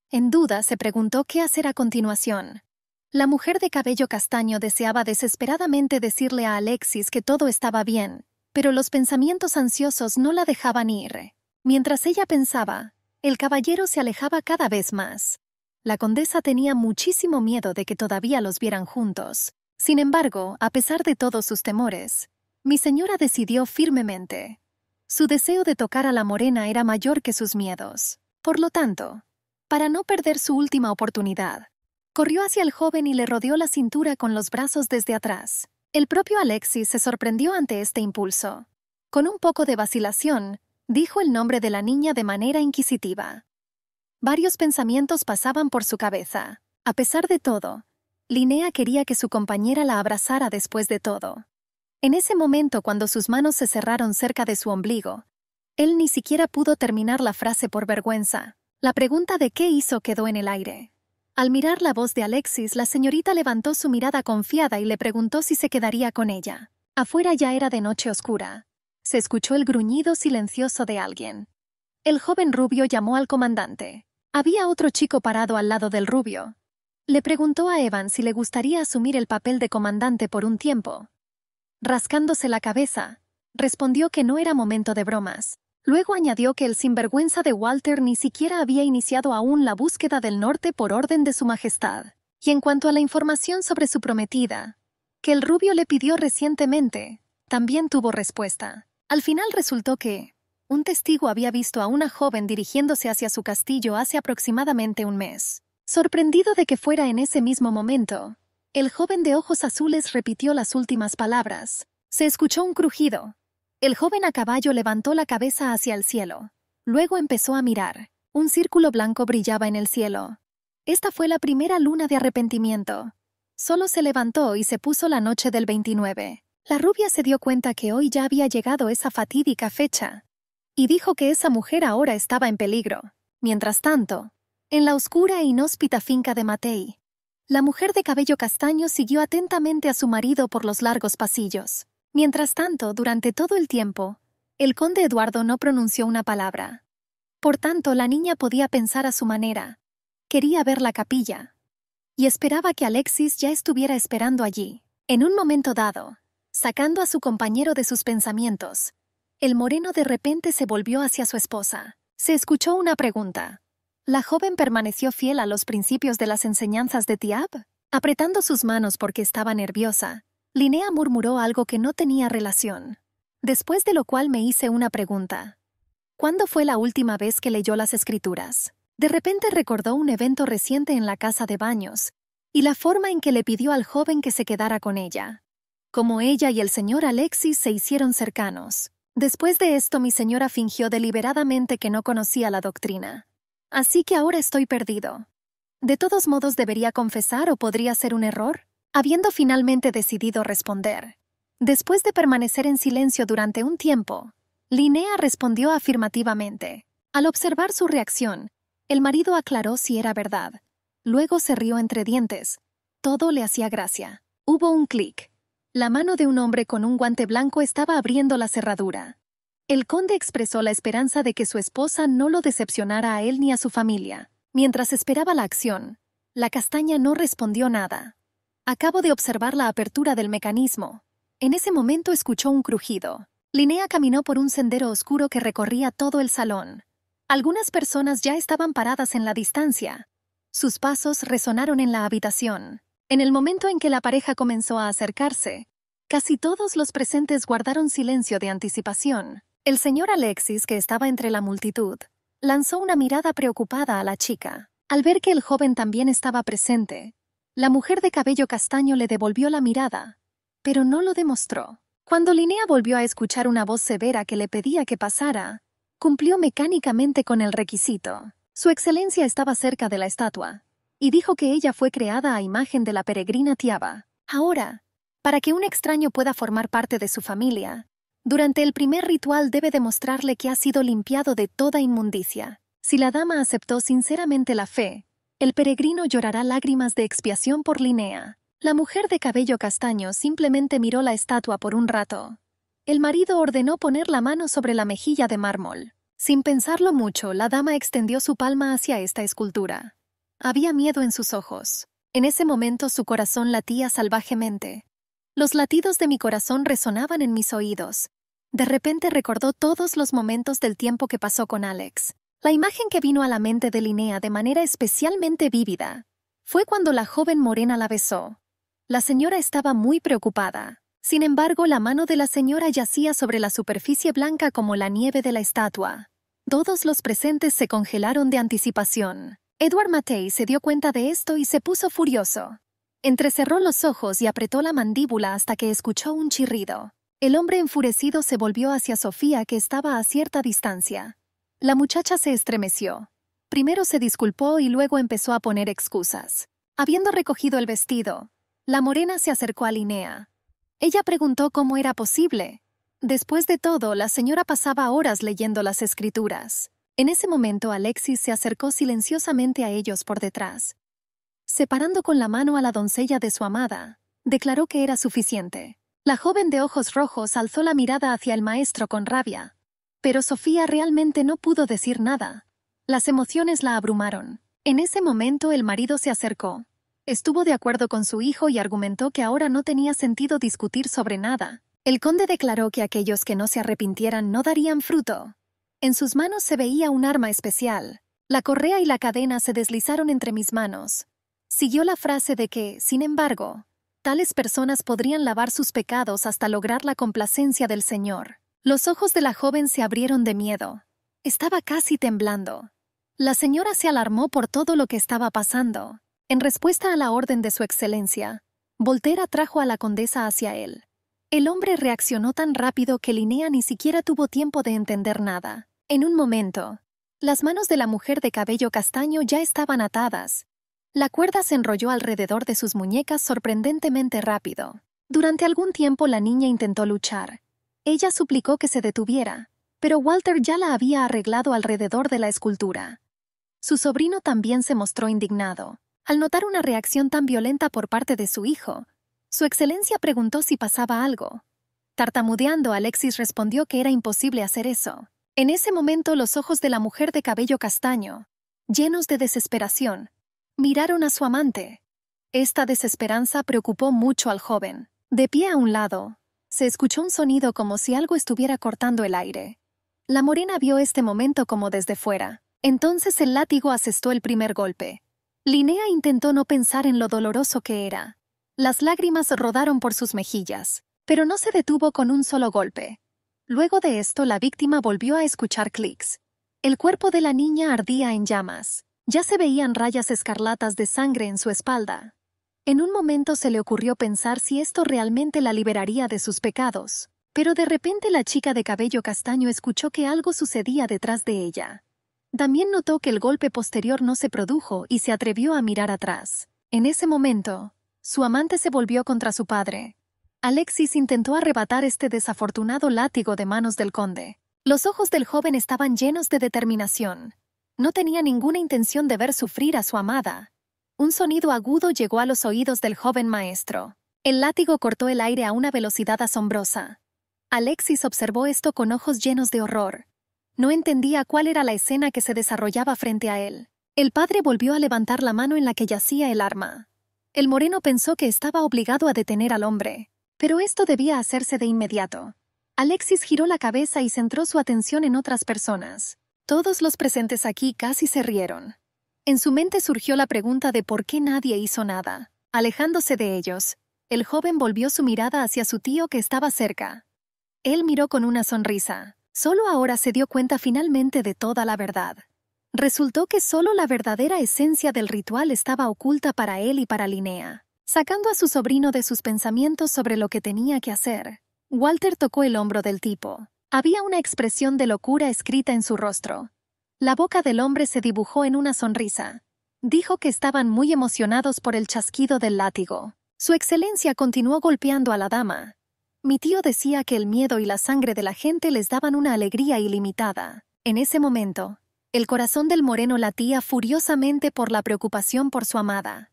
En duda se preguntó qué hacer a continuación. La mujer de cabello castaño deseaba desesperadamente decirle a Alexis que todo estaba bien, pero los pensamientos ansiosos no la dejaban ir. Mientras ella pensaba, el caballero se alejaba cada vez más. La condesa tenía muchísimo miedo de que todavía los vieran juntos. Sin embargo, a pesar de todos sus temores, mi señora decidió firmemente. Su deseo de tocar a la morena era mayor que sus miedos. Por lo tanto, para no perder su última oportunidad, corrió hacia el joven y le rodeó la cintura con los brazos desde atrás. El propio Alexis se sorprendió ante este impulso. Con un poco de vacilación, Dijo el nombre de la niña de manera inquisitiva. Varios pensamientos pasaban por su cabeza. A pesar de todo, Linnea quería que su compañera la abrazara después de todo. En ese momento cuando sus manos se cerraron cerca de su ombligo, él ni siquiera pudo terminar la frase por vergüenza. La pregunta de qué hizo quedó en el aire. Al mirar la voz de Alexis, la señorita levantó su mirada confiada y le preguntó si se quedaría con ella. Afuera ya era de noche oscura, se escuchó el gruñido silencioso de alguien. El joven rubio llamó al comandante. Había otro chico parado al lado del rubio. Le preguntó a Evan si le gustaría asumir el papel de comandante por un tiempo. Rascándose la cabeza, respondió que no era momento de bromas. Luego añadió que el sinvergüenza de Walter ni siquiera había iniciado aún la búsqueda del norte por orden de Su Majestad. Y en cuanto a la información sobre su prometida, que el rubio le pidió recientemente, también tuvo respuesta. Al final resultó que un testigo había visto a una joven dirigiéndose hacia su castillo hace aproximadamente un mes. Sorprendido de que fuera en ese mismo momento, el joven de ojos azules repitió las últimas palabras. Se escuchó un crujido. El joven a caballo levantó la cabeza hacia el cielo. Luego empezó a mirar. Un círculo blanco brillaba en el cielo. Esta fue la primera luna de arrepentimiento. Solo se levantó y se puso la noche del 29. La rubia se dio cuenta que hoy ya había llegado esa fatídica fecha, y dijo que esa mujer ahora estaba en peligro. Mientras tanto, en la oscura e inhóspita finca de Matei, la mujer de cabello castaño siguió atentamente a su marido por los largos pasillos. Mientras tanto, durante todo el tiempo, el conde Eduardo no pronunció una palabra. Por tanto, la niña podía pensar a su manera. Quería ver la capilla. Y esperaba que Alexis ya estuviera esperando allí. En un momento dado, sacando a su compañero de sus pensamientos. El moreno de repente se volvió hacia su esposa. Se escuchó una pregunta. La joven permaneció fiel a los principios de las enseñanzas de Tiab. Apretando sus manos porque estaba nerviosa, Linnea murmuró algo que no tenía relación. Después de lo cual me hice una pregunta. ¿Cuándo fue la última vez que leyó las escrituras? De repente recordó un evento reciente en la casa de baños y la forma en que le pidió al joven que se quedara con ella como ella y el señor Alexis se hicieron cercanos. Después de esto mi señora fingió deliberadamente que no conocía la doctrina. Así que ahora estoy perdido. De todos modos debería confesar o podría ser un error, habiendo finalmente decidido responder. Después de permanecer en silencio durante un tiempo, Linnea respondió afirmativamente. Al observar su reacción, el marido aclaró si era verdad. Luego se rió entre dientes. Todo le hacía gracia. Hubo un clic. La mano de un hombre con un guante blanco estaba abriendo la cerradura. El conde expresó la esperanza de que su esposa no lo decepcionara a él ni a su familia. Mientras esperaba la acción, la castaña no respondió nada. Acabo de observar la apertura del mecanismo. En ese momento escuchó un crujido. Linnea caminó por un sendero oscuro que recorría todo el salón. Algunas personas ya estaban paradas en la distancia. Sus pasos resonaron en la habitación. En el momento en que la pareja comenzó a acercarse, casi todos los presentes guardaron silencio de anticipación. El señor Alexis, que estaba entre la multitud, lanzó una mirada preocupada a la chica. Al ver que el joven también estaba presente, la mujer de cabello castaño le devolvió la mirada, pero no lo demostró. Cuando Linnea volvió a escuchar una voz severa que le pedía que pasara, cumplió mecánicamente con el requisito. Su excelencia estaba cerca de la estatua, y dijo que ella fue creada a imagen de la peregrina Tiaba. Ahora, para que un extraño pueda formar parte de su familia, durante el primer ritual debe demostrarle que ha sido limpiado de toda inmundicia. Si la dama aceptó sinceramente la fe, el peregrino llorará lágrimas de expiación por Linnea. La mujer de cabello castaño simplemente miró la estatua por un rato. El marido ordenó poner la mano sobre la mejilla de mármol. Sin pensarlo mucho, la dama extendió su palma hacia esta escultura. Había miedo en sus ojos. En ese momento su corazón latía salvajemente. Los latidos de mi corazón resonaban en mis oídos. De repente recordó todos los momentos del tiempo que pasó con Alex. La imagen que vino a la mente de Linnea de manera especialmente vívida fue cuando la joven morena la besó. La señora estaba muy preocupada. Sin embargo, la mano de la señora yacía sobre la superficie blanca como la nieve de la estatua. Todos los presentes se congelaron de anticipación. Edward Matei se dio cuenta de esto y se puso furioso. Entrecerró los ojos y apretó la mandíbula hasta que escuchó un chirrido. El hombre enfurecido se volvió hacia Sofía, que estaba a cierta distancia. La muchacha se estremeció. Primero se disculpó y luego empezó a poner excusas. Habiendo recogido el vestido, la morena se acercó a Linnea. Ella preguntó cómo era posible. Después de todo, la señora pasaba horas leyendo las escrituras. En ese momento Alexis se acercó silenciosamente a ellos por detrás. Separando con la mano a la doncella de su amada, declaró que era suficiente. La joven de ojos rojos alzó la mirada hacia el maestro con rabia, pero Sofía realmente no pudo decir nada. Las emociones la abrumaron. En ese momento el marido se acercó. Estuvo de acuerdo con su hijo y argumentó que ahora no tenía sentido discutir sobre nada. El conde declaró que aquellos que no se arrepintieran no darían fruto, en sus manos se veía un arma especial. La correa y la cadena se deslizaron entre mis manos. Siguió la frase de que, sin embargo, tales personas podrían lavar sus pecados hasta lograr la complacencia del Señor. Los ojos de la joven se abrieron de miedo. Estaba casi temblando. La señora se alarmó por todo lo que estaba pasando. En respuesta a la orden de su excelencia, Voltera trajo a la condesa hacia él. El hombre reaccionó tan rápido que Linnea ni siquiera tuvo tiempo de entender nada. En un momento, las manos de la mujer de cabello castaño ya estaban atadas. La cuerda se enrolló alrededor de sus muñecas sorprendentemente rápido. Durante algún tiempo la niña intentó luchar. Ella suplicó que se detuviera, pero Walter ya la había arreglado alrededor de la escultura. Su sobrino también se mostró indignado. Al notar una reacción tan violenta por parte de su hijo, su excelencia preguntó si pasaba algo. Tartamudeando, Alexis respondió que era imposible hacer eso. En ese momento los ojos de la mujer de cabello castaño, llenos de desesperación, miraron a su amante. Esta desesperanza preocupó mucho al joven. De pie a un lado, se escuchó un sonido como si algo estuviera cortando el aire. La morena vio este momento como desde fuera. Entonces el látigo asestó el primer golpe. Linnea intentó no pensar en lo doloroso que era. Las lágrimas rodaron por sus mejillas, pero no se detuvo con un solo golpe. Luego de esto la víctima volvió a escuchar clics. El cuerpo de la niña ardía en llamas. Ya se veían rayas escarlatas de sangre en su espalda. En un momento se le ocurrió pensar si esto realmente la liberaría de sus pecados, pero de repente la chica de cabello castaño escuchó que algo sucedía detrás de ella. También notó que el golpe posterior no se produjo y se atrevió a mirar atrás. En ese momento, su amante se volvió contra su padre, Alexis intentó arrebatar este desafortunado látigo de manos del conde. Los ojos del joven estaban llenos de determinación. No tenía ninguna intención de ver sufrir a su amada. Un sonido agudo llegó a los oídos del joven maestro. El látigo cortó el aire a una velocidad asombrosa. Alexis observó esto con ojos llenos de horror. No entendía cuál era la escena que se desarrollaba frente a él. El padre volvió a levantar la mano en la que yacía el arma. El moreno pensó que estaba obligado a detener al hombre. Pero esto debía hacerse de inmediato. Alexis giró la cabeza y centró su atención en otras personas. Todos los presentes aquí casi se rieron. En su mente surgió la pregunta de por qué nadie hizo nada. Alejándose de ellos, el joven volvió su mirada hacia su tío que estaba cerca. Él miró con una sonrisa. Solo ahora se dio cuenta finalmente de toda la verdad. Resultó que solo la verdadera esencia del ritual estaba oculta para él y para Linnea. Sacando a su sobrino de sus pensamientos sobre lo que tenía que hacer, Walter tocó el hombro del tipo. Había una expresión de locura escrita en su rostro. La boca del hombre se dibujó en una sonrisa. Dijo que estaban muy emocionados por el chasquido del látigo. Su excelencia continuó golpeando a la dama. Mi tío decía que el miedo y la sangre de la gente les daban una alegría ilimitada. En ese momento, el corazón del moreno latía furiosamente por la preocupación por su amada.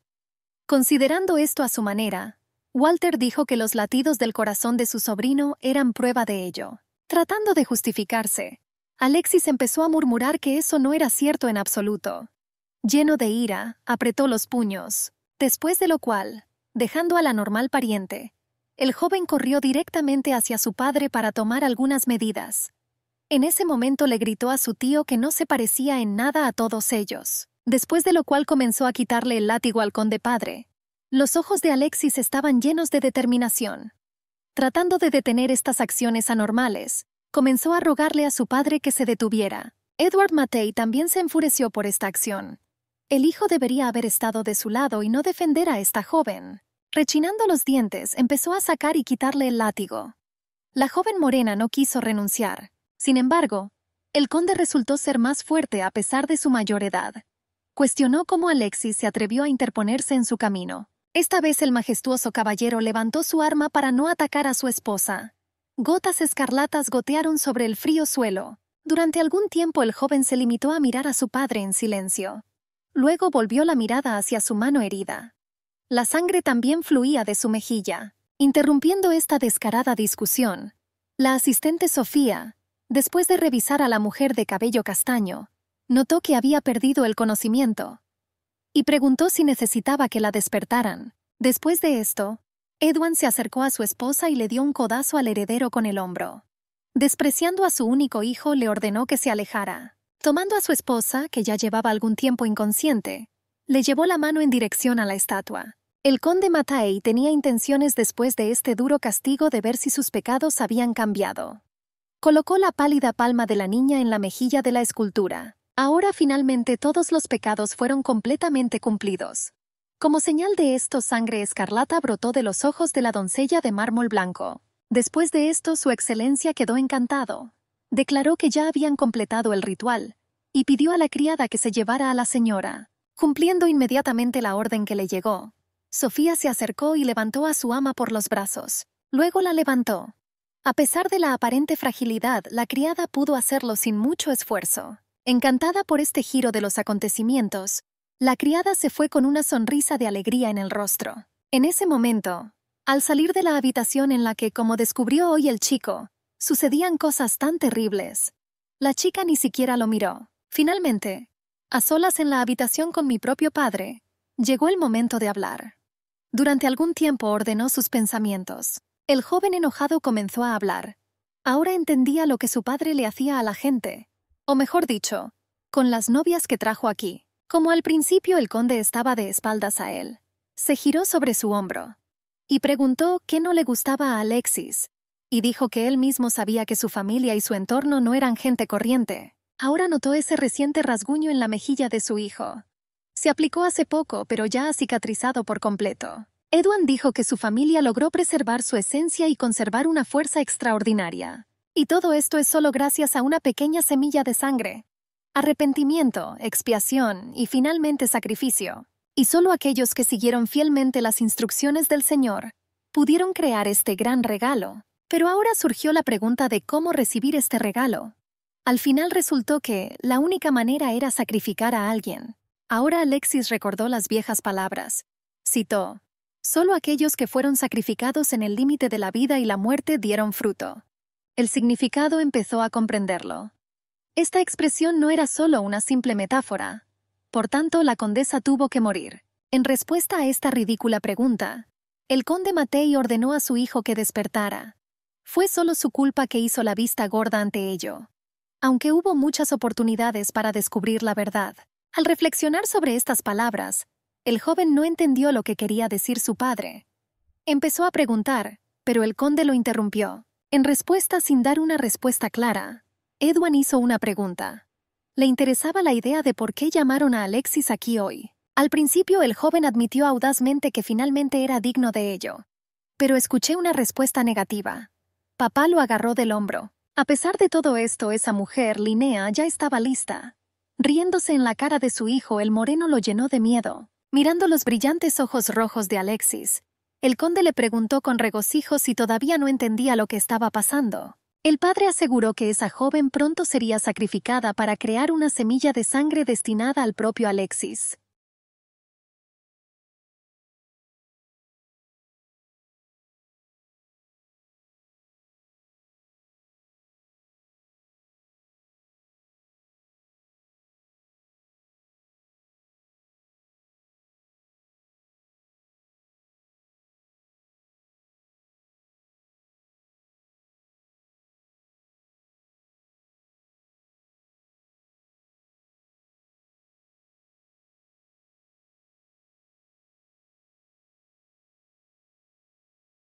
Considerando esto a su manera, Walter dijo que los latidos del corazón de su sobrino eran prueba de ello. Tratando de justificarse, Alexis empezó a murmurar que eso no era cierto en absoluto. Lleno de ira, apretó los puños, después de lo cual, dejando a la normal pariente, el joven corrió directamente hacia su padre para tomar algunas medidas. En ese momento le gritó a su tío que no se parecía en nada a todos ellos después de lo cual comenzó a quitarle el látigo al conde padre. Los ojos de Alexis estaban llenos de determinación. Tratando de detener estas acciones anormales, comenzó a rogarle a su padre que se detuviera. Edward Matei también se enfureció por esta acción. El hijo debería haber estado de su lado y no defender a esta joven. Rechinando los dientes, empezó a sacar y quitarle el látigo. La joven morena no quiso renunciar. Sin embargo, el conde resultó ser más fuerte a pesar de su mayor edad. Cuestionó cómo Alexis se atrevió a interponerse en su camino. Esta vez el majestuoso caballero levantó su arma para no atacar a su esposa. Gotas escarlatas gotearon sobre el frío suelo. Durante algún tiempo el joven se limitó a mirar a su padre en silencio. Luego volvió la mirada hacia su mano herida. La sangre también fluía de su mejilla. Interrumpiendo esta descarada discusión, la asistente Sofía, después de revisar a la mujer de cabello castaño, notó que había perdido el conocimiento y preguntó si necesitaba que la despertaran. Después de esto, Edwin se acercó a su esposa y le dio un codazo al heredero con el hombro. Despreciando a su único hijo, le ordenó que se alejara. Tomando a su esposa, que ya llevaba algún tiempo inconsciente, le llevó la mano en dirección a la estatua. El conde Matai tenía intenciones después de este duro castigo de ver si sus pecados habían cambiado. Colocó la pálida palma de la niña en la mejilla de la escultura. Ahora finalmente todos los pecados fueron completamente cumplidos. Como señal de esto, sangre escarlata brotó de los ojos de la doncella de mármol blanco. Después de esto, su excelencia quedó encantado. Declaró que ya habían completado el ritual, y pidió a la criada que se llevara a la señora, cumpliendo inmediatamente la orden que le llegó. Sofía se acercó y levantó a su ama por los brazos. Luego la levantó. A pesar de la aparente fragilidad, la criada pudo hacerlo sin mucho esfuerzo. Encantada por este giro de los acontecimientos, la criada se fue con una sonrisa de alegría en el rostro. En ese momento, al salir de la habitación en la que, como descubrió hoy el chico, sucedían cosas tan terribles, la chica ni siquiera lo miró. Finalmente, a solas en la habitación con mi propio padre, llegó el momento de hablar. Durante algún tiempo ordenó sus pensamientos. El joven enojado comenzó a hablar. Ahora entendía lo que su padre le hacía a la gente, o mejor dicho, con las novias que trajo aquí. Como al principio el conde estaba de espaldas a él, se giró sobre su hombro y preguntó qué no le gustaba a Alexis, y dijo que él mismo sabía que su familia y su entorno no eran gente corriente. Ahora notó ese reciente rasguño en la mejilla de su hijo. Se aplicó hace poco, pero ya ha cicatrizado por completo. Edwin dijo que su familia logró preservar su esencia y conservar una fuerza extraordinaria. Y todo esto es solo gracias a una pequeña semilla de sangre. Arrepentimiento, expiación y finalmente sacrificio. Y solo aquellos que siguieron fielmente las instrucciones del Señor pudieron crear este gran regalo. Pero ahora surgió la pregunta de cómo recibir este regalo. Al final resultó que la única manera era sacrificar a alguien. Ahora Alexis recordó las viejas palabras. Citó, Solo aquellos que fueron sacrificados en el límite de la vida y la muerte dieron fruto el significado empezó a comprenderlo. Esta expresión no era solo una simple metáfora. Por tanto, la condesa tuvo que morir. En respuesta a esta ridícula pregunta, el conde Matei ordenó a su hijo que despertara. Fue solo su culpa que hizo la vista gorda ante ello. Aunque hubo muchas oportunidades para descubrir la verdad, al reflexionar sobre estas palabras, el joven no entendió lo que quería decir su padre. Empezó a preguntar, pero el conde lo interrumpió. En respuesta sin dar una respuesta clara, Edwin hizo una pregunta. Le interesaba la idea de por qué llamaron a Alexis aquí hoy. Al principio el joven admitió audazmente que finalmente era digno de ello. Pero escuché una respuesta negativa. Papá lo agarró del hombro. A pesar de todo esto, esa mujer, Linnea, ya estaba lista. Riéndose en la cara de su hijo, el moreno lo llenó de miedo. Mirando los brillantes ojos rojos de Alexis, el conde le preguntó con regocijo si todavía no entendía lo que estaba pasando. El padre aseguró que esa joven pronto sería sacrificada para crear una semilla de sangre destinada al propio Alexis.